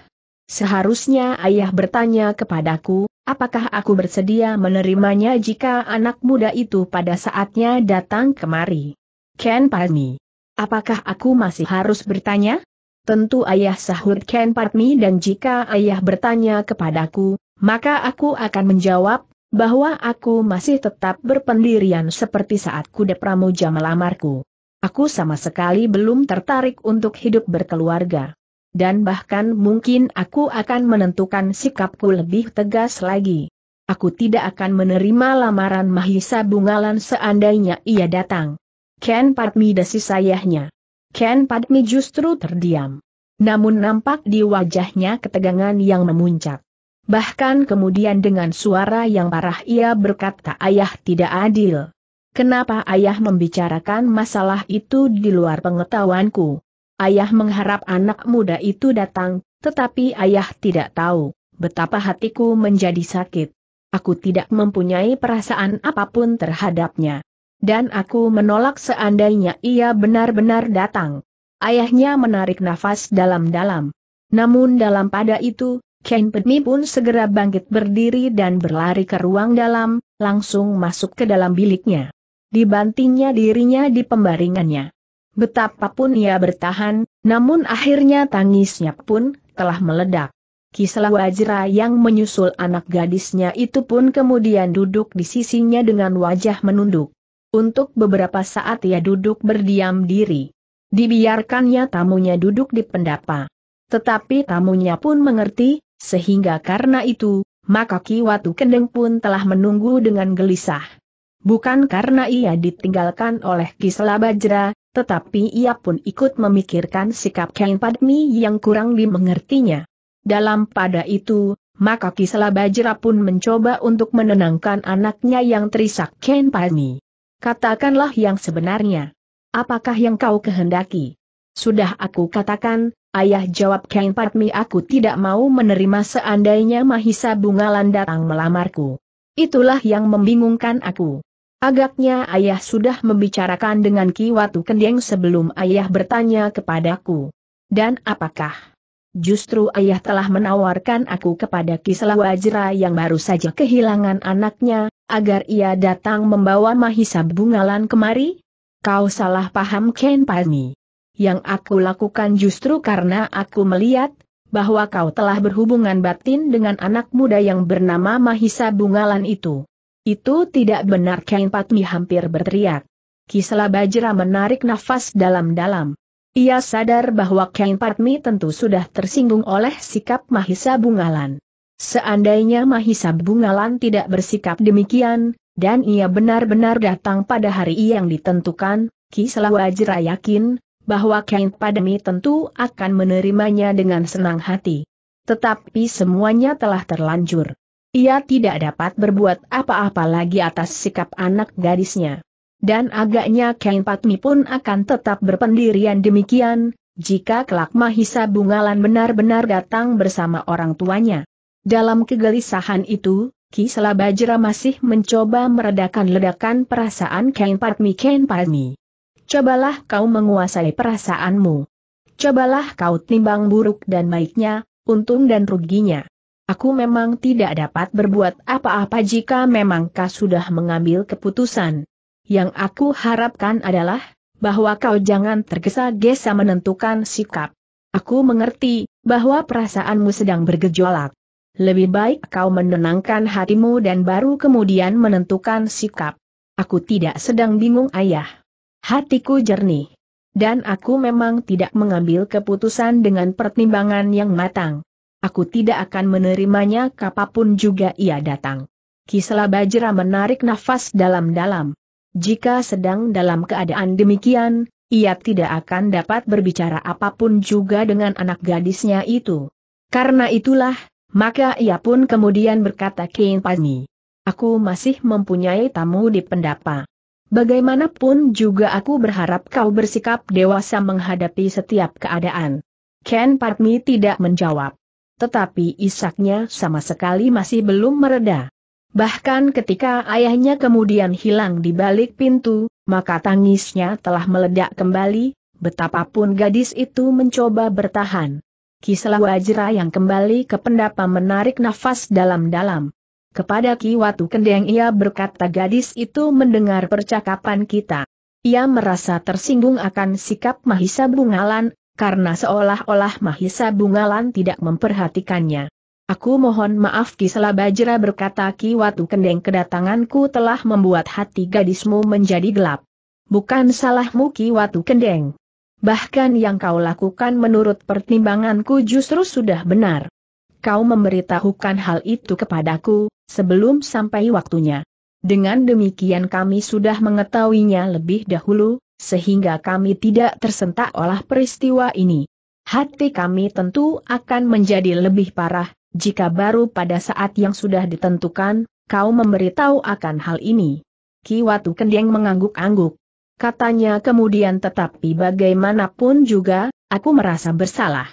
Seharusnya ayah bertanya kepadaku, Apakah aku bersedia menerimanya jika anak muda itu pada saatnya datang kemari? Ken Padmi. Apakah aku masih harus bertanya? Tentu ayah Sahut Ken Padmi dan jika ayah bertanya kepadaku, maka aku akan menjawab, bahwa aku masih tetap berpendirian seperti saat kuda pramuja melamarku. Aku sama sekali belum tertarik untuk hidup berkeluarga dan bahkan mungkin aku akan menentukan sikapku lebih tegas lagi. Aku tidak akan menerima lamaran Mahisa Bungalan seandainya ia datang. Ken Padmi desi sayahnya. Ken Padmi justru terdiam. Namun nampak di wajahnya ketegangan yang memuncak. Bahkan kemudian dengan suara yang parah ia berkata ayah tidak adil. Kenapa ayah membicarakan masalah itu di luar pengetahuanku? Ayah mengharap anak muda itu datang, tetapi ayah tidak tahu betapa hatiku menjadi sakit. Aku tidak mempunyai perasaan apapun terhadapnya. Dan aku menolak seandainya ia benar-benar datang. Ayahnya menarik nafas dalam-dalam. Namun dalam pada itu, Ken Pedmi pun segera bangkit berdiri dan berlari ke ruang dalam, langsung masuk ke dalam biliknya. Dibantingnya dirinya di pembaringannya. Betapapun ia bertahan, namun akhirnya tangisnya pun telah meledak. Kislah Wajra yang menyusul anak gadisnya itu pun kemudian duduk di sisinya dengan wajah menunduk. Untuk beberapa saat ia duduk berdiam diri. Dibiarkannya tamunya duduk di pendapa. Tetapi tamunya pun mengerti, sehingga karena itu, maka Ki Watu Kendeng pun telah menunggu dengan gelisah. Bukan karena ia ditinggalkan oleh Kisla Bajra, tetapi ia pun ikut memikirkan sikap Kain Padmi yang kurang dimengertinya. Dalam pada itu, maka Kisela Bajra pun mencoba untuk menenangkan anaknya yang terisak Kain Padmi. Katakanlah yang sebenarnya. Apakah yang kau kehendaki? Sudah aku katakan, ayah jawab Kain Padmi aku tidak mau menerima seandainya Mahisa Bungalan datang melamarku. Itulah yang membingungkan aku. Agaknya ayah sudah membicarakan dengan Ki Watu Kendeng sebelum ayah bertanya kepadaku. Dan apakah? Justru ayah telah menawarkan aku kepada Ki Selawajra yang baru saja kehilangan anaknya, agar ia datang membawa Mahisa Bungalan kemari? Kau salah paham Ken Pani. Yang aku lakukan justru karena aku melihat, bahwa kau telah berhubungan batin dengan anak muda yang bernama Mahisa Bungalan itu. Itu tidak benar Kain Patmi hampir berteriak. Kisela Bajra menarik nafas dalam-dalam. Ia sadar bahwa Kain Patmi tentu sudah tersinggung oleh sikap Mahisa Bungalan. Seandainya Mahisa Bungalan tidak bersikap demikian, dan ia benar-benar datang pada hari yang ditentukan, Kisela Bajra yakin, bahwa Kain Patmi tentu akan menerimanya dengan senang hati. Tetapi semuanya telah terlanjur. Ia tidak dapat berbuat apa-apa lagi atas sikap anak gadisnya. Dan agaknya Ken Patmi pun akan tetap berpendirian demikian, jika kelak Mahisa Bungalan benar-benar datang bersama orang tuanya. Dalam kegelisahan itu, Ki Selabajra masih mencoba meredakan ledakan perasaan Ken Patmi Ken Patmi. Cobalah kau menguasai perasaanmu. Cobalah kau timbang buruk dan baiknya, untung dan ruginya. Aku memang tidak dapat berbuat apa-apa jika memang kau sudah mengambil keputusan. Yang aku harapkan adalah, bahwa kau jangan tergesa-gesa menentukan sikap. Aku mengerti, bahwa perasaanmu sedang bergejolak. Lebih baik kau menenangkan hatimu dan baru kemudian menentukan sikap. Aku tidak sedang bingung ayah. Hatiku jernih. Dan aku memang tidak mengambil keputusan dengan pertimbangan yang matang. Aku tidak akan menerimanya kapapun juga ia datang. Kisela Bajra menarik nafas dalam-dalam. Jika sedang dalam keadaan demikian, ia tidak akan dapat berbicara apapun juga dengan anak gadisnya itu. Karena itulah, maka ia pun kemudian berkata Kain Pani. Aku masih mempunyai tamu di pendapa. Bagaimanapun juga aku berharap kau bersikap dewasa menghadapi setiap keadaan. Ken Padmi tidak menjawab tetapi isaknya sama sekali masih belum mereda. Bahkan ketika ayahnya kemudian hilang di balik pintu, maka tangisnya telah meledak kembali, betapapun gadis itu mencoba bertahan. Kislah Wajra yang kembali ke pendapa menarik nafas dalam-dalam. Kepada Ki Watu Kendeng ia berkata gadis itu mendengar percakapan kita. Ia merasa tersinggung akan sikap Mahisa Bungalan, karena seolah-olah Mahisa Bungalan tidak memperhatikannya. Aku mohon maaf Kisela Bajra berkata Ki Watu Kendeng kedatanganku telah membuat hati gadismu menjadi gelap. Bukan salahmu Ki Watu Kendeng. Bahkan yang kau lakukan menurut pertimbanganku justru sudah benar. Kau memberitahukan hal itu kepadaku, sebelum sampai waktunya. Dengan demikian kami sudah mengetahuinya lebih dahulu, sehingga kami tidak tersentak oleh peristiwa ini. Hati kami tentu akan menjadi lebih parah, jika baru pada saat yang sudah ditentukan, kau memberitahu akan hal ini. Ki Watu Kendeng mengangguk-angguk. Katanya kemudian tetapi bagaimanapun juga, aku merasa bersalah.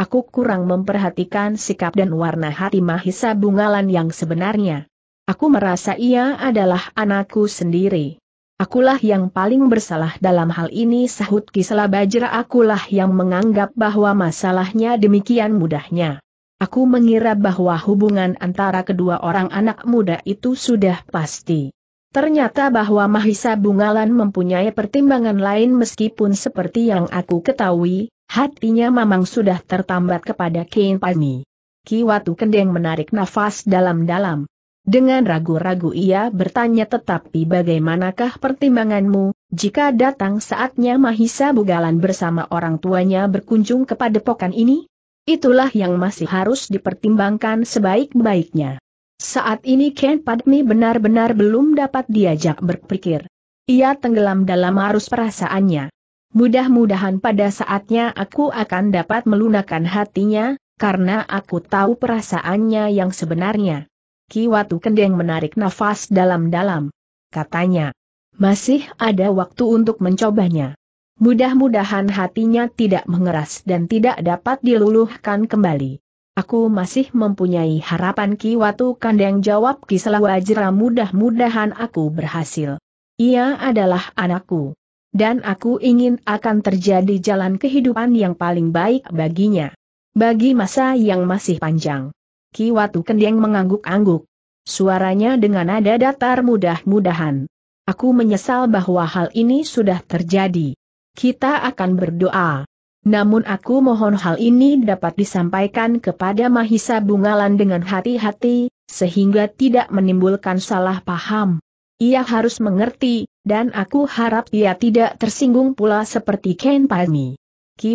Aku kurang memperhatikan sikap dan warna hati Mahisa Bungalan yang sebenarnya. Aku merasa ia adalah anakku sendiri. Akulah yang paling bersalah dalam hal ini sahut Kisela Bajra akulah yang menganggap bahwa masalahnya demikian mudahnya. Aku mengira bahwa hubungan antara kedua orang anak muda itu sudah pasti. Ternyata bahwa Mahisa Bungalan mempunyai pertimbangan lain meskipun seperti yang aku ketahui, hatinya memang sudah tertambat kepada Kain Pani. Kiwatu Kendeng menarik nafas dalam-dalam. Dengan ragu-ragu ia bertanya tetapi bagaimanakah pertimbanganmu, jika datang saatnya Mahisa Bugalan bersama orang tuanya berkunjung kepada pokan ini? Itulah yang masih harus dipertimbangkan sebaik-baiknya. Saat ini Ken Padmi benar-benar belum dapat diajak berpikir. Ia tenggelam dalam arus perasaannya. Mudah-mudahan pada saatnya aku akan dapat melunakkan hatinya, karena aku tahu perasaannya yang sebenarnya. Kiwatu Kendeng menarik nafas dalam-dalam. Katanya, masih ada waktu untuk mencobanya. Mudah-mudahan hatinya tidak mengeras dan tidak dapat diluluhkan kembali. Aku masih mempunyai harapan Ki Watu Kandeng jawab Kiselawajra mudah-mudahan aku berhasil. Ia adalah anakku dan aku ingin akan terjadi jalan kehidupan yang paling baik baginya. Bagi masa yang masih panjang. Ki Watu Kendeng mengangguk-angguk. Suaranya dengan nada datar mudah-mudahan. Aku menyesal bahwa hal ini sudah terjadi. Kita akan berdoa. Namun aku mohon hal ini dapat disampaikan kepada Mahisa Bungalan dengan hati-hati, sehingga tidak menimbulkan salah paham. Ia harus mengerti, dan aku harap ia tidak tersinggung pula seperti Ken Palmi.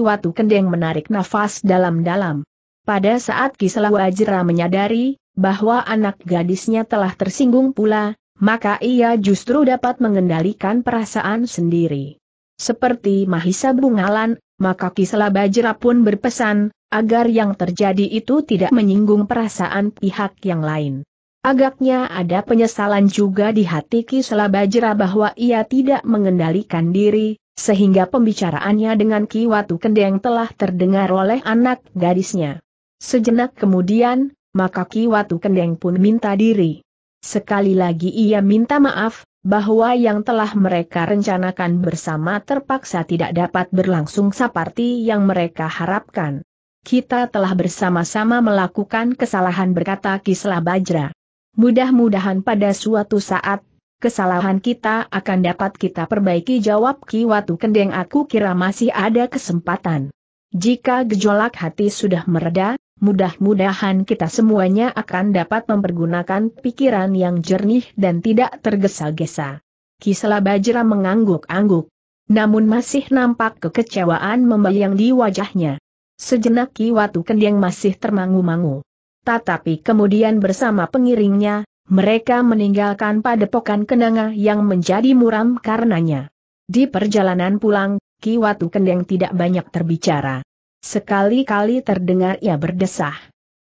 Watu Kendeng menarik nafas dalam-dalam. Pada saat Gisela Wajra menyadari bahwa anak gadisnya telah tersinggung pula, maka ia justru dapat mengendalikan perasaan sendiri. Seperti Mahisa Bungalan, maka Gisela Bajra pun berpesan, agar yang terjadi itu tidak menyinggung perasaan pihak yang lain. Agaknya ada penyesalan juga di hati Kisela Bajra bahwa ia tidak mengendalikan diri, sehingga pembicaraannya dengan Ki Watu Kendeng telah terdengar oleh anak gadisnya. Sejenak kemudian, maka Ki Watu Kendeng pun minta diri. Sekali lagi ia minta maaf, bahwa yang telah mereka rencanakan bersama terpaksa tidak dapat berlangsung seperti yang mereka harapkan. Kita telah bersama-sama melakukan kesalahan berkata Kisla Bajra. Mudah-mudahan pada suatu saat, kesalahan kita akan dapat kita perbaiki jawab Ki Watu Kendeng aku kira masih ada kesempatan. Jika gejolak hati sudah mereda, Mudah-mudahan kita semuanya akan dapat mempergunakan pikiran yang jernih dan tidak tergesa-gesa. Kisela Bajra mengangguk-angguk. Namun masih nampak kekecewaan membayang di wajahnya. Sejenak Watu Kendeng masih termangu-mangu. Tetapi kemudian bersama pengiringnya, mereka meninggalkan padepokan kenanga yang menjadi muram karenanya. Di perjalanan pulang, Watu Kendeng tidak banyak terbicara. Sekali-kali terdengar ia berdesah.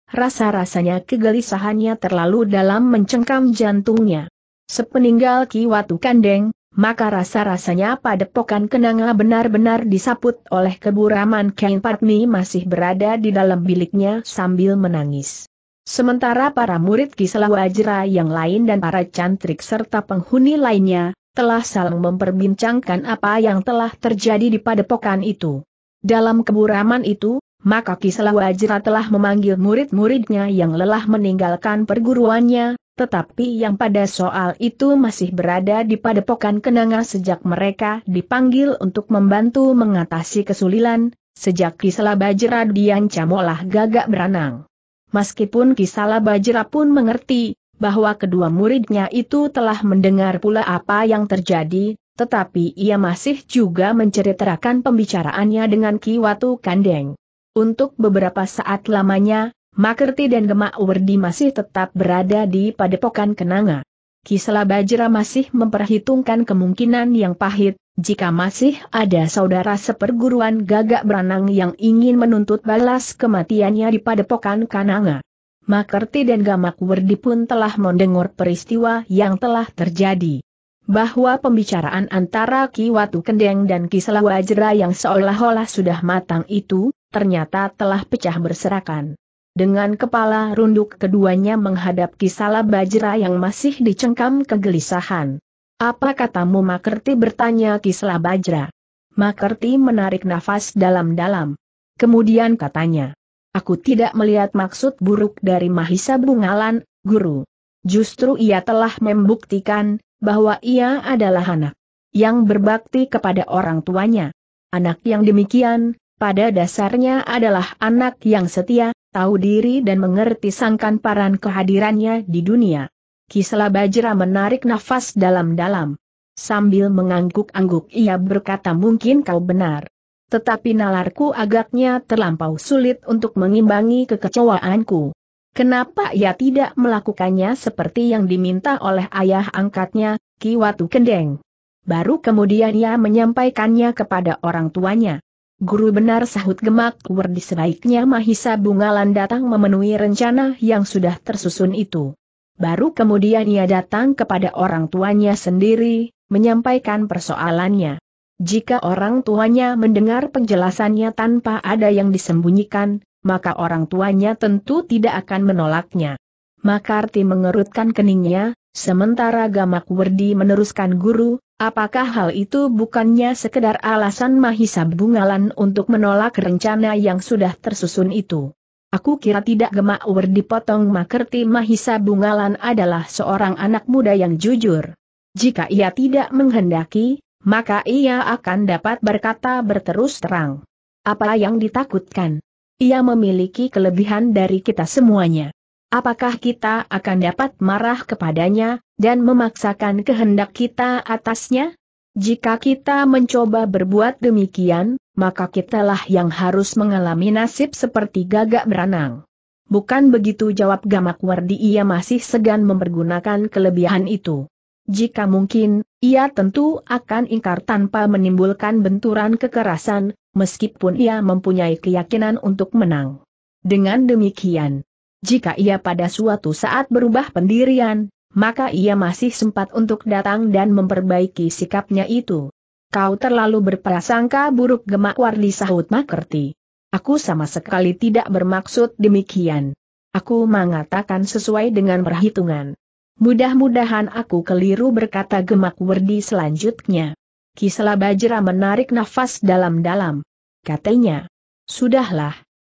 Rasa-rasanya kegelisahannya terlalu dalam mencengkam jantungnya. Sepeninggal Ki Watu Kandeng, maka rasa-rasanya pada padepokan kenanga benar-benar disaput oleh keburaman Ken Patmi masih berada di dalam biliknya sambil menangis. Sementara para murid Kisela Wajra yang lain dan para cantrik serta penghuni lainnya, telah saling memperbincangkan apa yang telah terjadi di padepokan itu. Dalam keburaman itu, maka Kisela Wajra telah memanggil murid-muridnya yang lelah meninggalkan perguruannya, tetapi yang pada soal itu masih berada di padepokan kenanga sejak mereka dipanggil untuk membantu mengatasi kesulitan, sejak Kisela Bajra diancam olah gagak beranang. Meskipun Kisela Bajra pun mengerti, bahwa kedua muridnya itu telah mendengar pula apa yang terjadi, tetapi ia masih juga menceritakan pembicaraannya dengan Ki Watu Kandeng. Untuk beberapa saat lamanya, Makerti dan Gemak Werdi masih tetap berada di padepokan Kenanga. Kisela Bajra masih memperhitungkan kemungkinan yang pahit, jika masih ada saudara seperguruan gagak beranang yang ingin menuntut balas kematiannya di padepokan Kenanga. Makerti dan Gamak Werdi pun telah mendengar peristiwa yang telah terjadi bahwa pembicaraan antara Ki Watu Kendeng dan Ki Selawajera yang seolah-olah sudah matang itu, ternyata telah pecah berserakan. Dengan kepala runduk keduanya menghadap Ki Selawajera yang masih dicengkam kegelisahan. Apa katamu Makerti bertanya Ki Selawajera. Makerti menarik nafas dalam-dalam. Kemudian katanya, Aku tidak melihat maksud buruk dari Mahisa Bungalan, Guru. Justru ia telah membuktikan, bahwa ia adalah anak yang berbakti kepada orang tuanya. Anak yang demikian, pada dasarnya adalah anak yang setia, tahu diri dan mengerti sangkan paran kehadirannya di dunia. Kisela Bajra menarik nafas dalam-dalam. Sambil mengangguk-angguk ia berkata mungkin kau benar. Tetapi nalarku agaknya terlampau sulit untuk mengimbangi kekecewaanku. Kenapa ia tidak melakukannya seperti yang diminta oleh ayah angkatnya, Ki Watu Kendeng? Baru kemudian ia menyampaikannya kepada orang tuanya. Guru benar sahut gemak Werdi sebaiknya Mahisa Bungalan datang memenuhi rencana yang sudah tersusun itu. Baru kemudian ia datang kepada orang tuanya sendiri, menyampaikan persoalannya. Jika orang tuanya mendengar penjelasannya tanpa ada yang disembunyikan, maka orang tuanya tentu tidak akan menolaknya. Makarti mengerutkan keningnya, sementara Gamak Werdi meneruskan guru, apakah hal itu bukannya sekedar alasan Mahisa Bungalan untuk menolak rencana yang sudah tersusun itu? Aku kira tidak Gemak Werdi potong Makarti Mahisa Bungalan adalah seorang anak muda yang jujur. Jika ia tidak menghendaki, maka ia akan dapat berkata berterus terang. Apa yang ditakutkan? Ia memiliki kelebihan dari kita semuanya. Apakah kita akan dapat marah kepadanya, dan memaksakan kehendak kita atasnya? Jika kita mencoba berbuat demikian, maka kitalah yang harus mengalami nasib seperti gagak beranang. Bukan begitu jawab Gamak Wardi ia masih segan mempergunakan kelebihan itu. Jika mungkin, ia tentu akan ingkar tanpa menimbulkan benturan kekerasan, meskipun ia mempunyai keyakinan untuk menang. Dengan demikian, jika ia pada suatu saat berubah pendirian, maka ia masih sempat untuk datang dan memperbaiki sikapnya itu. Kau terlalu berprasangka buruk gemak Wardi sahut Makerti. Aku sama sekali tidak bermaksud demikian. Aku mengatakan sesuai dengan perhitungan. Mudah-mudahan aku keliru berkata gemak Wardi selanjutnya. Kisela Bajra menarik nafas dalam-dalam. Katanya, Sudahlah.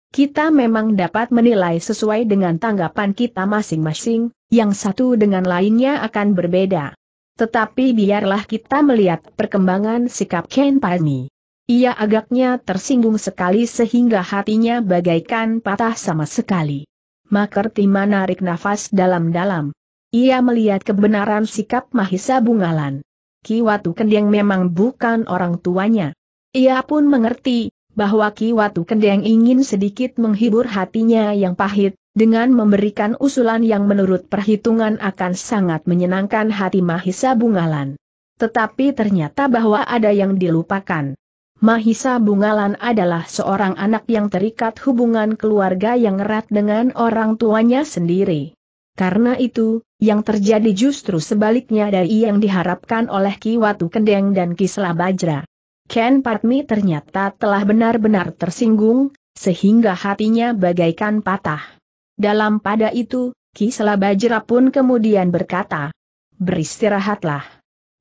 Kita memang dapat menilai sesuai dengan tanggapan kita masing-masing, yang satu dengan lainnya akan berbeda. Tetapi biarlah kita melihat perkembangan sikap Ken Pani. Ia agaknya tersinggung sekali sehingga hatinya bagaikan patah sama sekali. Makerti menarik nafas dalam-dalam. Ia melihat kebenaran sikap Mahisa Bungalan. Kiwatu Kendeng memang bukan orang tuanya. Ia pun mengerti, bahwa Kiwatu Kendeng ingin sedikit menghibur hatinya yang pahit, dengan memberikan usulan yang menurut perhitungan akan sangat menyenangkan hati Mahisa Bungalan. Tetapi ternyata bahwa ada yang dilupakan. Mahisa Bungalan adalah seorang anak yang terikat hubungan keluarga yang erat dengan orang tuanya sendiri. Karena itu, yang terjadi justru sebaliknya dari yang diharapkan oleh Ki Watu Kendeng dan Ki Selabajra. Ken Patmi ternyata telah benar-benar tersinggung, sehingga hatinya bagaikan patah. Dalam pada itu, Ki Selabajra pun kemudian berkata, Beristirahatlah.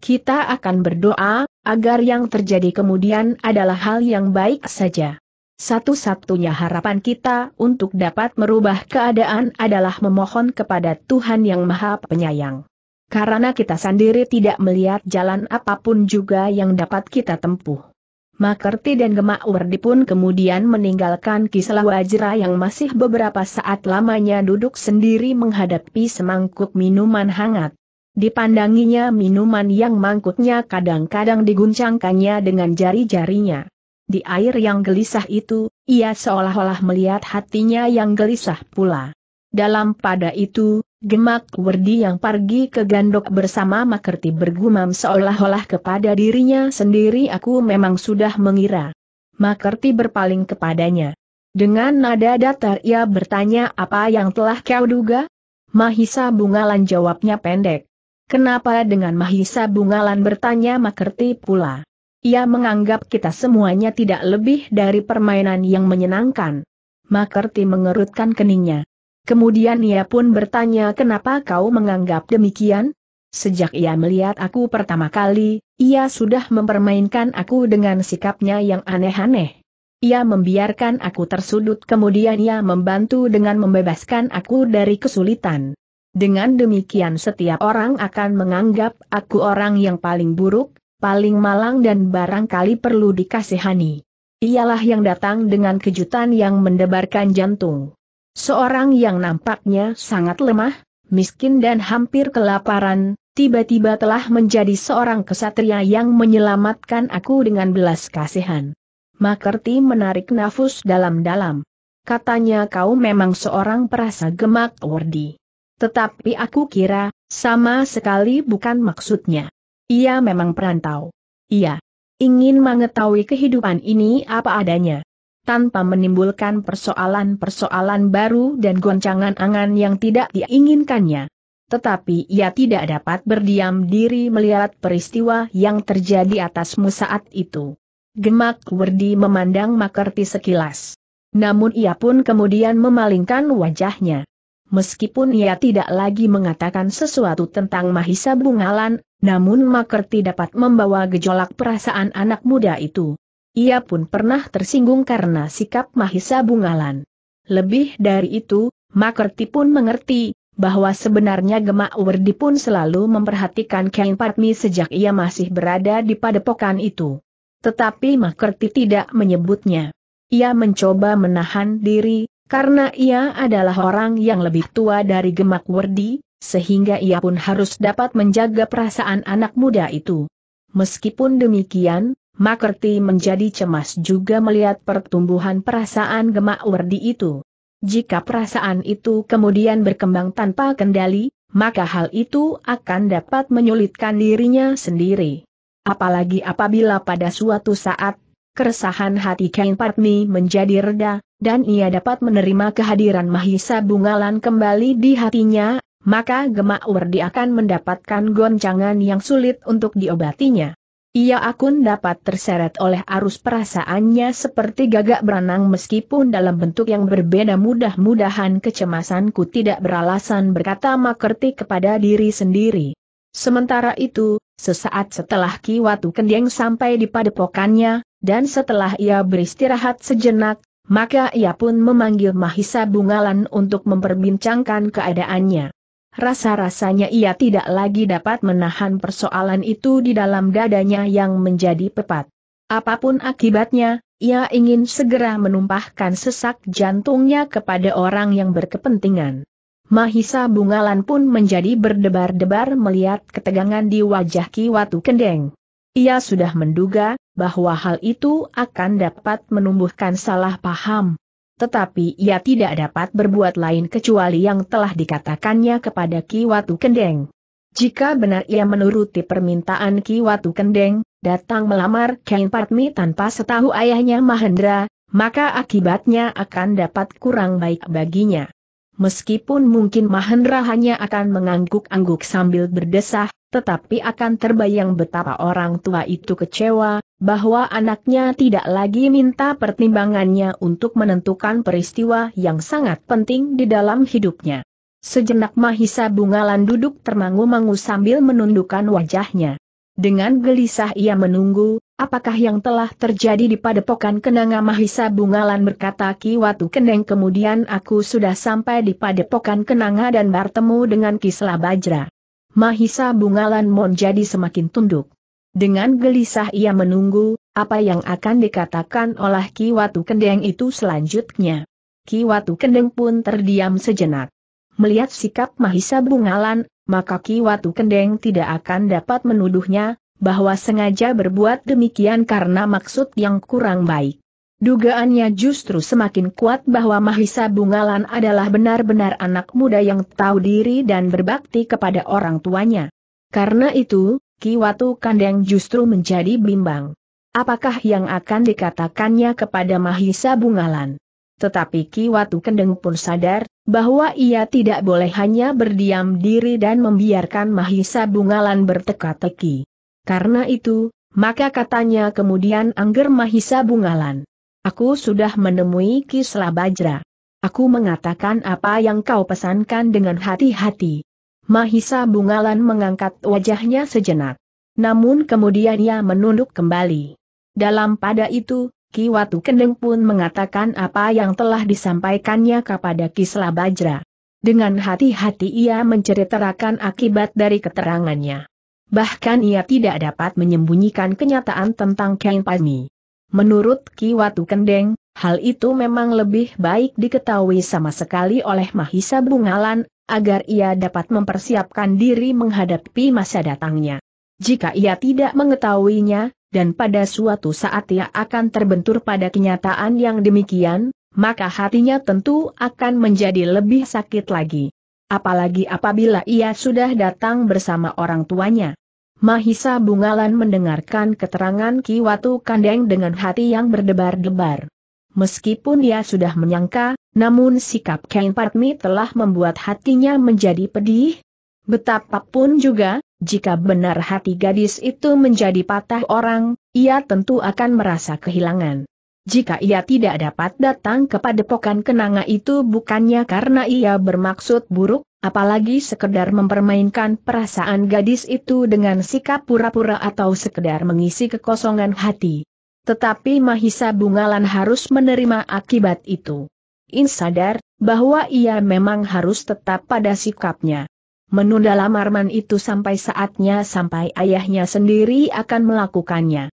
Kita akan berdoa, agar yang terjadi kemudian adalah hal yang baik saja. Satu-satunya harapan kita untuk dapat merubah keadaan adalah memohon kepada Tuhan Yang Maha Penyayang. Karena kita sendiri tidak melihat jalan apapun juga yang dapat kita tempuh. Makerti dan Gemak Werdi pun kemudian meninggalkan kisah Wajra yang masih beberapa saat lamanya duduk sendiri menghadapi semangkuk minuman hangat. Dipandanginya minuman yang mangkuknya kadang-kadang diguncangkannya dengan jari-jarinya. Di air yang gelisah itu, ia seolah-olah melihat hatinya yang gelisah pula. Dalam pada itu, gemak Werdi yang pergi ke gandok bersama Makerti bergumam seolah-olah kepada dirinya sendiri aku memang sudah mengira. Makerti berpaling kepadanya. Dengan nada datar ia bertanya apa yang telah kau duga? Mahisa Bungalan jawabnya pendek. Kenapa dengan Mahisa Bungalan bertanya Makerti pula? Ia menganggap kita semuanya tidak lebih dari permainan yang menyenangkan. Makerti mengerutkan keningnya. Kemudian ia pun bertanya kenapa kau menganggap demikian? Sejak ia melihat aku pertama kali, ia sudah mempermainkan aku dengan sikapnya yang aneh-aneh. Ia membiarkan aku tersudut kemudian ia membantu dengan membebaskan aku dari kesulitan. Dengan demikian setiap orang akan menganggap aku orang yang paling buruk, paling malang dan barangkali perlu dikasihani. Ialah yang datang dengan kejutan yang mendebarkan jantung. Seorang yang nampaknya sangat lemah, miskin dan hampir kelaparan, tiba-tiba telah menjadi seorang kesatria yang menyelamatkan aku dengan belas kasihan. Makerti menarik nafas dalam-dalam. Katanya kau memang seorang perasa gemak Wardi. Tetapi aku kira, sama sekali bukan maksudnya. Ia memang perantau. Ia ingin mengetahui kehidupan ini apa adanya. Tanpa menimbulkan persoalan-persoalan baru dan goncangan angan yang tidak diinginkannya. Tetapi ia tidak dapat berdiam diri melihat peristiwa yang terjadi atasmu saat itu. Gemak Werdi memandang Makerti sekilas. Namun ia pun kemudian memalingkan wajahnya. Meskipun ia tidak lagi mengatakan sesuatu tentang Mahisa Bungalan, namun Makerti dapat membawa gejolak perasaan anak muda itu. Ia pun pernah tersinggung karena sikap Mahisa Bungalan. Lebih dari itu, Makerti pun mengerti, bahwa sebenarnya Gemak Werdi pun selalu memperhatikan Ken Patmi sejak ia masih berada di padepokan itu. Tetapi Makerti tidak menyebutnya. Ia mencoba menahan diri, karena ia adalah orang yang lebih tua dari Gemak Werdi, sehingga ia pun harus dapat menjaga perasaan anak muda itu. Meskipun demikian, Makerti menjadi cemas juga melihat pertumbuhan perasaan gemak Werdi itu. Jika perasaan itu kemudian berkembang tanpa kendali, maka hal itu akan dapat menyulitkan dirinya sendiri. Apalagi apabila pada suatu saat, keresahan hati Kain Patmi menjadi reda, dan ia dapat menerima kehadiran Mahisa Bungalan kembali di hatinya maka Gemak Werdi akan mendapatkan goncangan yang sulit untuk diobatinya. Ia akun dapat terseret oleh arus perasaannya seperti gagak berenang meskipun dalam bentuk yang berbeda mudah-mudahan kecemasanku tidak beralasan berkata makerti kepada diri sendiri. Sementara itu, sesaat setelah Ki Watu Kendeng sampai di padepokannya, dan setelah ia beristirahat sejenak, maka ia pun memanggil Mahisa Bungalan untuk memperbincangkan keadaannya. Rasa-rasanya ia tidak lagi dapat menahan persoalan itu di dalam dadanya yang menjadi pepat. Apapun akibatnya, ia ingin segera menumpahkan sesak jantungnya kepada orang yang berkepentingan. Mahisa Bungalan pun menjadi berdebar-debar melihat ketegangan di wajah Ki Watu Kendeng. Ia sudah menduga bahwa hal itu akan dapat menumbuhkan salah paham, tetapi ia tidak dapat berbuat lain kecuali yang telah dikatakannya kepada Ki Watu Kendeng. Jika benar ia menuruti permintaan Ki Watu Kendeng, datang melamar Ken Patmi tanpa setahu ayahnya Mahendra, maka akibatnya akan dapat kurang baik baginya. Meskipun mungkin Mahendra hanya akan mengangguk-angguk sambil berdesah, tetapi akan terbayang betapa orang tua itu kecewa, bahwa anaknya tidak lagi minta pertimbangannya untuk menentukan peristiwa yang sangat penting di dalam hidupnya. Sejenak Mahisa Bungalan duduk termangu-mangu sambil menundukkan wajahnya. Dengan gelisah ia menunggu, apakah yang telah terjadi di padepokan kenanga Mahisa Bungalan berkata Ki Watu Keneng kemudian aku sudah sampai di padepokan kenanga dan bertemu dengan Kisla Bajra. Mahisa Bungalan Mon jadi semakin tunduk. Dengan gelisah ia menunggu, apa yang akan dikatakan oleh Ki Watu Kendeng itu selanjutnya. Ki Watu Kendeng pun terdiam sejenak. Melihat sikap Mahisa Bungalan, maka Ki Watu Kendeng tidak akan dapat menuduhnya, bahwa sengaja berbuat demikian karena maksud yang kurang baik. Dugaannya justru semakin kuat bahwa Mahisa Bungalan adalah benar-benar anak muda yang tahu diri dan berbakti kepada orang tuanya. Karena itu, Ki Watu Kandeng justru menjadi bimbang. Apakah yang akan dikatakannya kepada Mahisa Bungalan? Tetapi Ki Watu Kendeng pun sadar, bahwa ia tidak boleh hanya berdiam diri dan membiarkan Mahisa Bungalan berteka-teki. Karena itu, maka katanya kemudian Angger Mahisa Bungalan. Aku sudah menemui Kisla Bajra. Aku mengatakan apa yang kau pesankan dengan hati-hati. Mahisa Bungalan mengangkat wajahnya sejenak. Namun kemudian ia menunduk kembali. Dalam pada itu, Kiwatu Kendeng pun mengatakan apa yang telah disampaikannya kepada Kisla Bajra. Dengan hati-hati ia menceritakan akibat dari keterangannya. Bahkan ia tidak dapat menyembunyikan kenyataan tentang Kain Palmi. Menurut Ki Watu Kendeng, hal itu memang lebih baik diketahui sama sekali oleh Mahisa Bungalan, agar ia dapat mempersiapkan diri menghadapi masa datangnya. Jika ia tidak mengetahuinya, dan pada suatu saat ia akan terbentur pada kenyataan yang demikian, maka hatinya tentu akan menjadi lebih sakit lagi. Apalagi apabila ia sudah datang bersama orang tuanya. Mahisa Bungalan mendengarkan keterangan Ki Watu Kandeng dengan hati yang berdebar-debar. Meskipun dia sudah menyangka, namun sikap Kain Patmi telah membuat hatinya menjadi pedih. Betapapun juga, jika benar hati gadis itu menjadi patah orang, ia tentu akan merasa kehilangan jika ia tidak dapat datang kepada pokan kenanga itu bukannya karena ia bermaksud buruk, apalagi sekedar mempermainkan perasaan gadis itu dengan sikap pura-pura atau sekedar mengisi kekosongan hati. Tetapi Mahisa Bungalan harus menerima akibat itu. Insadar bahwa ia memang harus tetap pada sikapnya. Menunda lamarman itu sampai saatnya sampai ayahnya sendiri akan melakukannya.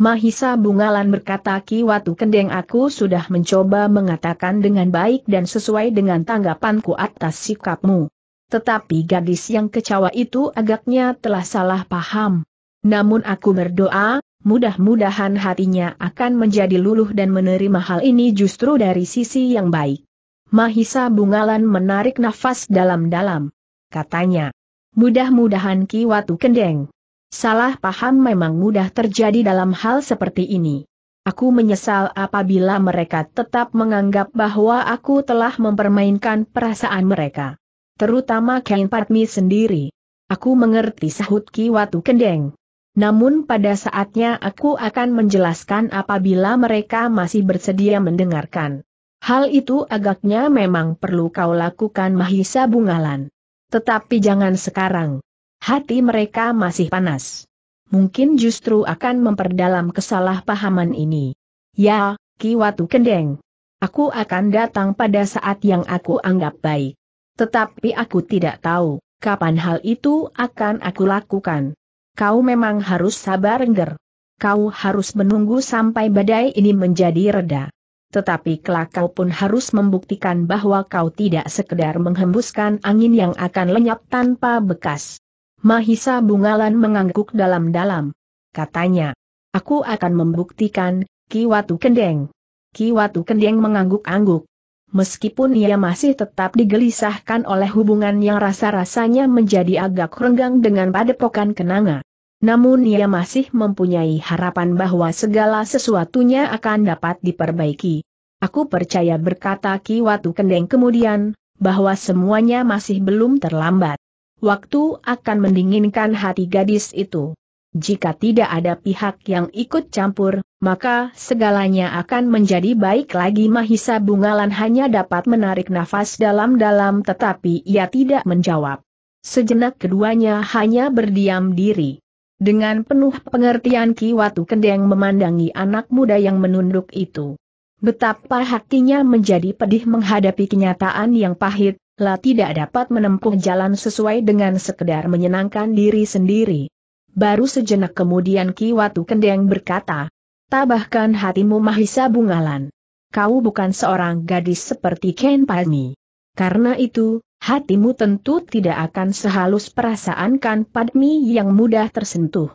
Mahisa Bungalan berkata Ki Watu Kendeng aku sudah mencoba mengatakan dengan baik dan sesuai dengan tanggapanku atas sikapmu. Tetapi gadis yang kecewa itu agaknya telah salah paham. Namun aku berdoa, mudah-mudahan hatinya akan menjadi luluh dan menerima hal ini justru dari sisi yang baik. Mahisa Bungalan menarik nafas dalam-dalam. Katanya, mudah-mudahan Ki Watu Kendeng. Salah paham memang mudah terjadi dalam hal seperti ini. Aku menyesal apabila mereka tetap menganggap bahwa aku telah mempermainkan perasaan mereka. Terutama Ken Patmi sendiri. Aku mengerti sahut Ki Watu Kendeng. Namun pada saatnya aku akan menjelaskan apabila mereka masih bersedia mendengarkan. Hal itu agaknya memang perlu kau lakukan Mahisa Bungalan. Tetapi jangan sekarang. Hati mereka masih panas. Mungkin justru akan memperdalam kesalahpahaman ini. Ya, Ki Watu Kendeng. Aku akan datang pada saat yang aku anggap baik. Tetapi aku tidak tahu, kapan hal itu akan aku lakukan. Kau memang harus sabar ngger. Kau harus menunggu sampai badai ini menjadi reda tetapi kelak kau pun harus membuktikan bahwa kau tidak sekedar menghembuskan angin yang akan lenyap tanpa bekas. Mahisa Bungalan mengangguk dalam-dalam. Katanya, aku akan membuktikan, Kiwatu Kendeng. Kiwatu Kendeng mengangguk-angguk. Meskipun ia masih tetap digelisahkan oleh hubungan yang rasa-rasanya menjadi agak renggang dengan padepokan kenanga. Namun ia masih mempunyai harapan bahwa segala sesuatunya akan dapat diperbaiki. Aku percaya berkata Kiwatu Kendeng kemudian, bahwa semuanya masih belum terlambat waktu akan mendinginkan hati gadis itu. Jika tidak ada pihak yang ikut campur, maka segalanya akan menjadi baik lagi Mahisa Bungalan hanya dapat menarik nafas dalam-dalam tetapi ia tidak menjawab. Sejenak keduanya hanya berdiam diri. Dengan penuh pengertian Ki Watu Kendeng memandangi anak muda yang menunduk itu. Betapa hatinya menjadi pedih menghadapi kenyataan yang pahit, lah tidak dapat menempuh jalan sesuai dengan sekedar menyenangkan diri sendiri. Baru sejenak kemudian Ki Watu Kendeng berkata, Tabahkan hatimu Mahisa Bungalan. Kau bukan seorang gadis seperti Ken Palmi. Karena itu, hatimu tentu tidak akan sehalus perasaan Kan Padmi yang mudah tersentuh.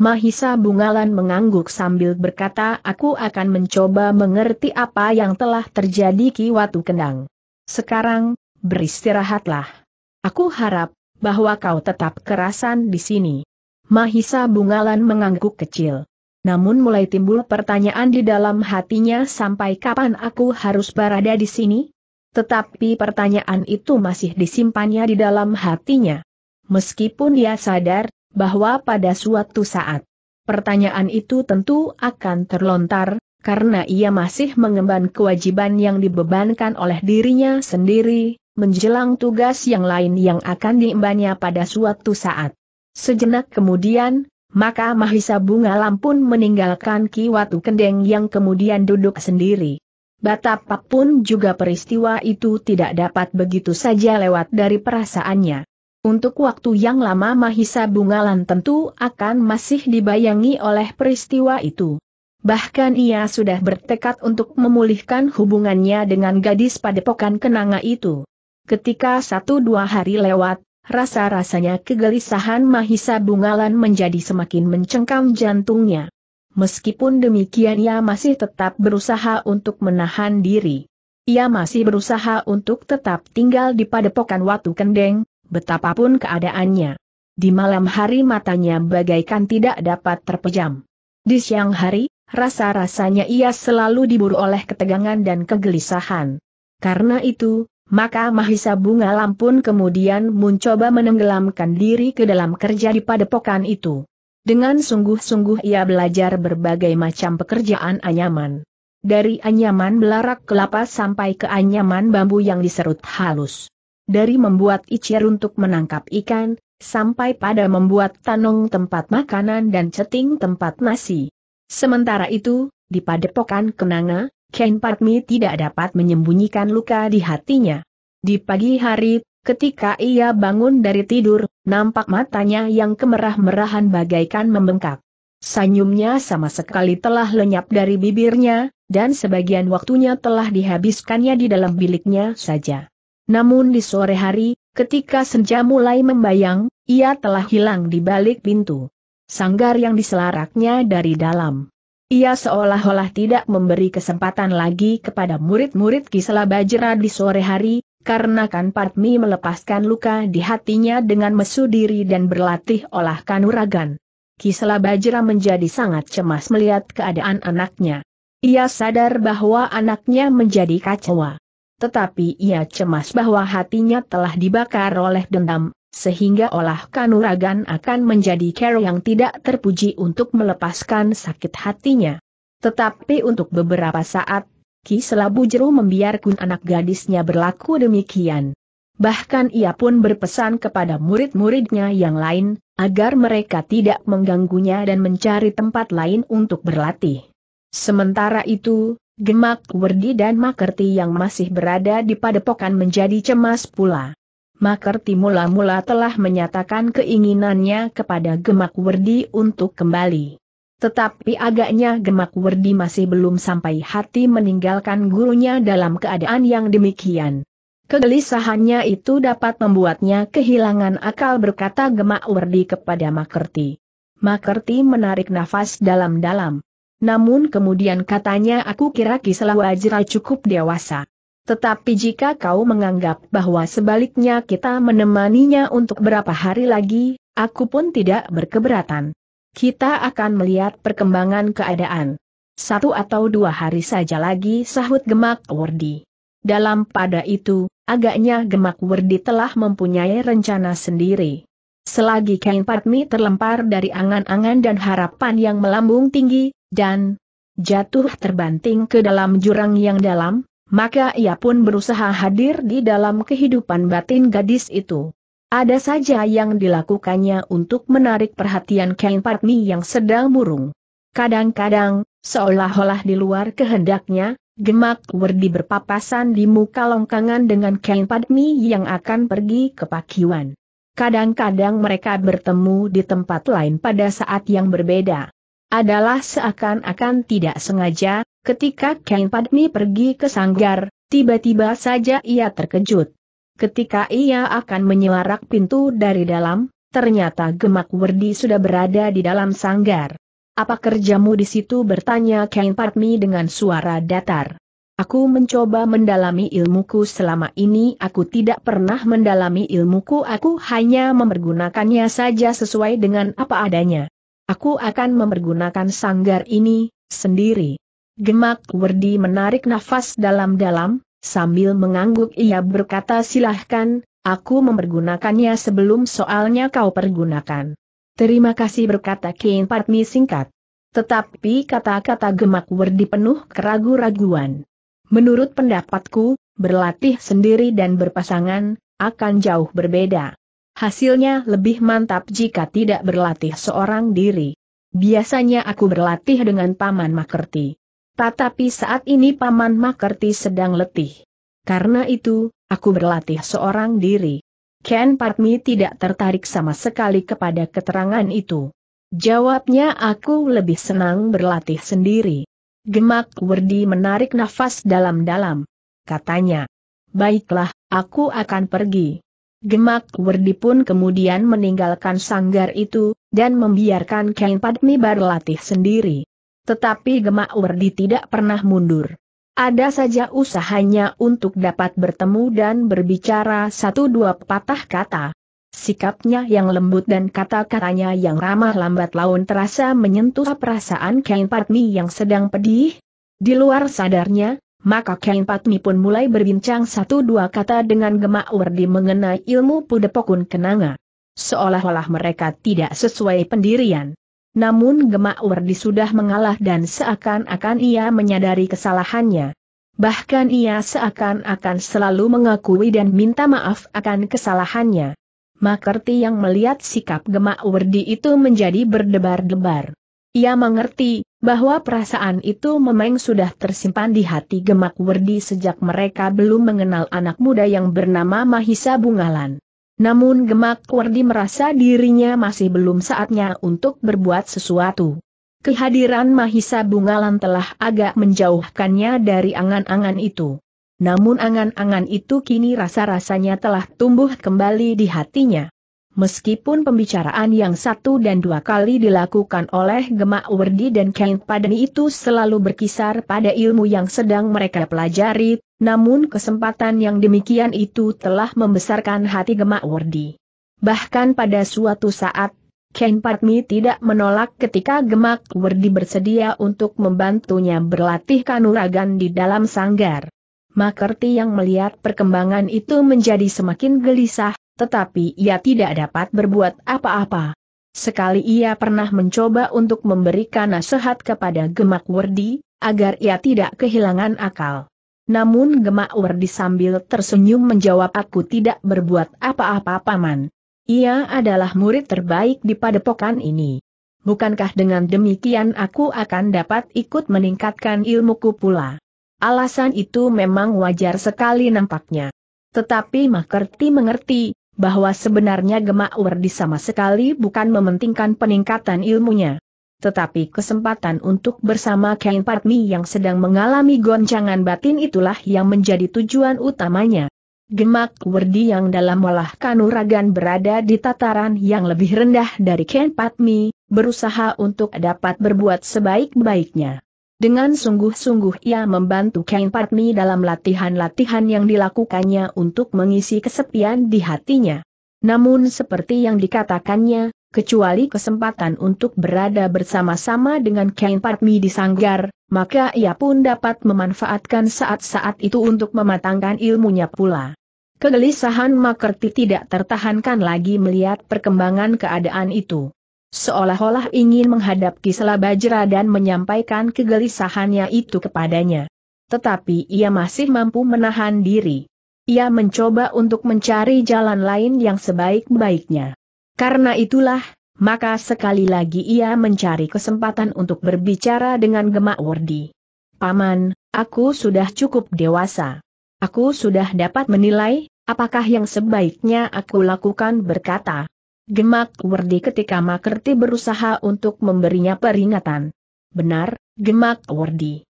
Mahisa Bungalan mengangguk sambil berkata aku akan mencoba mengerti apa yang telah terjadi Ki Watu Kendang. Sekarang, beristirahatlah. Aku harap, bahwa kau tetap kerasan di sini. Mahisa Bungalan mengangguk kecil. Namun mulai timbul pertanyaan di dalam hatinya sampai kapan aku harus berada di sini? Tetapi pertanyaan itu masih disimpannya di dalam hatinya. Meskipun dia sadar, bahwa pada suatu saat, pertanyaan itu tentu akan terlontar, karena ia masih mengemban kewajiban yang dibebankan oleh dirinya sendiri, menjelang tugas yang lain yang akan diembannya pada suatu saat. Sejenak kemudian, maka Mahisa Bunga Lampun meninggalkan Ki Watu Kendeng yang kemudian duduk sendiri. Betapa pun juga peristiwa itu tidak dapat begitu saja lewat dari perasaannya. Untuk waktu yang lama Mahisa Bungalan tentu akan masih dibayangi oleh peristiwa itu. Bahkan ia sudah bertekad untuk memulihkan hubungannya dengan gadis padepokan kenanga itu. Ketika satu dua hari lewat, rasa-rasanya kegelisahan Mahisa Bungalan menjadi semakin mencengkam jantungnya. Meskipun demikian ia masih tetap berusaha untuk menahan diri. Ia masih berusaha untuk tetap tinggal di padepokan Watu Kendeng, betapapun keadaannya. Di malam hari matanya bagaikan tidak dapat terpejam. Di siang hari, rasa-rasanya ia selalu diburu oleh ketegangan dan kegelisahan. Karena itu, maka Mahisa Bunga Lampun kemudian mencoba menenggelamkan diri ke dalam kerja di padepokan itu. Dengan sungguh-sungguh ia belajar berbagai macam pekerjaan anyaman. Dari anyaman belarak kelapa sampai ke anyaman bambu yang diserut halus. Dari membuat icir untuk menangkap ikan, sampai pada membuat tanung tempat makanan dan ceting tempat nasi. Sementara itu, di padepokan Kenanga, Ken Patmi tidak dapat menyembunyikan luka di hatinya. Di pagi hari, ketika ia bangun dari tidur, nampak matanya yang kemerah-merahan bagaikan membengkak. Senyumnya sama sekali telah lenyap dari bibirnya, dan sebagian waktunya telah dihabiskannya di dalam biliknya saja. Namun di sore hari, ketika senja mulai membayang, ia telah hilang di balik pintu. Sanggar yang diselaraknya dari dalam. Ia seolah-olah tidak memberi kesempatan lagi kepada murid-murid Kisela Bajra di sore hari, karena Kan Padmi melepaskan luka di hatinya dengan mesu diri dan berlatih olah kanuragan. Kisela Bajra menjadi sangat cemas melihat keadaan anaknya. Ia sadar bahwa anaknya menjadi kacau. Tetapi ia cemas bahwa hatinya telah dibakar oleh dendam, sehingga olah kanuragan akan menjadi cara yang tidak terpuji untuk melepaskan sakit hatinya. Tetapi untuk beberapa saat, Ki Selabu Jeru membiarkan anak gadisnya berlaku demikian. Bahkan ia pun berpesan kepada murid-muridnya yang lain, agar mereka tidak mengganggunya dan mencari tempat lain untuk berlatih. Sementara itu, Gemak Werdi dan Makerti yang masih berada di padepokan menjadi cemas pula. Makerti mula-mula telah menyatakan keinginannya kepada Gemak Werdi untuk kembali. Tetapi agaknya Gemak Werdi masih belum sampai hati meninggalkan gurunya dalam keadaan yang demikian. Kegelisahannya itu dapat membuatnya kehilangan akal berkata Gemak Werdi kepada Makerti. Makerti menarik nafas dalam-dalam. Namun kemudian katanya aku kira Kislawajra cukup dewasa. Tetapi jika kau menganggap bahwa sebaliknya kita menemaninya untuk berapa hari lagi, aku pun tidak berkeberatan. Kita akan melihat perkembangan keadaan. Satu atau dua hari saja lagi sahut gemak Wardi. Dalam pada itu, agaknya gemak Wardi telah mempunyai rencana sendiri. Selagi Kain Patmi terlempar dari angan-angan dan harapan yang melambung tinggi, dan jatuh terbanting ke dalam jurang yang dalam, maka ia pun berusaha hadir di dalam kehidupan batin gadis itu. Ada saja yang dilakukannya untuk menarik perhatian Ken Patmi yang sedang murung. Kadang-kadang, seolah-olah di luar kehendaknya, Gemak Werdi berpapasan di muka longkangan dengan Ken Padmi yang akan pergi ke Pakiwan. Kadang-kadang mereka bertemu di tempat lain pada saat yang berbeda adalah seakan-akan tidak sengaja, ketika Kang Padmi pergi ke sanggar, tiba-tiba saja ia terkejut. Ketika ia akan menyelarak pintu dari dalam, ternyata Gemak Werdi sudah berada di dalam sanggar. Apa kerjamu di situ bertanya Kang Padmi dengan suara datar. Aku mencoba mendalami ilmuku selama ini aku tidak pernah mendalami ilmuku aku hanya mempergunakannya saja sesuai dengan apa adanya. Aku akan mempergunakan sanggar ini, sendiri. Gemak Werdi menarik nafas dalam-dalam, sambil mengangguk ia berkata silahkan, aku mempergunakannya sebelum soalnya kau pergunakan. Terima kasih berkata Kain Patmi singkat. Tetapi kata-kata gemak Werdi penuh keragu-raguan. Menurut pendapatku, berlatih sendiri dan berpasangan, akan jauh berbeda. Hasilnya lebih mantap jika tidak berlatih seorang diri. Biasanya aku berlatih dengan Paman Makerti. Tetapi saat ini Paman Makerti sedang letih. Karena itu, aku berlatih seorang diri. Ken Patmi tidak tertarik sama sekali kepada keterangan itu. Jawabnya aku lebih senang berlatih sendiri. Gemak Werdi menarik nafas dalam-dalam. Katanya, baiklah, aku akan pergi. Gemak Werdi pun kemudian meninggalkan sanggar itu, dan membiarkan Kain Padmi berlatih sendiri. Tetapi Gemak Werdi tidak pernah mundur. Ada saja usahanya untuk dapat bertemu dan berbicara satu dua patah kata. Sikapnya yang lembut dan kata-katanya yang ramah lambat laun terasa menyentuh perasaan Kain Padmi yang sedang pedih. Di luar sadarnya, maka Kain Patmi pun mulai berbincang satu dua kata dengan Gemak Wardi mengenai ilmu Pudepokun Kenanga. Seolah-olah mereka tidak sesuai pendirian. Namun Gemak Wardi sudah mengalah dan seakan-akan ia menyadari kesalahannya. Bahkan ia seakan-akan selalu mengakui dan minta maaf akan kesalahannya. Makerti yang melihat sikap Gemak Wardi itu menjadi berdebar-debar. Ia mengerti bahwa perasaan itu memang sudah tersimpan di hati Gemak Werdi sejak mereka belum mengenal anak muda yang bernama Mahisa Bungalan. Namun Gemak Werdi merasa dirinya masih belum saatnya untuk berbuat sesuatu. Kehadiran Mahisa Bungalan telah agak menjauhkannya dari angan-angan itu. Namun angan-angan itu kini rasa-rasanya telah tumbuh kembali di hatinya. Meskipun pembicaraan yang satu dan dua kali dilakukan oleh Gemak Werdi dan Kain Padani itu selalu berkisar pada ilmu yang sedang mereka pelajari, namun kesempatan yang demikian itu telah membesarkan hati Gemak Werdi. Bahkan pada suatu saat, Kain Padmi tidak menolak ketika Gemak Werdi bersedia untuk membantunya berlatih kanuragan di dalam sanggar. Makerti yang melihat perkembangan itu menjadi semakin gelisah, tetapi ia tidak dapat berbuat apa-apa. Sekali ia pernah mencoba untuk memberikan nasihat kepada Gemak Wardi agar ia tidak kehilangan akal. Namun Gemak Wardi sambil tersenyum menjawab aku tidak berbuat apa-apa paman. Ia adalah murid terbaik di padepokan ini. Bukankah dengan demikian aku akan dapat ikut meningkatkan ilmuku pula? Alasan itu memang wajar sekali nampaknya. Tetapi Makerti mengerti, bahwa sebenarnya Gemak Werdi sama sekali bukan mementingkan peningkatan ilmunya. Tetapi kesempatan untuk bersama Kain Patmi yang sedang mengalami goncangan batin itulah yang menjadi tujuan utamanya. Gemak Werdi yang dalam olah kanuragan berada di tataran yang lebih rendah dari Kain Patmi, berusaha untuk dapat berbuat sebaik-baiknya. Dengan sungguh-sungguh ia membantu Kain Patni dalam latihan-latihan yang dilakukannya untuk mengisi kesepian di hatinya. Namun seperti yang dikatakannya, kecuali kesempatan untuk berada bersama-sama dengan Kain Patni di sanggar, maka ia pun dapat memanfaatkan saat-saat itu untuk mematangkan ilmunya pula. Kegelisahan Makerti tidak tertahankan lagi melihat perkembangan keadaan itu. Seolah-olah ingin menghadapi Kisela Bajra dan menyampaikan kegelisahannya itu kepadanya. Tetapi ia masih mampu menahan diri. Ia mencoba untuk mencari jalan lain yang sebaik-baiknya. Karena itulah, maka sekali lagi ia mencari kesempatan untuk berbicara dengan Gemak Wardi. Paman, aku sudah cukup dewasa. Aku sudah dapat menilai, apakah yang sebaiknya aku lakukan berkata, Gemak Wardi ketika Makerti berusaha untuk memberinya peringatan. Benar, Gemak Wardi.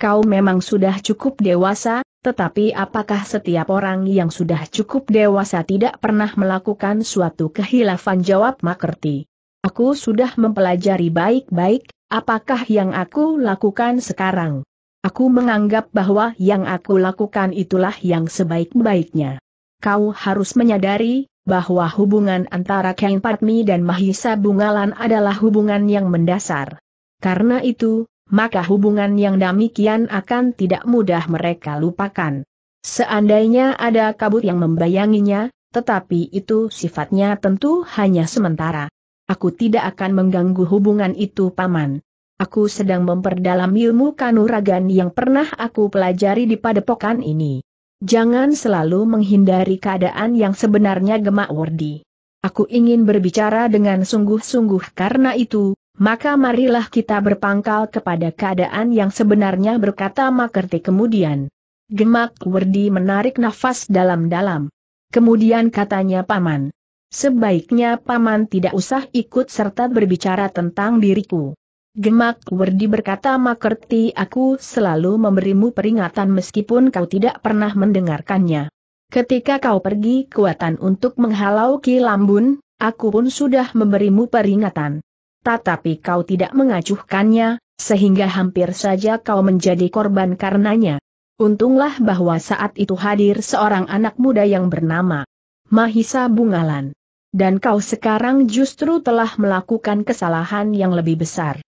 Kau memang sudah cukup dewasa, tetapi apakah setiap orang yang sudah cukup dewasa tidak pernah melakukan suatu kehilafan jawab Makerti? Aku sudah mempelajari baik-baik, apakah yang aku lakukan sekarang? Aku menganggap bahwa yang aku lakukan itulah yang sebaik-baiknya. Kau harus menyadari, bahwa hubungan antara Kang Patmi dan Mahisa Bungalan adalah hubungan yang mendasar. Karena itu, maka hubungan yang demikian akan tidak mudah mereka lupakan. Seandainya ada kabut yang membayanginya, tetapi itu sifatnya tentu hanya sementara. Aku tidak akan mengganggu hubungan itu paman. Aku sedang memperdalam ilmu kanuragan yang pernah aku pelajari di padepokan ini. Jangan selalu menghindari keadaan yang sebenarnya gemak Wardi. Aku ingin berbicara dengan sungguh-sungguh karena itu, maka marilah kita berpangkal kepada keadaan yang sebenarnya berkata Makerti kemudian. Gemak Wardi menarik nafas dalam-dalam. Kemudian katanya Paman. Sebaiknya Paman tidak usah ikut serta berbicara tentang diriku. Gemak Werdi berkata Makerti aku selalu memberimu peringatan meskipun kau tidak pernah mendengarkannya. Ketika kau pergi kuatan untuk menghalau Ki Lambun, aku pun sudah memberimu peringatan. Tetapi kau tidak mengacuhkannya, sehingga hampir saja kau menjadi korban karenanya. Untunglah bahwa saat itu hadir seorang anak muda yang bernama Mahisa Bungalan. Dan kau sekarang justru telah melakukan kesalahan yang lebih besar.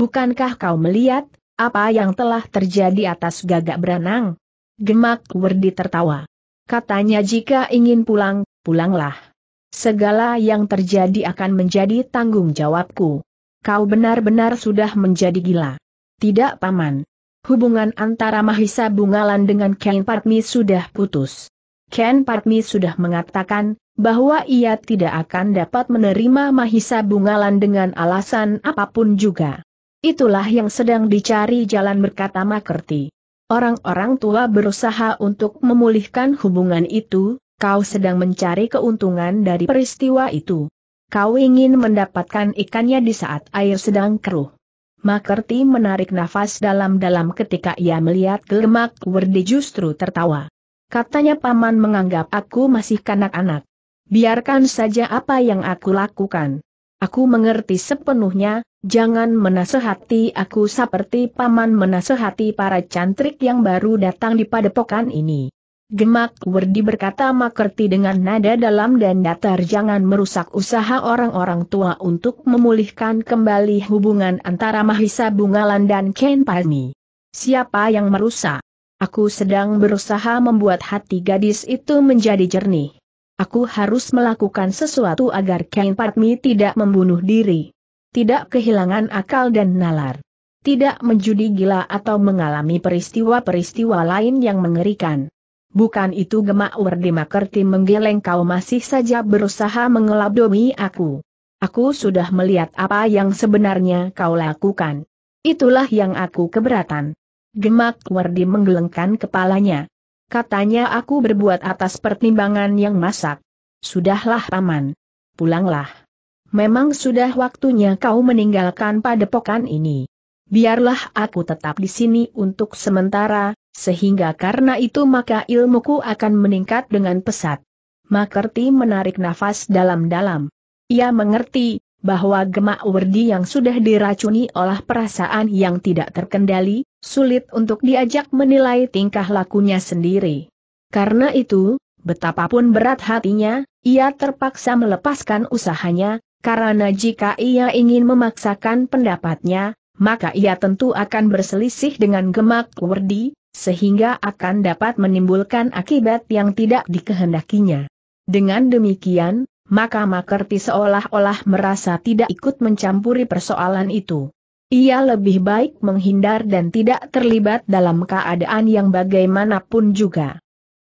Bukankah kau melihat, apa yang telah terjadi atas gagak beranang? Gemak Werdi tertawa. Katanya jika ingin pulang, pulanglah. Segala yang terjadi akan menjadi tanggung jawabku. Kau benar-benar sudah menjadi gila. Tidak paman. Hubungan antara Mahisa Bungalan dengan Ken Parmi sudah putus. Ken Parmi sudah mengatakan, bahwa ia tidak akan dapat menerima Mahisa Bungalan dengan alasan apapun juga. Itulah yang sedang dicari jalan berkata Makerti. Orang-orang tua berusaha untuk memulihkan hubungan itu, kau sedang mencari keuntungan dari peristiwa itu. Kau ingin mendapatkan ikannya di saat air sedang keruh. Makerti menarik nafas dalam-dalam ketika ia melihat gelemak Werdi justru tertawa. Katanya paman menganggap aku masih kanak-anak. Biarkan saja apa yang aku lakukan. Aku mengerti sepenuhnya, jangan menasehati aku seperti paman menasehati para cantrik yang baru datang di padepokan ini. Gemak Werdi berkata makerti dengan nada dalam dan datar jangan merusak usaha orang-orang tua untuk memulihkan kembali hubungan antara Mahisa Bungalan dan Ken Palmi. Siapa yang merusak? Aku sedang berusaha membuat hati gadis itu menjadi jernih. Aku harus melakukan sesuatu agar Kain Patmi tidak membunuh diri. Tidak kehilangan akal dan nalar. Tidak menjadi gila atau mengalami peristiwa-peristiwa lain yang mengerikan. Bukan itu gemak Wardimakerti menggeleng kau masih saja berusaha mengelabdomi aku. Aku sudah melihat apa yang sebenarnya kau lakukan. Itulah yang aku keberatan. Gemak Wardi menggelengkan kepalanya. Katanya aku berbuat atas pertimbangan yang masak. Sudahlah paman. Pulanglah. Memang sudah waktunya kau meninggalkan padepokan ini. Biarlah aku tetap di sini untuk sementara, sehingga karena itu maka ilmuku akan meningkat dengan pesat. Makerti menarik nafas dalam-dalam. Ia mengerti, bahwa Gemak Werdi yang sudah diracuni oleh perasaan yang tidak terkendali, sulit untuk diajak menilai tingkah lakunya sendiri. Karena itu, betapapun berat hatinya, ia terpaksa melepaskan usahanya, karena jika ia ingin memaksakan pendapatnya, maka ia tentu akan berselisih dengan gemak Wardi, sehingga akan dapat menimbulkan akibat yang tidak dikehendakinya. Dengan demikian, maka Makerti seolah-olah merasa tidak ikut mencampuri persoalan itu. Ia lebih baik menghindar dan tidak terlibat dalam keadaan yang bagaimanapun juga.